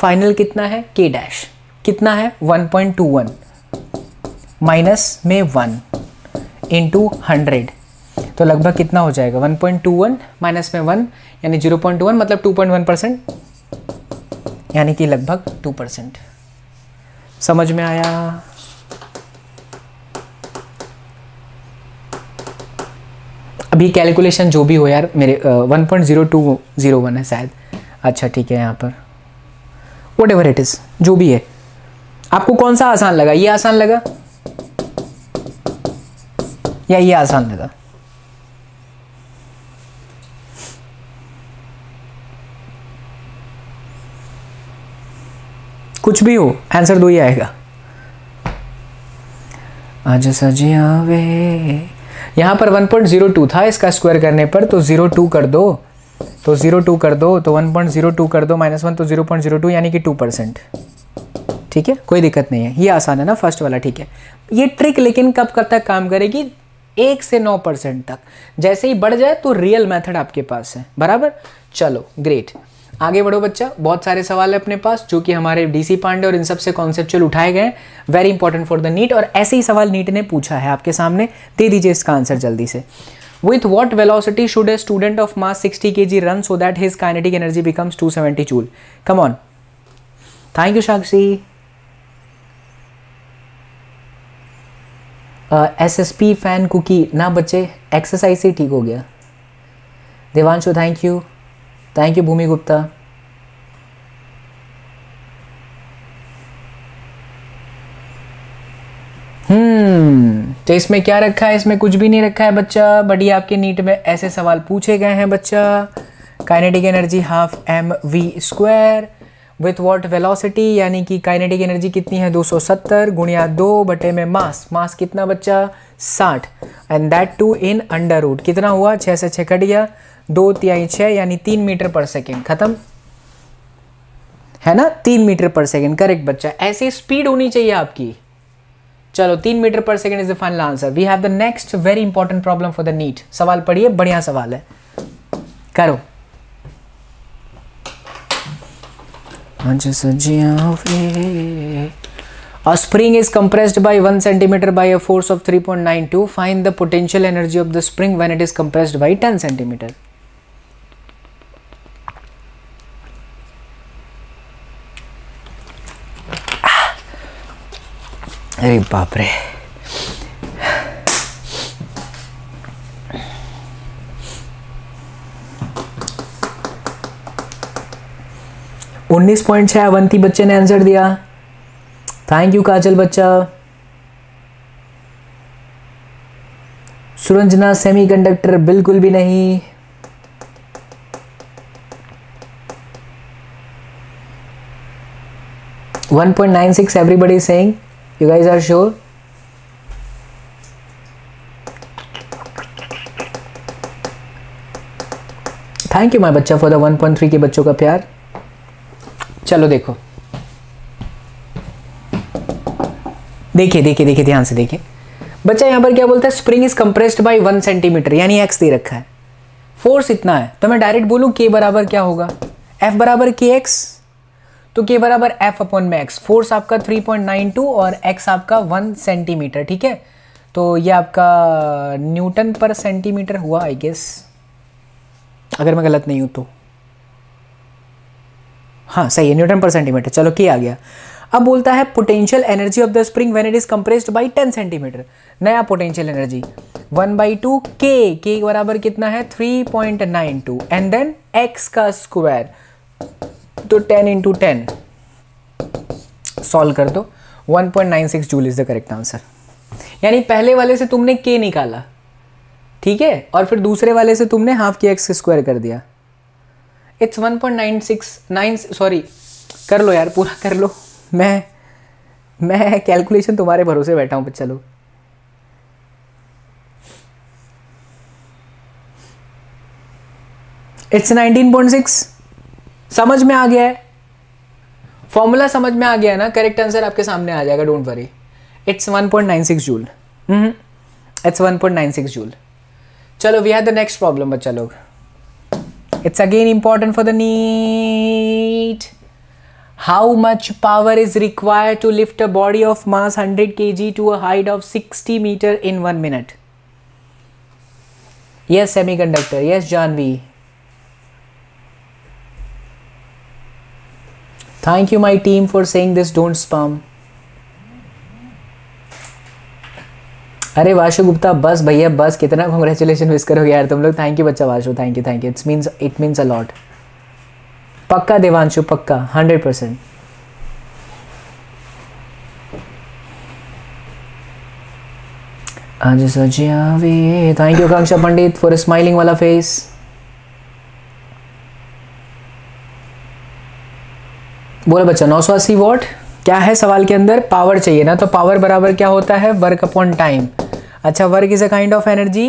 final कितना है के डैश कितना है one point two one minus में वन टू हंड्रेड तो लगभग कितना हो जाएगा one point two one minus में वन यानी जीरो पॉइंट टू वन मतलब टू पॉइंट वन परसेंट यानी कि लगभग टू परसेंट समझ में आया अभी कैलकुलेशन जो भी हो यार मेरे one point zero two zero one है शायद अच्छा ठीक है यहाँ पर वट एवर इट इज़ जो भी है आपको कौन सा आसान लगा ये आसान लगा या ये आसान लगा कुछ भी हो आंसर दो ही आएगा आज सजिया वे पर 1.02 था इसका स्क्वायर करने पर तो 02 कर दो तो 02 कर दो तो 1.02 कर दो माइनस वन तो 0.02 यानी कि 2 परसेंट ठीक है कोई दिक्कत नहीं है ये आसान है ना फर्स्ट वाला ठीक है ये ट्रिक लेकिन कब कब तक काम करेगी एक से नौ परसेंट तक जैसे ही बढ़ जाए तो रियल मेथड आपके पास है बराबर चलो ग्रेट आगे बढ़ो बच्चा बहुत सारे सवाल है अपने पास जो कि हमारे डीसी पांडे और इन सब से कॉन्सेप्चुअल उठाए गए हैं very important for the NEET और ऐसे ही सवाल नीट ने पूछा है आपके सामने दे दीजिए इसका आंसर जल्दी से with what velocity should a student of mass 60 kg run so that his kinetic energy becomes 270 joule come on thank you shakshi S S P fan कुकी ना बच्चे एक्सरसाइज से ठीक हो गया Devanshu thank you thank you Bhumi Gupta तो इसमें क्या रखा है इसमें कुछ भी नहीं रखा है बच्चा बड़ी आपके नीट में ऐसे सवाल पूछे गए हैं बच्चा kinetic energy half M we square with what velocity यानी कि काइनेटिक एनर्जी कितनी है 270 सौ सत्तर गुणिया दो बटे में मास मास कितना बच्चा 60 and that to in under root कितना हुआ 6 से 6 कट गया दो तिहाई छः यानी तीन मीटर पर सेकेंड खत्म है ना तीन मीटर पर सेकेंड करेक्ट बच्चा ऐसी स्पीड होनी चाहिए आपकी चलो तीन meter per second is the final answer we have the next very important problem for the NEET सवाल पढ़िए बढ़िया सवाल है करो A spring is compressed by 1 centimeter by a force of 3.92. Find the potential energy of the spring when it is compressed by 10 centimeter. अरे बाप रे उन्नीस पॉइंट छह अवंती बच्चे ने आंसर दिया थैंक यू काजल बच्चा सुरंजना सेमीकंडक्टर बिल्कुल भी नहीं one point nine six everybody saying You guys are sure? Thank you my बच्चा फॉर द थ्री के बच्चों का प्यार चलो देखो देखिए देखिए देखिए ध्यान से देखिए बच्चा यहां पर क्या बोलता है spring is compressed by one centimeter यानी एक्स दे रखा है फोर्स इतना है तो मैं डायरेक्ट बोलूं के बराबर क्या होगा एफ बराबर के एक्स तो के बराबर एफ अपॉन में एक्स फोर्स आपका 3.92 और एक्स आपका 1 सेंटीमीटर ठीक है तो ये आपका न्यूटन पर सेंटीमीटर हुआ आई गेस अगर मैं गलत नहीं हूं तो हाँ सही है न्यूटन पर सेंटीमीटर चलो के आ गया अब बोलता है potential energy of the spring when it is compressed by ten centimeter नया potential energy one by two K के बराबर कितना है three point nine two and then X का स्क्वायर तो 10 इंटू टेन सॉल्व कर दो 1.96 point joule is the correct answer यानी पहले वाले से तुमने के निकाला ठीक है और फिर दूसरे वाले से तुमने हाफ के एक्स स्क्वायर कर दिया इट्स 1.969 सॉरी कर लो यार पूरा कर लो मैं मैं कैलकुलेशन तुम्हारे भरोसे बैठा चलो इट्स नाइनटीन इट्स 19.6 समझ में आ गया है फॉर्मूला समझ में आ गया है ना करेक्ट आंसर आपके सामने आ जाएगा don't worry it's 1.96 point joule it's one point nine six joule चलो we have the next problem बच्चा लोग it's again important for the NEET how much power is required to lift a body of mass hundred K G to a height of sixty meter in one minute yes semiconductor yes Jahnavi thank you my team for saying this don't spam अरे वाशु गुप्ता बस भैया बस कितना congratulation wish करोगे यार तुम लोग thank you बच्चा Vashu thank you thank you it's means it means a lot पक्का देवांशु पक्का हंड्रेड परसेंट आज सजिया वे thank you Akanksha Pandit for smiling वाला फेस बोले बच्चा नौ सौ अस्सी वॉट क्या है सवाल के अंदर पावर चाहिए ना तो पावर बराबर क्या होता है वर्क अपॉन टाइम अच्छा work is a kind of energy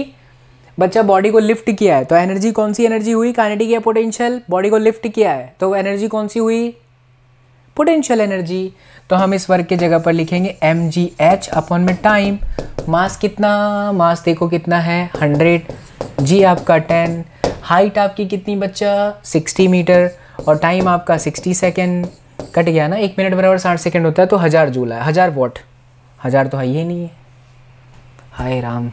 बच्चा बॉडी को लिफ्ट किया है तो एनर्जी कौन सी एनर्जी हुई काइनेटिक या पोटेंशियल बॉडी को लिफ्ट किया है तो एनर्जी कौन सी हुई पोटेंशियल एनर्जी तो हम इस वर्क की जगह पर लिखेंगे एम जी एच अपॉन में टाइम मास कितना मास देखो कितना है हंड्रेड जी आपका टेन हाइट आपकी कितनी बच्चा सिक्सटी मीटर और टाइम आपका सिक्सटी सेकेंड कट गया ना एक मिनट बराबर साठ सेकेंड होता है तो हज़ार जूल है हज़ार वॉट हज़ार तो है ही नहीं है हाय राम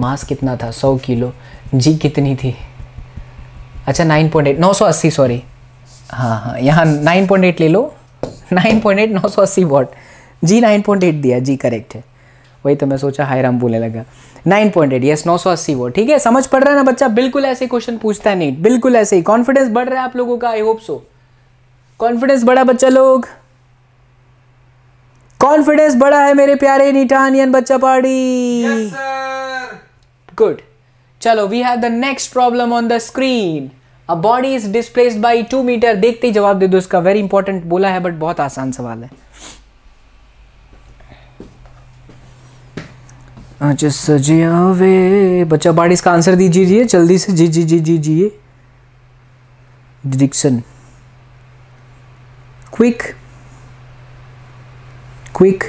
मास कितना था सौ किलो जी कितनी थी अच्छा नाइन पॉइंट एट नौ सौ अस्सी सॉरी हाँ हाँ यहाँ नाइन पॉइंट एट ले लो नाइन पॉइंट एट नौ सौ अस्सी watt G nine point eight दिया जी करेक्ट है वही तो मैं सोचा हाय राम बोलने लगा नाइन पॉइंट एट यस नौ सौ अस्सी वॉट ठीक है समझ पड़ रहा है ना बच्चा बिल्कुल ऐसे क्वेश्चन पूछता है नहीं बिल्कुल ऐसे ही कॉन्फिडेंस बढ़ रहा है आप लोगों का आई होप सो कॉन्फिडेंस बड़ा बच्चा लोग कॉन्फिडेंस बड़ा है मेरे प्यारे नीटानियन बच्चा पार्टी गुड चलो we have the next problem on the screen a body is displaced by two meter देखते ही जवाब दे दो इसका वेरी इंपॉर्टेंट बोला है बट बहुत आसान सवाल है अच्छा सजे वे बच्चा बाड़ी इसका आंसर दीजिए जल्दी से जी जी जी जी जी डिक्शन quick quick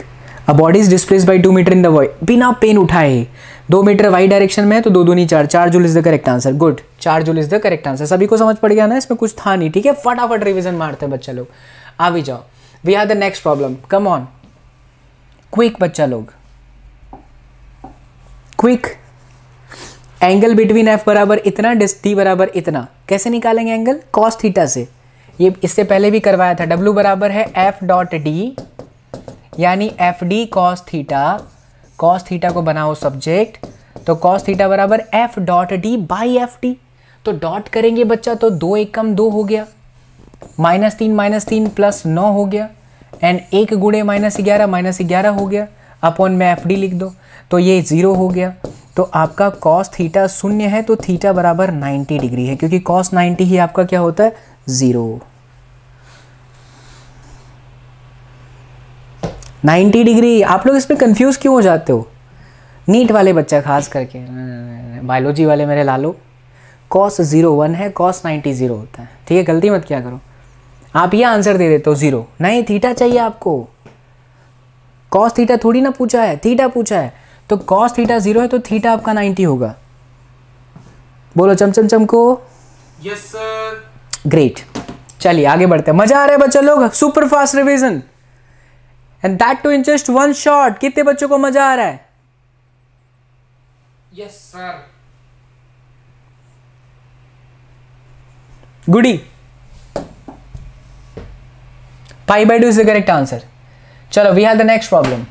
a body is displace by two meter in the बिना पेन उठाए दो मीटर वाई डायरेक्शन में है तो दो दूनी चार चार joule is the correct answer good चार joule is the correct answer सभी को समझ पड़ गया ना इसमें कुछ था नहीं ठीक है फटाफट रिविजन मारते हैं बच्चा लोग आ भी जाओ we have the next problem come on quick बच्चा लोग क्विक एंगल बिटवीन एफ बराबर इतना डिस्टी बराबर इतना कैसे निकालेंगे एंगल कॉस थीटा से ये इससे पहले भी करवाया था W बराबर है F डॉट D यानी F D cos theta cos theta को बनाओ सब्जेक्ट तो कॉस थीटा बराबर F dot D by F D तो डॉट करेंगे बच्चा तो दो एक कम दो हो गया माइनस तीन माइनस तीन प्लस नौ हो गया एंड एक गुड़े माइनस ग्यारह माइनस ग्यारह हो गया अपॉन में एफ डी लिख दो तो ये ज़ीरो हो गया तो आपका कॉस थीटा शून्य है तो थीटा बराबर नाइन्टी डिग्री है क्योंकि कॉस नाइन्टी ही आपका क्या होता है ज़ीरो 90 डिग्री आप लोग इसमें कंफ्यूज क्यों हो जाते हो नीट वाले बच्चा खास करके बायोलॉजी वाले मेरे लालो कॉस ज़ीरो वन है कॉस नाइन्टी ज़ीरो होता है ठीक है गलती मत क्या करो आप ये आंसर दे देते हो ज़ीरो नहीं थीटा चाहिए आपको कॉस थीटा थोड़ी ना पूछा है थीटा पूछा है तो कॉस थीटा ज़ीरो है तो थीटा आपका नाइन्टी होगा बोलो चमचम चम को यस ग्रेट चलिए आगे बढ़ते हैं मज़ा आ रहा है बच्चा लोग super fast revision and that to in just one shot कितने बच्चों को मजा आ रहा है यस सर गुडी five by two is the correct answer चलो we have the next problem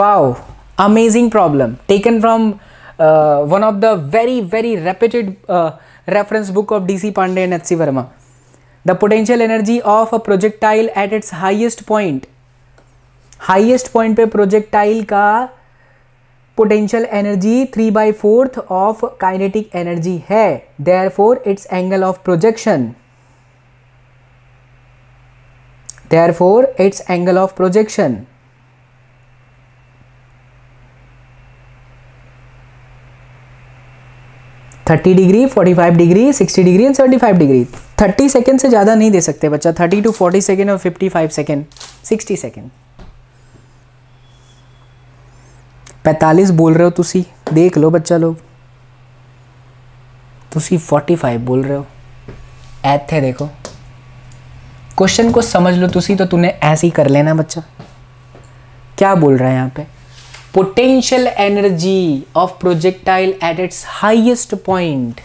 wow amazing problem taken from one of the very very repeated reference book of D C Pandey and H C Verma the potential energy of a projectile at its highest point highest point पे projectile का potential energy three by fourth of kinetic energy है therefore its angle of projection therefore its angle of projection thirty degree forty five degree sixty degree and seventy five degree thirty second से ज़्यादा नहीं दे सकते बच्चा thirty to forty second और fifty five second sixty second 45 ਬੋਲ ਰਹੇ ਹੋ ਤੁਸੀਂ ਦੇਖ ਲਓ ਬੱਚਾ फोर्टी फाइव बोल रहे हो ਹੋ है देखो क्वेश्चन को समझ लो तुसी तो तूने ऐसे ही कर लेना बच्चा क्या बोल रहा है यहाँ पे potential energy of projectile at its highest point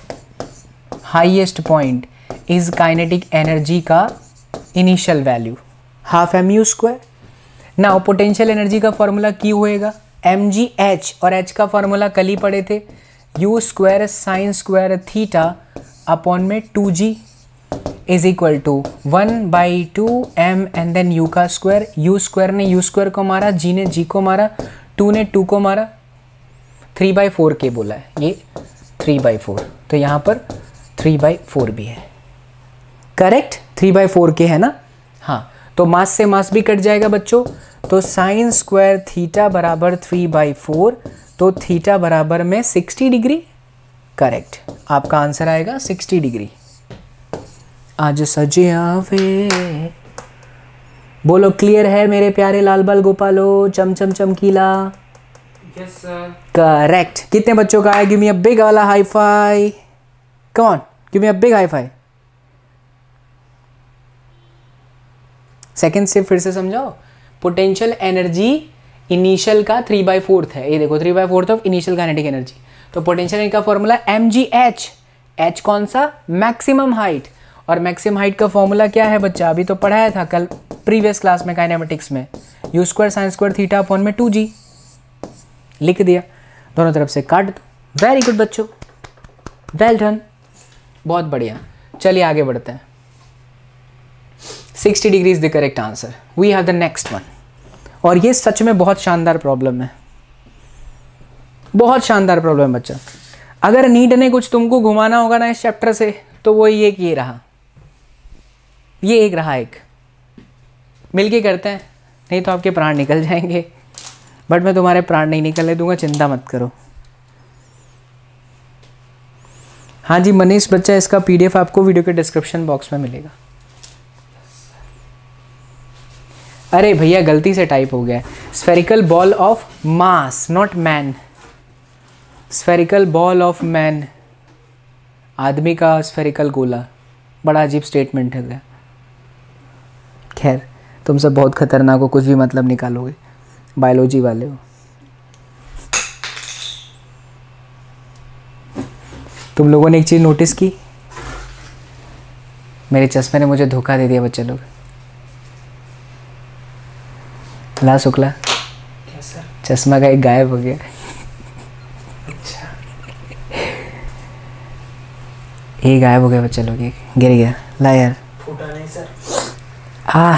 highest point is kinetic energy का initial value half M you square ना पोटेंशियल एनर्जी का फॉर्मूला क्यों होएगा एम जी एच और एच का फॉर्मूला कल ही पड़े थे U square sine square theta upon में two G is equal to one by two M and then U का स्क्वायर यू स्क्वायर ने यू स्क्वायर को मारा जी ने जी को मारा टू ने टू को मारा थ्री बाई फोर के बोला है ये थ्री बाई फोर तो यहाँ पर थ्री बाई फोर भी है करेक्ट थ्री बाई फोर के है ना तो मास से मास भी कट जाएगा बच्चों तो साइन स्क्वायर थीटा बराबर थ्री बाई फोर तो थीटा बराबर में सिक्सटी डिग्री करेक्ट आपका आंसर आएगा सिक्सटी डिग्री आज सजे आवे बोलो क्लियर है मेरे प्यारे लाल बाल गोपालो चम चम चमकीला करेक्ट yes, कितने बच्चों का आया क्यूमी अब बिग वाला हाई फाई कौन ऑन अब big high five second step फिर से समझाओ पोटेंशियल एनर्जी इनिशियल का थ्री बाई फोर्थ है ये देखो three by fourth of initial kinetic energy तो पोटेंशियल तो का फॉर्मूला एम जी एच एच कौन सा मैक्सिमम हाइट और मैक्सिमम हाइट का फॉर्मूला क्या है बच्चा अभी तो पढ़ाया था कल प्रीवियस क्लास में काइनेमेटिक्स में you square sine square theta upon में टू जी लिख दिया दोनों तरफ से काट दो वेरी गुड बच्चों वेल डन बहुत बढ़िया चलिए आगे बढ़ते हैं 60 degree is the correct answer we have the next one और ये सच में बहुत शानदार प्रॉब्लम है बहुत शानदार प्रॉब्लम है बच्चा अगर नीट ने कुछ तुमको घुमाना होगा ना इस चैप्टर से तो वो ये ये रहा ये एक रहा एक मिलके करते हैं नहीं तो आपके प्राण निकल जाएंगे बट मैं तुम्हारे प्राण नहीं निकलने दूंगा चिंता मत करो हाँ जी मनीष बच्चा इसका पीडीएफ आपको वीडियो के डिस्क्रिप्शन बॉक्स में मिलेगा अरे भैया गलती से टाइप हो गया spherical ball of mass not man spherical ball of man आदमी का स्फेरिकल गोला बड़ा अजीब स्टेटमेंट है खैर तुम सब बहुत खतरनाक हो कुछ भी मतलब निकालोगे बायोलॉजी वाले हो तुम लोगों ने एक चीज़ नोटिस की मेरे चश्मे ने मुझे धोखा दे दिया बच्चे लोग ला शुक्ला चश्मा का एक गायब हो गया अच्छा ये गायब हो गया बच्चा लोग गिर गया ला यार फूटा नहीं सर आ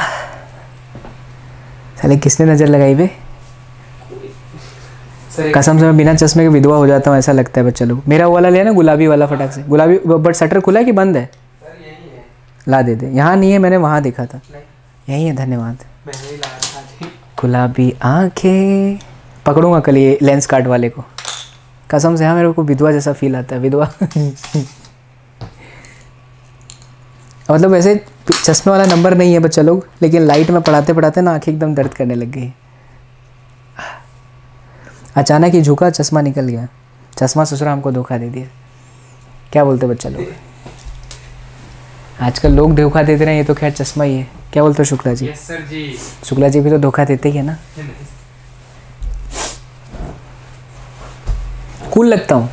किसने नज़र लगाई बे कसम से मैं बिना चश्मे के विधवा हो जाता हूँ ऐसा लगता है बच्चा लोग मेरा वाला लिया ना गुलाबी वाला फटाक से गुलाबी बट शटर खुला है कि बंद है सर यही है ला दे दे यहाँ नहीं है मैंने वहाँ देखा था यही है धन्यवाद गुलाबी आंखें पकड़ूंगा कल ये लेंस कार्ड वाले को कसम से हाँ मेरे को विधवा जैसा फील आता है विधवा [LAUGHS] मतलब वैसे चश्मे वाला नंबर नहीं है बच्चा लोग लेकिन लाइट में पढ़ाते पढ़ाते ना आँखें एकदम दर्द करने लग गई अचानक ही झुका चश्मा निकल गया चश्मा ससुरा हमको धोखा दे दिया क्या बोलते बच्चा लोग आजकल लोग धोखा देते रहे ये तो खैर चश्मा ही है क्या बोलते हो शुक्ला जी yes, जी शुक्ला जी भी तो धोखा देते ही है ना कूल लगता हूँ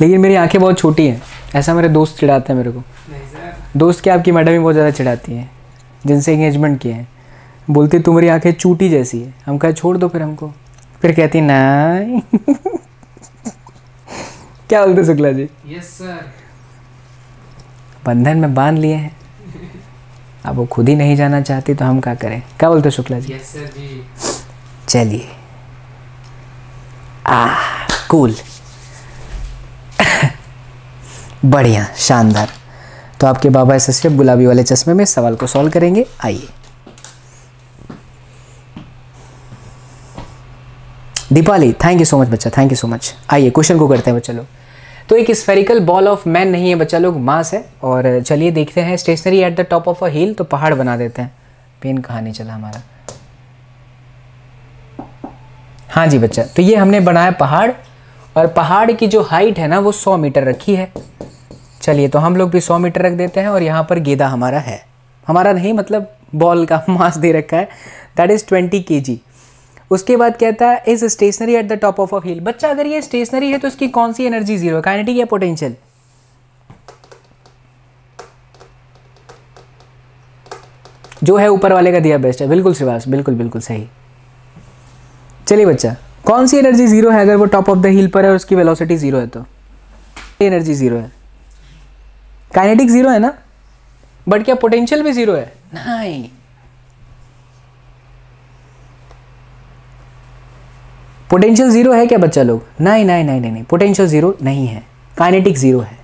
लेकिन मेरी आंखें बहुत छोटी हैं ऐसा मेरे दोस्त चिढ़ाते हैं मेरे को नहीं दोस्त क्या आपकी मैडम ही बहुत ज़्यादा चिढ़ाती हैं जिनसे इंगेजमेंट किए हैं बोलती तुम्हारी आंखें चूटी जैसी है हम कहा छोड़ दो फिर हमको फिर कहती ना [LAUGHS] क्या बोलते शुक्ला जी यस सर बंधन में बांध लिए हैं अब वो खुद ही नहीं जाना चाहती तो हम क्या करें क्या बोलते शुक्ला जी yes, जी चलिए आ कूल बढ़िया शानदार तो आपके बाबा एस एस गुलाबी वाले चश्मे में सवाल को सॉल्व करेंगे आइए Deepali thank you so much बच्चा थैंक यू सो मच आइए क्वेश्चन को करते हैं बच्चा लोग तो एक स्फेरिकल बॉल ऑफ मैन नहीं है बच्चा लोग मास है और चलिए देखते हैं stationary at the top of a hill तो पहाड़ बना देते हैं पेन कहाँ नहीं चला हमारा हाँ जी बच्चा तो ये हमने बनाया पहाड़ और पहाड़ की जो हाइट है ना वो सौ मीटर रखी है चलिए तो हम लोग भी सौ मीटर रख देते हैं और यहाँ पर गेंदा हमारा है हमारा नहीं मतलब बॉल का [LAUGHS] मास दे रखा है दैट इज़ ट्वेंटी के जी उसके बाद कहता है is stationary at the top of a hill बच्चा अगर ये स्टेशनरी है तो उसकी कौन सी एनर्जी जीरो है काइनेटिक या पोटेंशियल जो है ऊपर वाले का दिया बेस्ट है बिल्कुल श्रीवास बिल्कुल बिल्कुल सही चलिए बच्चा कौन सी एनर्जी जीरो है अगर वो टॉप ऑफ द हिल पर है और उसकी वेलोसिटी जीरो है तो एनर्जी जीरो है काइनेटिक जीरो है ना बट क्या पोटेंशियल भी जीरो है नहीं पोटेंशियल ज़ीरो है क्या बच्चा लोग नहीं नहीं नहीं नहीं नहीं पोटेंशियल ज़ीरो नहीं है काइनेटिक ज़ीरो है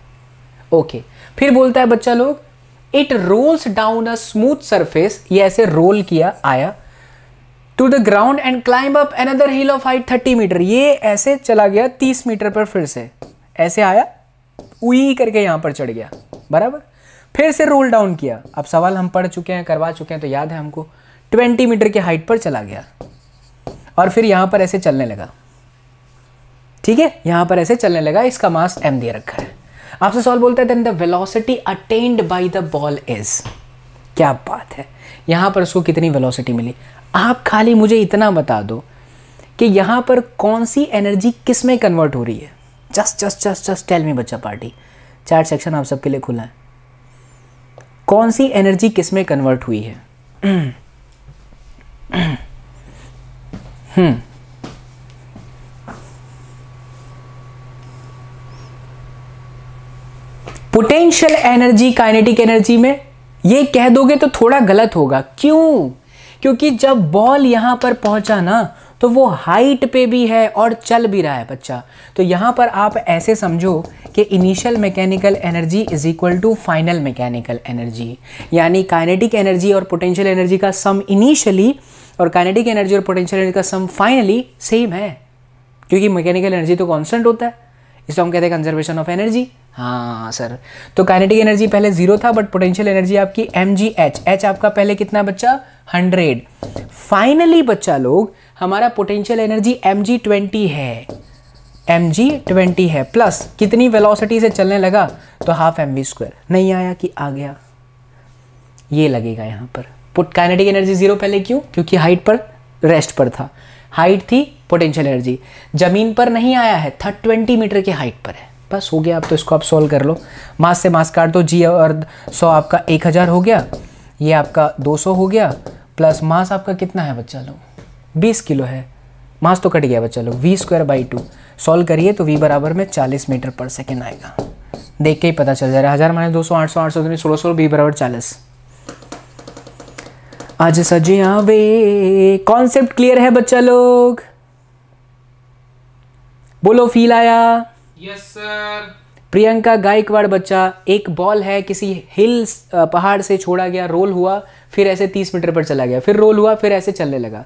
ओके फिर बोलता है बच्चा लोग it rolls down a smooth surface ये ऐसे रोल किया आया to the ground and climb up another hill of height thirty metre ये ऐसे चला गया तीस मीटर पर फिर से ऐसे आया उई करके यहाँ पर चढ़ गया बराबर फिर से रोल डाउन किया अब सवाल हम पढ़ चुके हैं करवा चुके हैं तो याद है हमको ट्वेंटी मीटर की हाइट पर चला गया और फिर यहाँ पर ऐसे चलने लगा ठीक है यहाँ पर ऐसे चलने लगा इसका मास एम दिया रखा है आपसे सॉल्व बोलता है then the velocity attained by the ball is क्या बात है यहाँ पर उसको कितनी वेलोसिटी मिली आप खाली मुझे इतना बता दो कि यहाँ पर कौन सी एनर्जी किस में कन्वर्ट हो रही है just just just just tell me बच्चा पार्टी चार सेक्शन आप सबके लिए खुला है कौन सी एनर्जी किस में कन्वर्ट हुई है [CLEARS THROAT] [CLEARS THROAT] hmm potential energy kinetic energy में ये कह दोगे तो थोड़ा गलत होगा क्यों क्योंकि जब बॉल यहां पर पहुंचा ना तो वो हाइट पे भी है और चल भी रहा है बच्चा तो यहां पर आप ऐसे समझो कि initial mechanical energy is equal to final mechanical energy यानी काइनेटिक एनर्जी और पोटेंशियल एनर्जी का सम इनिशियली और काइनेटिक एनर्जी और पोटेंशियल एनर्जी का सम फाइनली सेम है क्योंकि मैकेनिकल एनर्जी तो कॉन्स्टेंट होता है इसको हम कहते हैं कंजर्वेशन ऑफ एनर्जी हाँ सर तो काइनेटिक एनर्जी पहले जीरो था बट पोटेंशियल एनर्जी आपकी एम जी एच एच आपका पहले कितना बच्चा हंड्रेड फाइनली बच्चा लोग हमारा potential energy M G twenty है एम जी ट्वेंटी है प्लस कितनी वेलोसिटी से चलने लगा तो हाफ एम वी स्क्वायर नहीं आया कि आ गया ये लगेगा यहाँ पर पुट काइनेटिक एनर्जी जीरो पहले क्यों क्योंकि हाइट पर रेस्ट पर था हाइट थी पोटेंशियल एनर्जी जमीन पर नहीं आया है था ट्वेंटी मीटर की हाइट पर है बस हो गया अब तो इसको आप सॉल्व कर लो मास से मास काट दो जी और सौ आपका एक हज़ार हो गया ये आपका दो सौ हो गया प्लस मास आपका कितना है बच्चा लो बीस किलो है मास तो कट गया बच्चा लो V square by two solve करिए तो वी बराबर में चालीस मीटर पर सेकेंड आएगा देख के ही पता चल जा रहा है हज़ार माइनस दो सौ आठ सौ आठ सौ सोलह सौ वी बराबर चालीस आज सजे आवे कॉन्सेप्ट क्लियर है बच्चा लोग बोलो फील आया यस सर प्रियंका गायकवाड़ बच्चा एक बॉल है किसी हिल पहाड़ से छोड़ा गया रोल हुआ फिर ऐसे तीस मीटर पर चला गया फिर रोल हुआ फिर ऐसे चलने लगा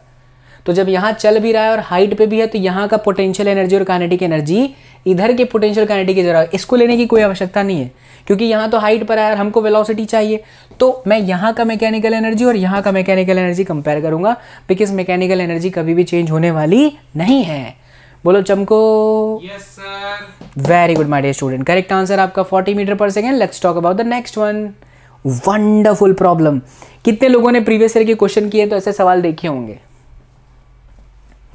तो जब यहाँ चल भी रहा है और हाइट पे भी है तो यहाँ का पोटेंशियल एनर्जी और कानेटिक एनर्जी इधर के पोटेंशियल कानेटिक की जरा इसको लेने की कोई आवश्यकता नहीं है क्योंकि यहाँ तो हाइट पर आया और हमको वेलोसिटी चाहिए तो मैं यहाँ का मैकेनिकल एनर्जी और यहाँ का मैकेनिकल एनर्जी कंपेयर करूंगा बिकॉज मैकेनिकल एनर्जी कभी भी चेंज होने वाली नहीं है बोलो चमको very good my dear student correct answer आपका 40 metre per second let's talk about the next one wonderful problem कितने लोगों ने प्रीवियस ईयर के क्वेश्चन किए तो ऐसे सवाल देखे होंगे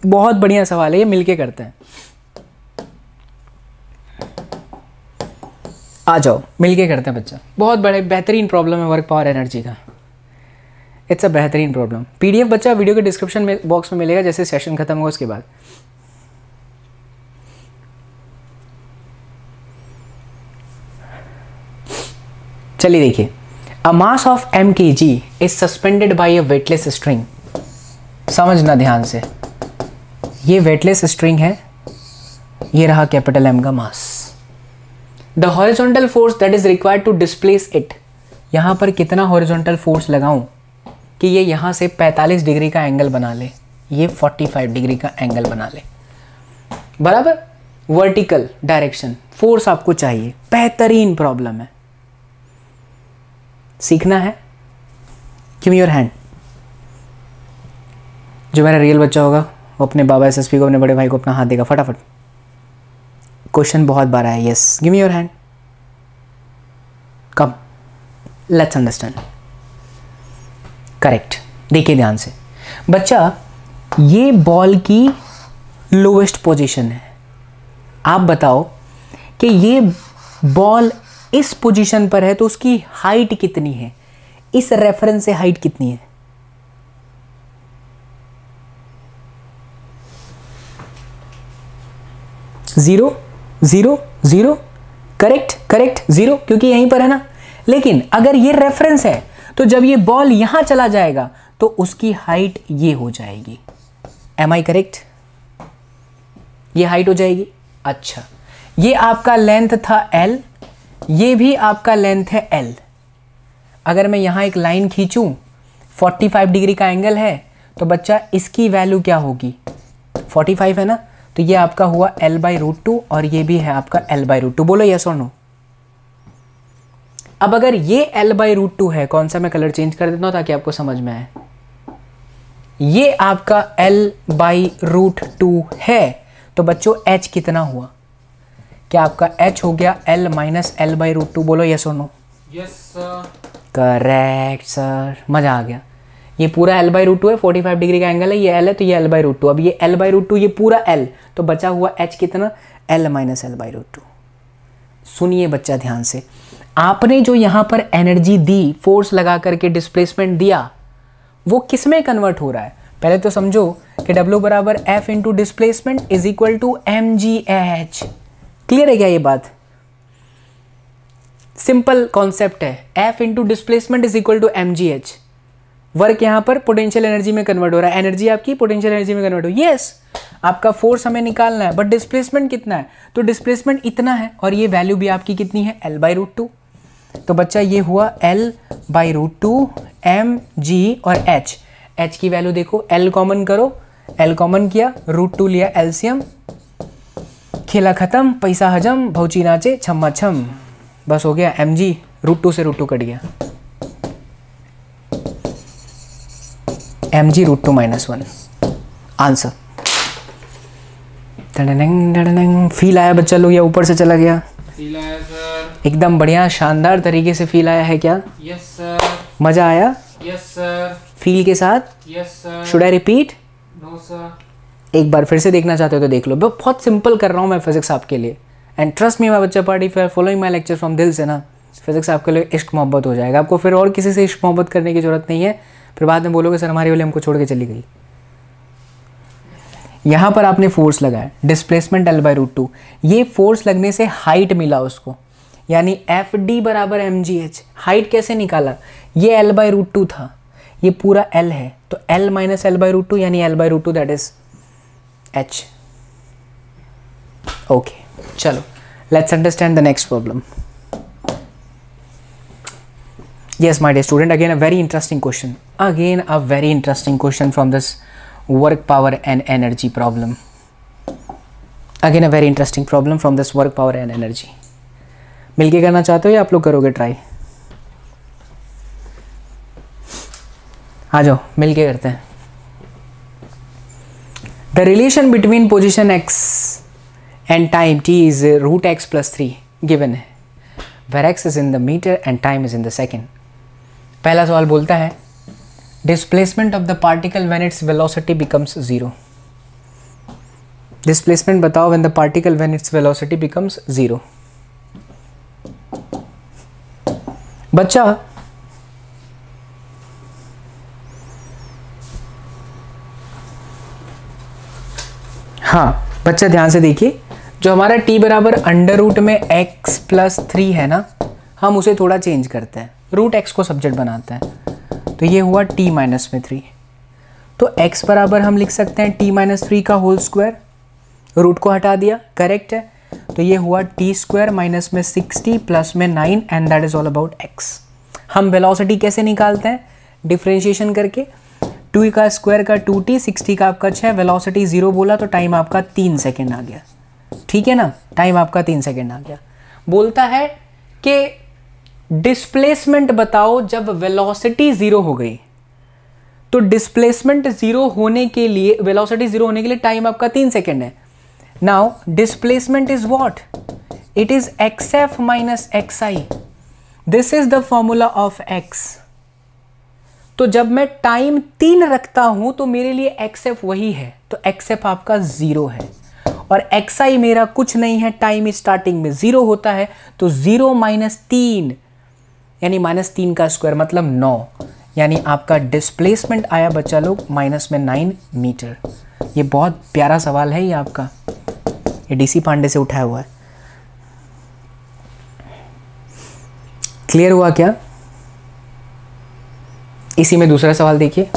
बहुत बढ़िया सवाल है ये मिलके करते हैं आ जाओ मिलके करते हैं बच्चा बहुत बड़े बेहतरीन प्रॉब्लम है वर्क पावर एनर्जी का इट्स अ बेहतरीन प्रॉब्लम पीडीएफ बच्चा वीडियो के डिस्क्रिप्शन में बॉक्स में मिलेगा जैसे सेशन खत्म होगा उसके बाद चलिए देखिए अ मास of M K ji is suspended by a weightless string समझना ध्यान से ये वेटलेस स्ट्रिंग है ये रहा कैपिटल एम का mass the horizontal force that is required to displace it यहाँ पर कितना हॉरिजोंटल फोर्स लगाऊं कि ये यहाँ से 45 डिग्री का एंगल बना ले ये 45 डिग्री का एंगल बना ले बराबर वर्टिकल डायरेक्शन फोर्स आपको चाहिए बेहतरीन प्रॉब्लम है सीखना है किम योर हैंड जो मेरा रियल बच्चा होगा वो अपने बाबा एसएसपी को अपने बड़े भाई को अपना हाथ देगा फटाफट क्वेश्चन बहुत बार आया yes give me your hand come let's understand correct देखिए ध्यान से बच्चा ये बॉल की लोवेस्ट पोजीशन है आप बताओ कि ये बॉल इस पोजीशन पर है तो उसकी हाइट कितनी है इस रेफरेंस से हाइट कितनी है zero zero zero correct correct zero क्योंकि यहीं पर है ना लेकिन अगर ये रेफरेंस है तो जब ये बॉल यहां चला जाएगा तो उसकी हाइट ये हो जाएगी एम आई करेक्ट ये हाइट हो जाएगी अच्छा ये आपका लेंथ था एल ये भी आपका लेंथ है एल अगर मैं यहां एक लाइन खींचूं 45 डिग्री का एंगल है तो बच्चा इसकी वैल्यू क्या होगी 45 है ना तो ये आपका हुआ एल बाई रूट टू और ये भी है आपका एल बाई रूट टू बोलो यस और नो अब अगर ये एल बाई रूट टू है कौन सा मैं कलर चेंज कर देता हूं ताकि आपको समझ में आए ये आपका एल बाई रूट टू है तो बच्चों एच कितना हुआ क्या आपका एच हो गया L minus L by root two बोलो यस और no yes sir correct sir मज़ा आ गया ये पूरा एल बाई रूट टू है फोर्टी फाइव डिग्री का एंगल है ये एल है तो ये एल बाई रूट टू अब ये एल बाई रूट टू ये पूरा एल तो बचा हुआ एच कितना L minus L by root two सुनिए बच्चा ध्यान से आपने जो यहां पर एनर्जी दी फोर्स लगा करके डिस्प्लेसमेंट दिया वो किस में कन्वर्ट हो रहा है पहले तो समझो कि डब्ल्यू बराबर F into displacement is equal to M ji H clear है क्या ये बात सिंपल कॉन्सेप्ट है F into displacement is equal to M ji H work यहां पर पोटेंशियल एनर्जी में कन्वर्ट हो रहा है एनर्जी आपकी पोटेंशियल एनर्जी में कन्वर्ट हो यस आपका फोर्स हमें निकालना है बट डिस्प्लेसमेंट कितना है तो डिस्प्लेसमेंट इतना है और ये वैल्यू भी आपकी कितनी है एल बाई रूट टू तो बच्चा ये हुआ L by root two M G और एच एच की वैल्यू देखो एल कॉमन करो एल कॉमन किया रूट टू लिया एल्सियम खेला ख़त्म पैसा हजम भौची नाचे छम्मा छम बस हो गया एम जी रूट टू से रूट टू कट गया M G root two minus one answer feel आया बच्चा लोग या ऊपर से चला गया फील आया सर एकदम बढ़िया शानदार तरीके से फील आया है क्या यस सर मजा आया यस सर फील के साथ yes sir should I repeat no sir एक बार फिर से देखना चाहते हो तो देख लो बहुत सिंपल कर रहा हूँ मैं फिजिक्स आपके लिए एंड ट्रस्ट मी माई बच्चा पार्टी फिर फॉलोइंग माई लेक्चर फ्रॉम दिल से ना फिजिक्स आपके लिए इश्क मोहब्बत हो जाएगा आपको फिर और किसी से इश्क मोहब्बत करने की जरूरत नहीं है फिर बाद में बोलोगे सर हमारी वाली हमको छोड़ के चली गई यहां पर आपने फोर्स लगाया displacement L by root two ये फोर्स लगने से हाइट मिला उसको यानी एफ डी बराबर एम जी एच हाइट कैसे निकाला ये एल बाई रूट टू था ये पूरा एल है तो L minus L by root two यानी L by root two that is H okay चलो let's understand the next problem yes my dear student again a very interesting question again a very interesting question from this work power and energy problem again a very interesting problem from this work power and energy milke karna chahte ho ya aap log karoge try aa jao milke karte hain the relation between position x and time t is root x plus 3 given है where x is in the meter and time is in the second. पहला सवाल बोलता है displacement of the particle when its velocity becomes zero displacement बताओ when the particle when its velocity becomes zero बच्चा हाँ बच्चा ध्यान से देखिए जो हमारा t बराबर अंडर रूट में x प्लस थ्री है ना हम उसे थोड़ा चेंज करते हैं रूट एक्स को सब्जेक्ट बनाता है तो ये हुआ टी माइनस में थ्री तो एक्स बराबर हम लिख सकते हैं टी माइनस थ्री का होल स्क्वायर रूट को हटा दिया करेक्ट है तो ये हुआ टी स्क्वायर माइनस में सिक्सटी प्लस में nine and that is all about X हम वेलोसिटी कैसे निकालते हैं डिफ्रेंशिएशन करके टू का स्क्वायर का टू टी सिक्सटी का आपका छः वेलोसिटी ज़ीरो बोला तो टाइम आपका तीन सेकेंड आ गया ठीक है ना टाइम आपका तीन सेकेंड आ गया बोलता है कि डिस्प्लेसमेंट बताओ जब वेलोसिटी ज़ीरो हो गई तो डिस्प्लेसमेंट ज़ीरो होने के लिए वेलोसिटी ज़ीरो होने के लिए टाइम आपका तीन सेकेंड है now displacement is what it is X F minus X I this is the formula of X तो जब मैं टाइम तीन रखता हूं तो मेरे लिए एक्स एफ वही है तो एक्स एफ आपका ज़ीरो है और एक्स आई मेरा कुछ नहीं है टाइम स्टार्टिंग में ज़ीरो होता है तो ज़ीरो माइनस तीन यानी माइनस तीन का स्क्वायर मतलब नौ यानी आपका डिस्प्लेसमेंट आया बच्चा लोग माइनस में नाइन मीटर ये बहुत प्यारा सवाल है ये आपका ये डीसी पांडे से उठाया हुआ है क्लियर हुआ क्या इसी में दूसरा सवाल देखिए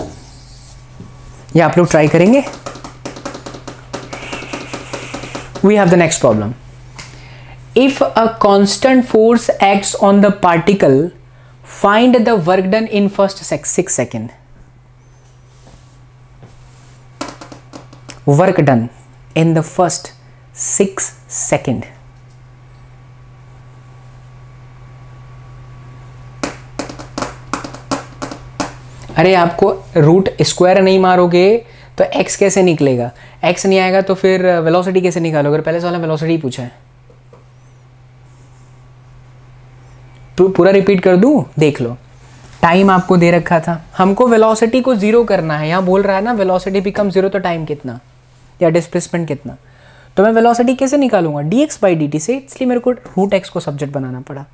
ये आप लोग ट्राई करेंगे we have the next problem if a constant force act on the particle find the work done in first six second work done in the first six second अरे आपको रूट स्क्वायर नहीं मारोगे तो x कैसे निकलेगा x नहीं आएगा तो फिर वेलोसिटी कैसे निकालोगे पहले सवाल वेलोसिटी पूछा है पूरा रिपीट कर दूं देख लो टाइम आपको दे रखा था हमको वेलोसिटी को ज़ीरो करना है यहाँ बोल रहा है ना वेलोसिटी बिकम ज़ीरो तो टाइम कितना या डिस्प्लेसमेंट कितना तो मैं वेलोसिटी कैसे निकालूंगा D X by D T से इसलिए मेरे को रूट एक्स को सब्जेक्ट बनाना पड़ा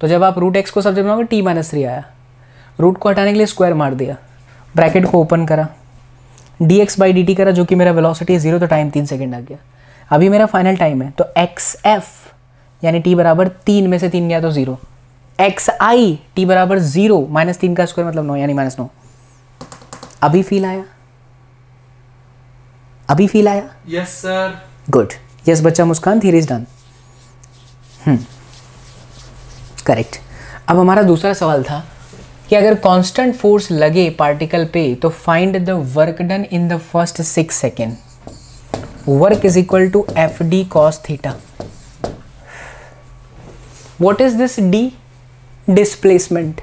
तो जब आप रूट एक्स को सब्जेक्ट बनाओगे टी माइनस थ्री आया रूट को हटाने के लिए स्क्वायर मार दिया ब्रैकेट को ओपन करा D X by D T करा जो कि मेरा वेलोसिटी ज़ीरो तो टाइम तीन सेकेंड आ गया अभी मेरा फाइनल टाइम है तो एक्स एफ यानी टी बराबर तीन में से तीन गया तो ज़ीरो एक्स आई टी बराबर जीरो माइनस तीन का स्क्वायर मतलब नौ यानी माइनस नौ अभी फील आया अभी फील आया यस सर गुड यस बच्चा Muskaan there is done correct अब हमारा दूसरा सवाल था कि अगर कांस्टेंट फोर्स लगे पार्टिकल पे तो find the work done in the first six second work is equal to F D cos theta what is this D displacement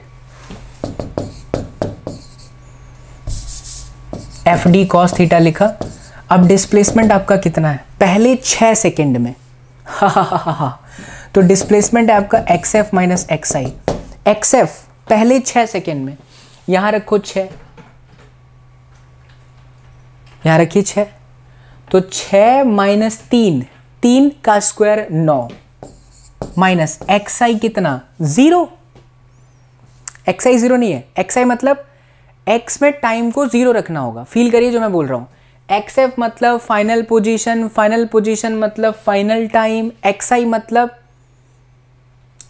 F D cos theta लिखा अब डिस्प्लेसमेंट आपका कितना है पहले छह सेकेंड में हा हा हा हा तो डिस्प्लेसमेंट है आपका X F minus X I X F पहले छह सेकेंड में यहां रखो छह यहां रखिए छह तो छ माइनस तीन तीन का स्क्वायर नौ माइनस एक्स आई कितना ज़ीरो एक्स आई ज़ीरो नहीं है एक्स आई मतलब एक्स में टाइम को ज़ीरो रखना होगा फील करिए जो मैं बोल रहा हूँ एक्स एफ मतलब फाइनल पोजीशन फाइनल पोजीशन मतलब फाइनल टाइम एक्स आई मतलब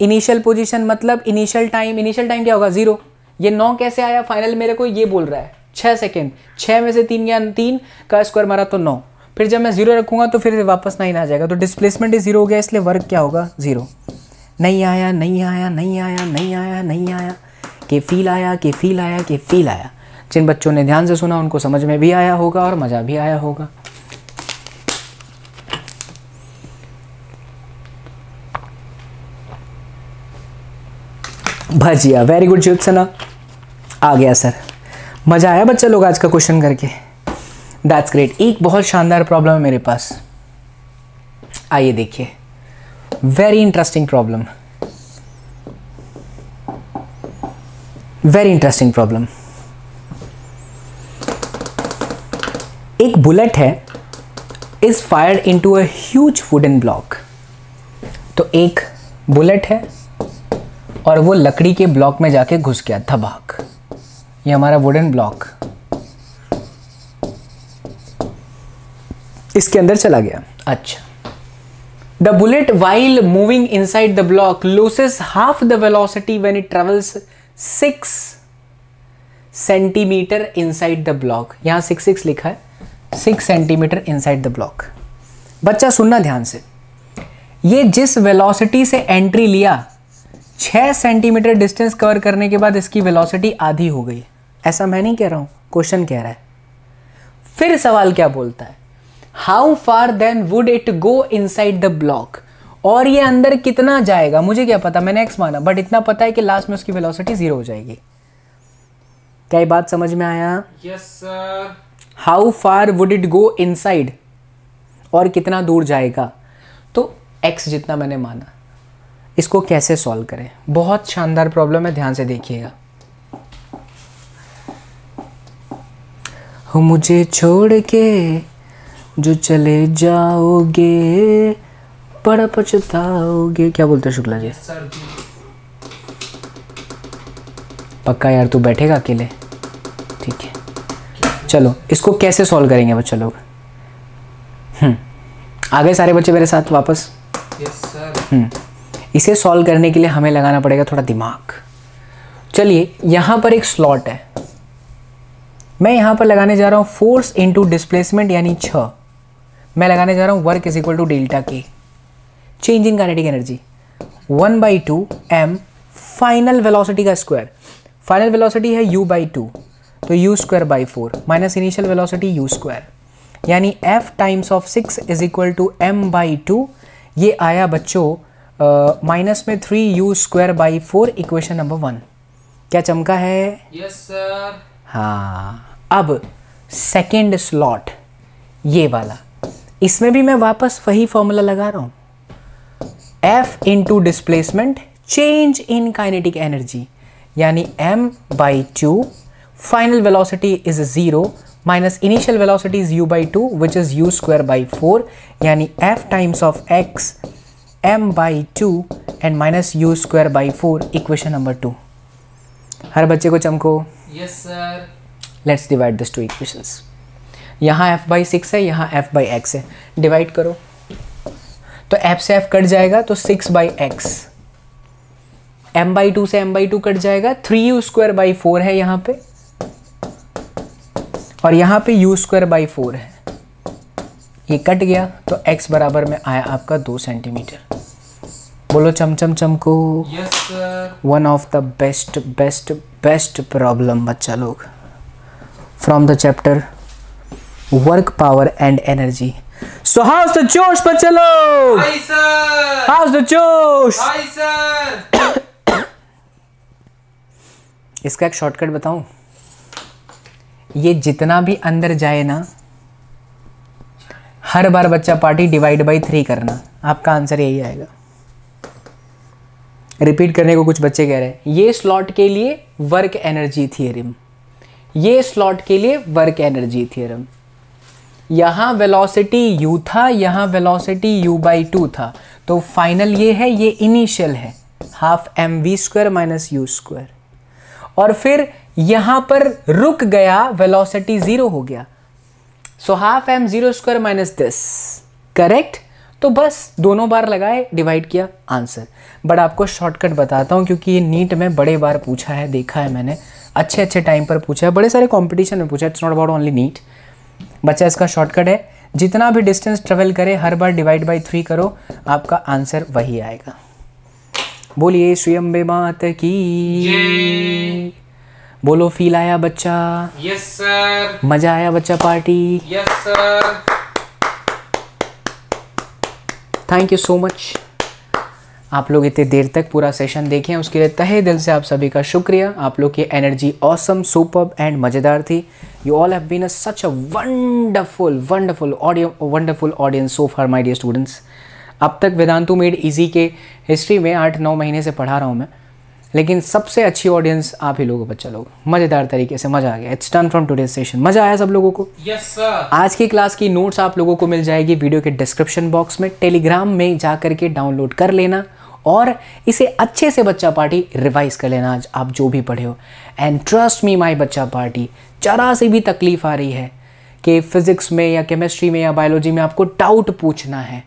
इनिशियल पोजीशन मतलब इनिशियल टाइम इनिशियल टाइम क्या होगा ज़ीरो ये नौ कैसे आया फाइनल मेरे को ये बोल रहा है छः सेकेंड छः में से तीन या तीन का स्क्वायर मारा तो नौ फिर जब मैं ज़ीरो रखूंगा तो फिर वापस नाइन आ जाएगा तो डिस्प्लेसमेंट ज़ीरो हो गया इसलिए वर्क क्या होगा ज़ीरो नहीं आया नहीं आया नहीं आया नहीं आया नहीं आया नहीं आया कि फील आया कि फील आया कि फील आया जिन बच्चों ने ध्यान से सुना उनको समझ में भी आया होगा और मज़ा भी आया होगा भजिया वेरी गुड ज्योत्सना आ गया सर मज़ा आया बच्चा लोग आज का क्वेश्चन करके दैट्स ग्रेट एक बहुत शानदार प्रॉब्लम है मेरे पास आइए देखिए very interesting problem very interesting problem एक बुलेट है is fired into a wood wooden block तो एक बुलेट है और वो लकड़ी के ब्लॉक में जाके घुस गया धबाक ये हमारा वुडन ब्लॉक इसके अंदर चला गया अच्छा the bullet while moving inside the block loses half the velocity when it travels six centimetre inside the block यहां सिक्स सिक्स लिखा है six centimetre inside the block बच्चा सुनना ध्यान से ये जिस वेलोसिटी से एंट्री लिया छह सेंटीमीटर डिस्टेंस कवर करने के बाद इसकी वेलोसिटी आधी हो गई ऐसा मैं नहीं कह रहा हूं क्वेश्चन कह रहा है फिर सवाल क्या बोलता है how far then would it go inside the block और ये अंदर कितना जाएगा मुझे क्या पता मैंने एक्स माना बट इतना पता है कि लास्ट में उसकी वेलोसिटी ज़ीरो हो जाएगी क्या ये बात समझ में आया yes sir how far would it go inside और कितना दूर जाएगा तो एक्स जितना मैंने माना इसको कैसे सॉल्व करें बहुत शानदार प्रॉब्लम है ध्यान से देखिएगा मुझे छोड़ के जो चले जाओगे बड़ा पछताओगे क्या बोलते हैं शुक्ला जी पक्का यार तू बैठेगा अकेले ठीक है चलो इसको कैसे सॉल्व करेंगे बच्चे लोग हम्म, आ गए सारे बच्चे मेरे साथ वापस हम्म, इसे सॉल्व करने के लिए हमें लगाना पड़ेगा थोड़ा दिमाग चलिए यहां पर एक स्लॉट है मैं यहां पर लगाने जा रहा हूँ फोर्स इनटू डिस्प्लेसमेंट यानी छ मैं लगाने जा रहा हूँ work is equal to delta K change in kinetic energy one by two M final velocity का स्क्वायर फाइनल वेलोसिटी है यू बाई टू तो U square by four minus initial velocity U square यानी F times of six is equal to M by two ये आया बच्चों minus uh, में three U square by four equation number one क्या चमका है yes sir हाँ अब सेकेंड स्लॉट ये वाला इसमें भी मैं वापस वही फॉर्मूला लगा रहा हूँ F into displacement change in kinetic energy यानी M by two final velocity is zero minus initial velocity is U by two which is U square by four यानी F times of X M by two and minus you square by four equation number two हर बच्चे को चमको yes sir let's divide this two equations यहाँ F by six है यहाँ F by X है divide करो तो एफ से एफ कट जाएगा तो six by X M by two से एम बाई टू कट जाएगा three U square by four है यहां पे और यहां पे यू स्क्वायर बाई फोर है ये कट गया तो x बराबर में आया आपका दो सेंटीमीटर बोलो चमचम चमको one of the best best best problem बच्चा लोग from the chapter work power and energy so how's the josh पर चलो हाउस द जोश इसका एक शॉर्टकट बताऊं ये जितना भी अंदर जाए ना हर बार बच्चा पार्टी डिवाइड बाई थ्री करना आपका आंसर यही आएगा रिपीट करने को कुछ बच्चे कह रहे हैं ये स्लॉट के लिए वर्क एनर्जी थियरम ये स्लॉट के लिए वर्क एनर्जी थियरम यहाँ वेलोसिटी u था यहाँ वेलोसिटी u बाई टू था तो फाइनल ये है ये इनिशियल है half M we square minus you square और फिर यहाँ पर रुक गया वेलोसिटी ज़ीरो हो गया so half m zero square minus this correct तो बस दोनों बार लगाए डिवाइड किया आंसर बट आपको शॉर्टकट बताता हूँ क्योंकि ये नीट में बड़े बार पूछा है देखा है मैंने अच्छे अच्छे टाइम पर पूछा है बड़े सारे कॉम्पिटिशन में पूछा it's not about only NEET बच्चा इसका शॉर्टकट है जितना भी डिस्टेंस ट्रेवल करे हर बार डिवाइड बाई थ्री करो आपका आंसर वही आएगा बोलिए स्वयं बे मात की बोलो फील आया बच्चा यस सर मजा आया बच्चा party yes sir thank you so much आप लोग इतनी देर तक पूरा सेशन देखें उसके लिए तहे दिल से आप सभी का शुक्रिया आप लोग की एनर्जी ऑसम सुपर एंड मज़ेदार थी you all have been a such a wonderful wonderful audio wonderful audience so for my dear students अब तक वेदांतु मेड इजी e के हिस्ट्री में आठ नौ महीने से पढ़ा रहा हूँ मैं लेकिन सबसे अच्छी ऑडियंस आप ही लोगों बच्चा लोग मज़ेदार तरीके से मज़ा आ गया it's turn from today session मज़ा आया सब लोगों को यस yes, आज की क्लास की नोट्स आप लोगों को मिल जाएगी वीडियो के डिस्क्रिप्शन बॉक्स में टेलीग्राम में जा करके डाउनलोड कर लेना और इसे अच्छे से बच्चा पार्टी रिवाइज कर लेना आज आप जो भी पढ़े हो एंड ट्रस्ट मी माई बच्चा पार्टी जरा से भी तकलीफ आ रही है कि फिज़िक्स में या केमिस्ट्री में या बायोलॉजी में आपको डाउट पूछना है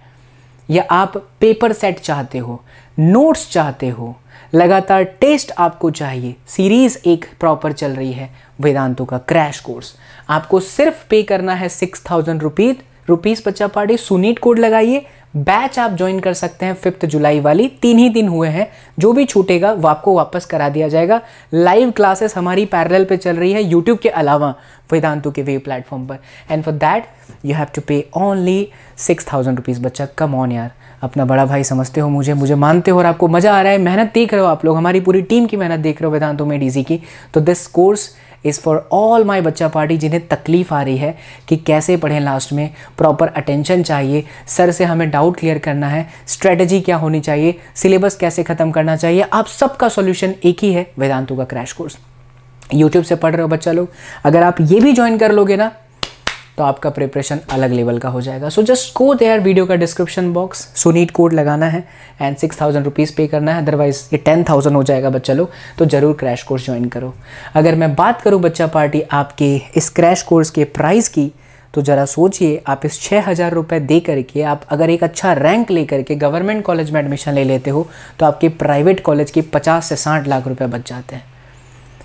या आप पेपर सेट चाहते हो नोट्स चाहते हो लगातार टेस्ट आपको चाहिए सीरीज़ एक प्रॉपर चल रही है वेदांतों का क्रैश कोर्स आपको सिर्फ पे करना है सिक्स थाउजेंड रुपीज़ रुपीज़ बच्चा पार्टी सुनीट कोड लगाइए बैच आप ज्वाइन कर सकते हैं फिफ्थ जुलाई वाली तीन ही दिन हुए हैं जो भी छूटेगा वो आपको वापस करा दिया जाएगा लाइव क्लासेस हमारी पैरेलल पे चल रही है यूट्यूब के अलावा वेदांतु के वेब प्लेटफॉर्म पर and for that you have to pay only six thousand rupees बच्चा कम ऑन यार अपना बड़ा भाई समझते हो मुझे मुझे मानते हो और आपको मज़ा आ रहा है मेहनत देख रहे हो आप लोग हमारी पूरी टीम की मेहनत देख रहे हो वेदांतो में डीजी की तो this course is for all my बच्चा पार्टी जिन्हें तकलीफ़ आ रही है कि कैसे पढ़ें लास्ट में प्रॉपर अटेंशन चाहिए सर से हमें डाउट क्लियर करना है स्ट्रेटजी क्या होनी चाहिए सिलेबस कैसे ख़त्म करना चाहिए आप सबका सोल्यूशन एक ही है वेदांतों का क्रैश कोर्स यूट्यूब से पढ़ रहे हो बच्चा लोग अगर आप ये भी ज्वाइन कर लोगे ना तो आपका प्रिपरेशन अलग लेवल का हो जाएगा so just go there video का डिस्क्रिप्शन बॉक्स नीट कोड लगाना है एंड सिक्स थाउजेंड रुपीज़ पे करना है अदरवाइज़ ये टेन थाउजेंड हो जाएगा बच्चा लोग तो ज़रूर क्रैश कोर्स ज्वाइन करो अगर मैं बात करूँ बच्चा पार्टी आपके इस क्रैश कोर्स के प्राइस की तो ज़रा सोचिए आप इस छः हज़ार रुपये दे करके आप अगर एक अच्छा रैंक ले करके गवर्नमेंट कॉलेज में एडमिशन ले लेते हो तो आपके प्राइवेट कॉलेज के पचास से साठ लाख रुपये बच जाते हैं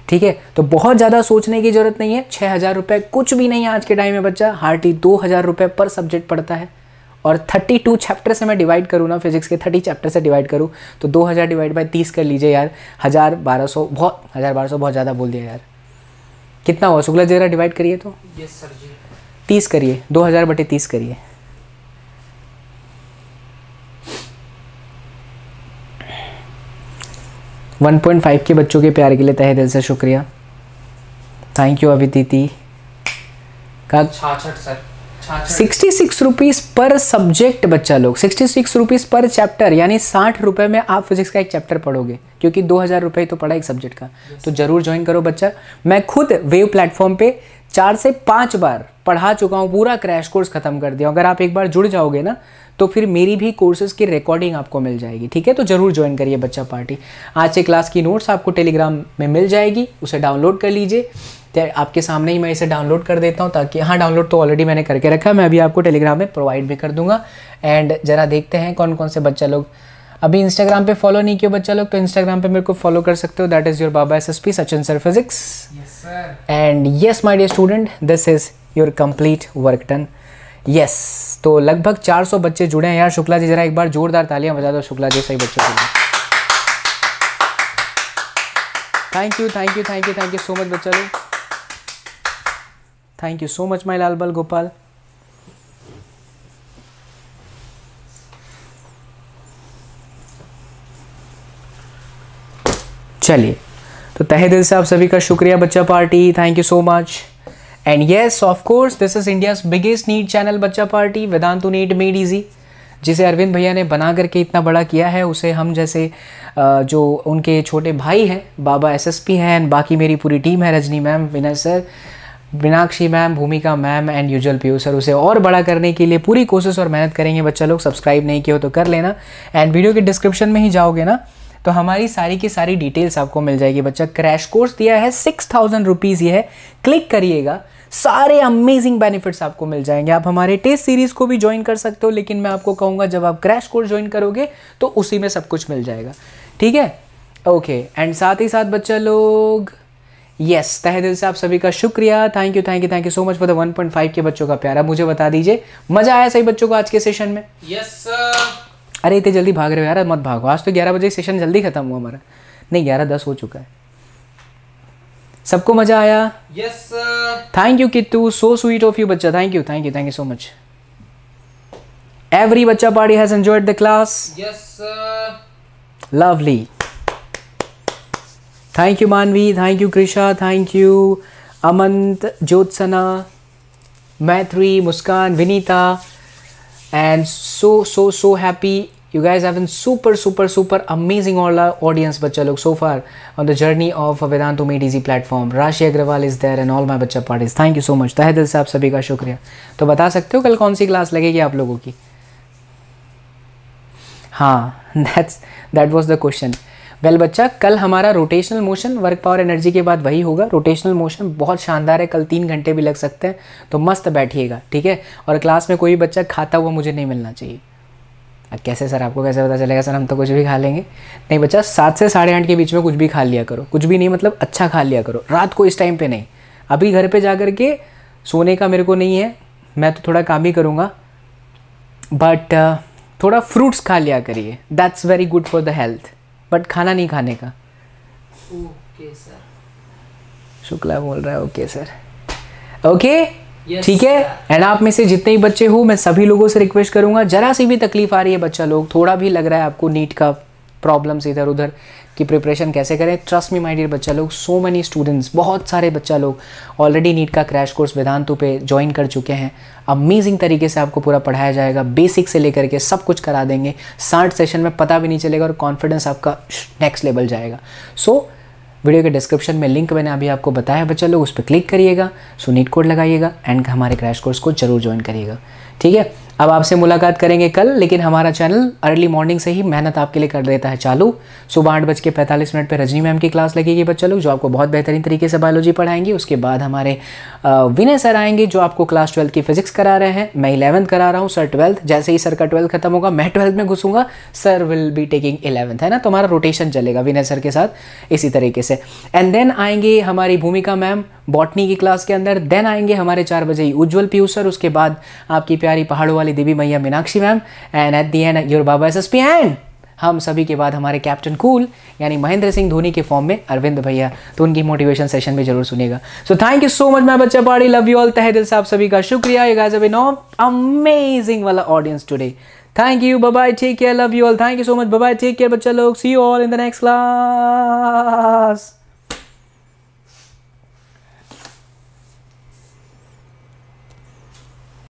ठीक है तो बहुत ज़्यादा सोचने की ज़रूरत नहीं है छः हज़ार रुपये कुछ भी नहीं है आज के टाइम में बच्चा हार्डली दो हज़ार रुपये पर सब्जेक्ट पड़ता है और 32 चैप्टर से मैं डिवाइड करूँ ना फिजिक्स के 30 चैप्टर से डिवाइड करूँ तो 2000 डिवाइड बाय 30 कर लीजिए यार हज़ार बारह सौ बहुत हज़ार बारह सौ बहुत ज़्यादा बोल दिया यार कितना हुआ शुक्ला जरा डिवाइड करिए तो यस सर जी तीस करिए दो हज़ार बटे तीस करिए 1.5 के बच्चों के प्यार के लिए तहे दिल से शुक्रिया थैंक यू अविदिति का सिक्सटी सिक्स रुपीज़ पर सब्जेक्ट बच्चा लोग सिक्सटी सिक्स रुपीज़ पर चैप्टर यानी साठ रुपए में आप फिजिक्स का एक चैप्टर पढ़ोगे क्योंकि दो हज़ार रुपए तो पढ़ा एक सब्जेक्ट का yes. तो ज़रूर ज्वाइन करो बच्चा मैं खुद वेव प्लेटफॉर्म पे चार से पांच बार पढ़ा चुका हूँ पूरा क्रैश कोर्स ख़त्म कर दिया अगर आप एक बार जुड़ जाओगे ना तो फिर मेरी भी कोर्सेज़ की रिकॉर्डिंग आपको मिल जाएगी ठीक है तो ज़रूर ज्वाइन करिए बच्चा पार्टी आज से क्लास की नोट्स आपको टेलीग्राम में मिल जाएगी उसे डाउनलोड कर लीजिए आपके सामने ही मैं इसे डाउनलोड कर देता हूँ ताकि हाँ डाउनलोड तो ऑलरेडी मैंने करके रखा है मैं अभी आपको टेलीग्राम में प्रोवाइड भी कर दूंगा एंड ज़रा देखते हैं कौन कौन से बच्चा लोग अभी इंस्टाग्राम पे फॉलो नहीं किया बच्चा लोग तो इंस्टाग्राम पे मेरे को फॉलो कर सकते हो दैट इज़ योर बाबा S S P Sachin sir physics and yes my dear student this is your complete work done yes तो लगभग 400 बच्चे जुड़े हैं यार शुक्ला जी जरा एक बार जोरदार तालियां बजा दो शुक्ला जी सही बच्चों के लिए thank you thank you thank you thank you so much बच्चा लोग thank you so much my लाल बल गोपाल चलिए तो तहे दिल से आप सभी का शुक्रिया बच्चा party thank you so much and yes of course this is India biggest NEET channel बच्चा party Vedantu NEET made easy जिसे अरविंद भैया ने बना करके इतना बड़ा किया है उसे हम जैसे जो उनके छोटे भाई हैं बाबा एस एस पी हैं एंड बाकी मेरी पूरी टीम है Rajni ma'am Vinay sir Meenakshi ma'am Bhumika ma'am and यूजल पीयू सर उसे और बड़ा करने के लिए पूरी कोशिश और मेहनत करेंगे बच्चा लोग सब्सक्राइब नहीं किया हो तो कर लेना एंड वीडियो के डिस्क्रिप्शन में ही जाओगे ना तो हमारी सारी की सारी डिटेल्स आपको मिल जाएगी बच्चा क्रैश कोर्स दिया है सिक्स थाउजेंड रुपीज़ ये है क्लिक करिएगा सारे अमेजिंग बेनिफिट्स आपको मिल जाएंगे आप हमारे टेस्ट सीरीज़ को भी ज्वाइन कर सकते हो लेकिन मैं आपको कहूँगा जब आप क्रैश कोर्स ज्वाइन करोगे तो उसी में सब कुछ मिल जाएगा ठीक है ओके एंड साथ ही साथ बच्चा लोग यस तह दिल से आप सभी का शुक्रिया thank you thank you thank you so much for the 1.5 के बच्चों का प्यारा मुझे बता दीजिए मज़ा आया सही बच्चों को आज के सेशन में यस yes, सर अरे इतने जल्दी भाग रहे हो यार मत भागो आज तो ग्यारह बजे सेशन जल्दी ख़त्म हुआ हमारा नहीं ग्यारह दस हो चुका है सबको मज़ा आया यस थैंक यू कितू सो स्वीट ऑफ यू बच्चा thank you thank you thank you so much every बच्चा party has enjoyed the class yes lovely thank you Manvi thank you Krisha thank you Amant Jyotsna Maitri Muskan Vinita and so so so happy you guys have super super super super amazing all our audience bacha log so far on the journey made easy platform Rashi Agarwal is is and all my बच्चा bacha parties thank you so तहे दिल से आप सभी का शुक्रिया तो बता सकते हो कल कौन सी क्लास लगेगी आप लोगों की हाँ that's that was the question well बच्चा कल हमारा rotational motion work power energy के बाद वही होगा रोटेशनल मोशन बहुत शानदार है कल तीन घंटे भी लग सकते हैं तो मस्त बैठिएगा ठीक है और क्लास में कोई बच्चा खाता हुआ मुझे नहीं मिलना चाहिए कैसे सर आपको कैसे पता चलेगा सर हम तो कुछ भी खा लेंगे नहीं बच्चा सात से साढ़े आठ के बीच में कुछ भी खा लिया करो कुछ भी नहीं मतलब अच्छा खा लिया करो रात को इस टाइम पे नहीं अभी घर पे जा करके के सोने का मेरे को नहीं है मैं तो थोड़ा काम ही करूँगा बट uh, थोड़ा फ्रूट्स खा लिया करिए that's very good for the health but खाना नहीं खाने का ओके सर शुक्ला बोल रहा है ओके सर ओके okay? ठीक है एंड आप में से जितने ही बच्चे हो मैं सभी लोगों से रिक्वेस्ट करूंगा जरा सी भी तकलीफ आ रही है बच्चा लोग थोड़ा भी लग रहा है आपको नीट का प्रॉब्लम्स इधर उधर की प्रिपरेशन कैसे करें ट्रस्ट मी माय डियर बच्चा लोग सो मेनी स्टूडेंट्स बहुत सारे बच्चा लोग ऑलरेडी नीट का क्रैश कोर्स वेदांतु पे ज्वाइन कर चुके हैं अमेजिंग तरीके से आपको पूरा पढ़ाया जाएगा बेसिक से लेकर के सब कुछ करा देंगे साठ सेशन में पता भी नहीं चलेगा और कॉन्फिडेंस आपका नेक्स्ट लेवल जाएगा सो so, वीडियो के डिस्क्रिप्शन में लिंक मैंने अभी आपको बताया बच्चा लोग उस पर क्लिक करिएगा सुनीट कोड लगाइएगा एंड हमारे क्रैश कोर्स को जरूर ज्वाइन करिएगा ठीक है अब आपसे मुलाकात करेंगे कल लेकिन हमारा चैनल अर्ली मॉर्निंग से ही मेहनत आपके लिए कर देता है चालू सुबह आठ बज के पैंतालीस मिनट पर रजनी मैम की क्लास लगेगी बच्चा लोग जो आपको बहुत बेहतरीन तरीके से बायोलॉजी पढ़ाएंगे उसके बाद हमारे विनय सर आएंगे जो आपको क्लास ट्वेल्थ की फिजिक्स करा रहे हैं मैं इलेवंथ करा रहा हूँ सर ट्वेल्थ जैसे ही सर का ट्वेल्थ खत्म होगा मैं ट्वेल्थ में घुसूंगा sir will be taking eleventh है ना तो हमारा रोटेशन चलेगा विनय सर के साथ इसी तरीके से एंड देन आएंगे हमारी भूमिका मैम बॉटनी की क्लास के अंदर देन आएंगे हमारे चार बजे उज्जवल पीयूष सर उसके बाद आपकी प्यारी पहाड़ों वाली देवी मैया Meenakshi ma'am and at the end your बाबा एस एस एंड हम सभी के बाद हमारे कैप्टन कूल यानी महेंद्र सिंह धोनी के फॉर्म में अरविंद भैया तो उनकी मोटिवेशन सेशन में जरूर सुनेगा so thank you so much मैं बच्चा पाड़ी लव यू ऑल तहे दिल से आप सभी का शुक्रिया ये गाइस नो अमेजिंग वाला audience today thank you bye take care love you all thank you so much bye take care बच्चा लोग see you all in the next class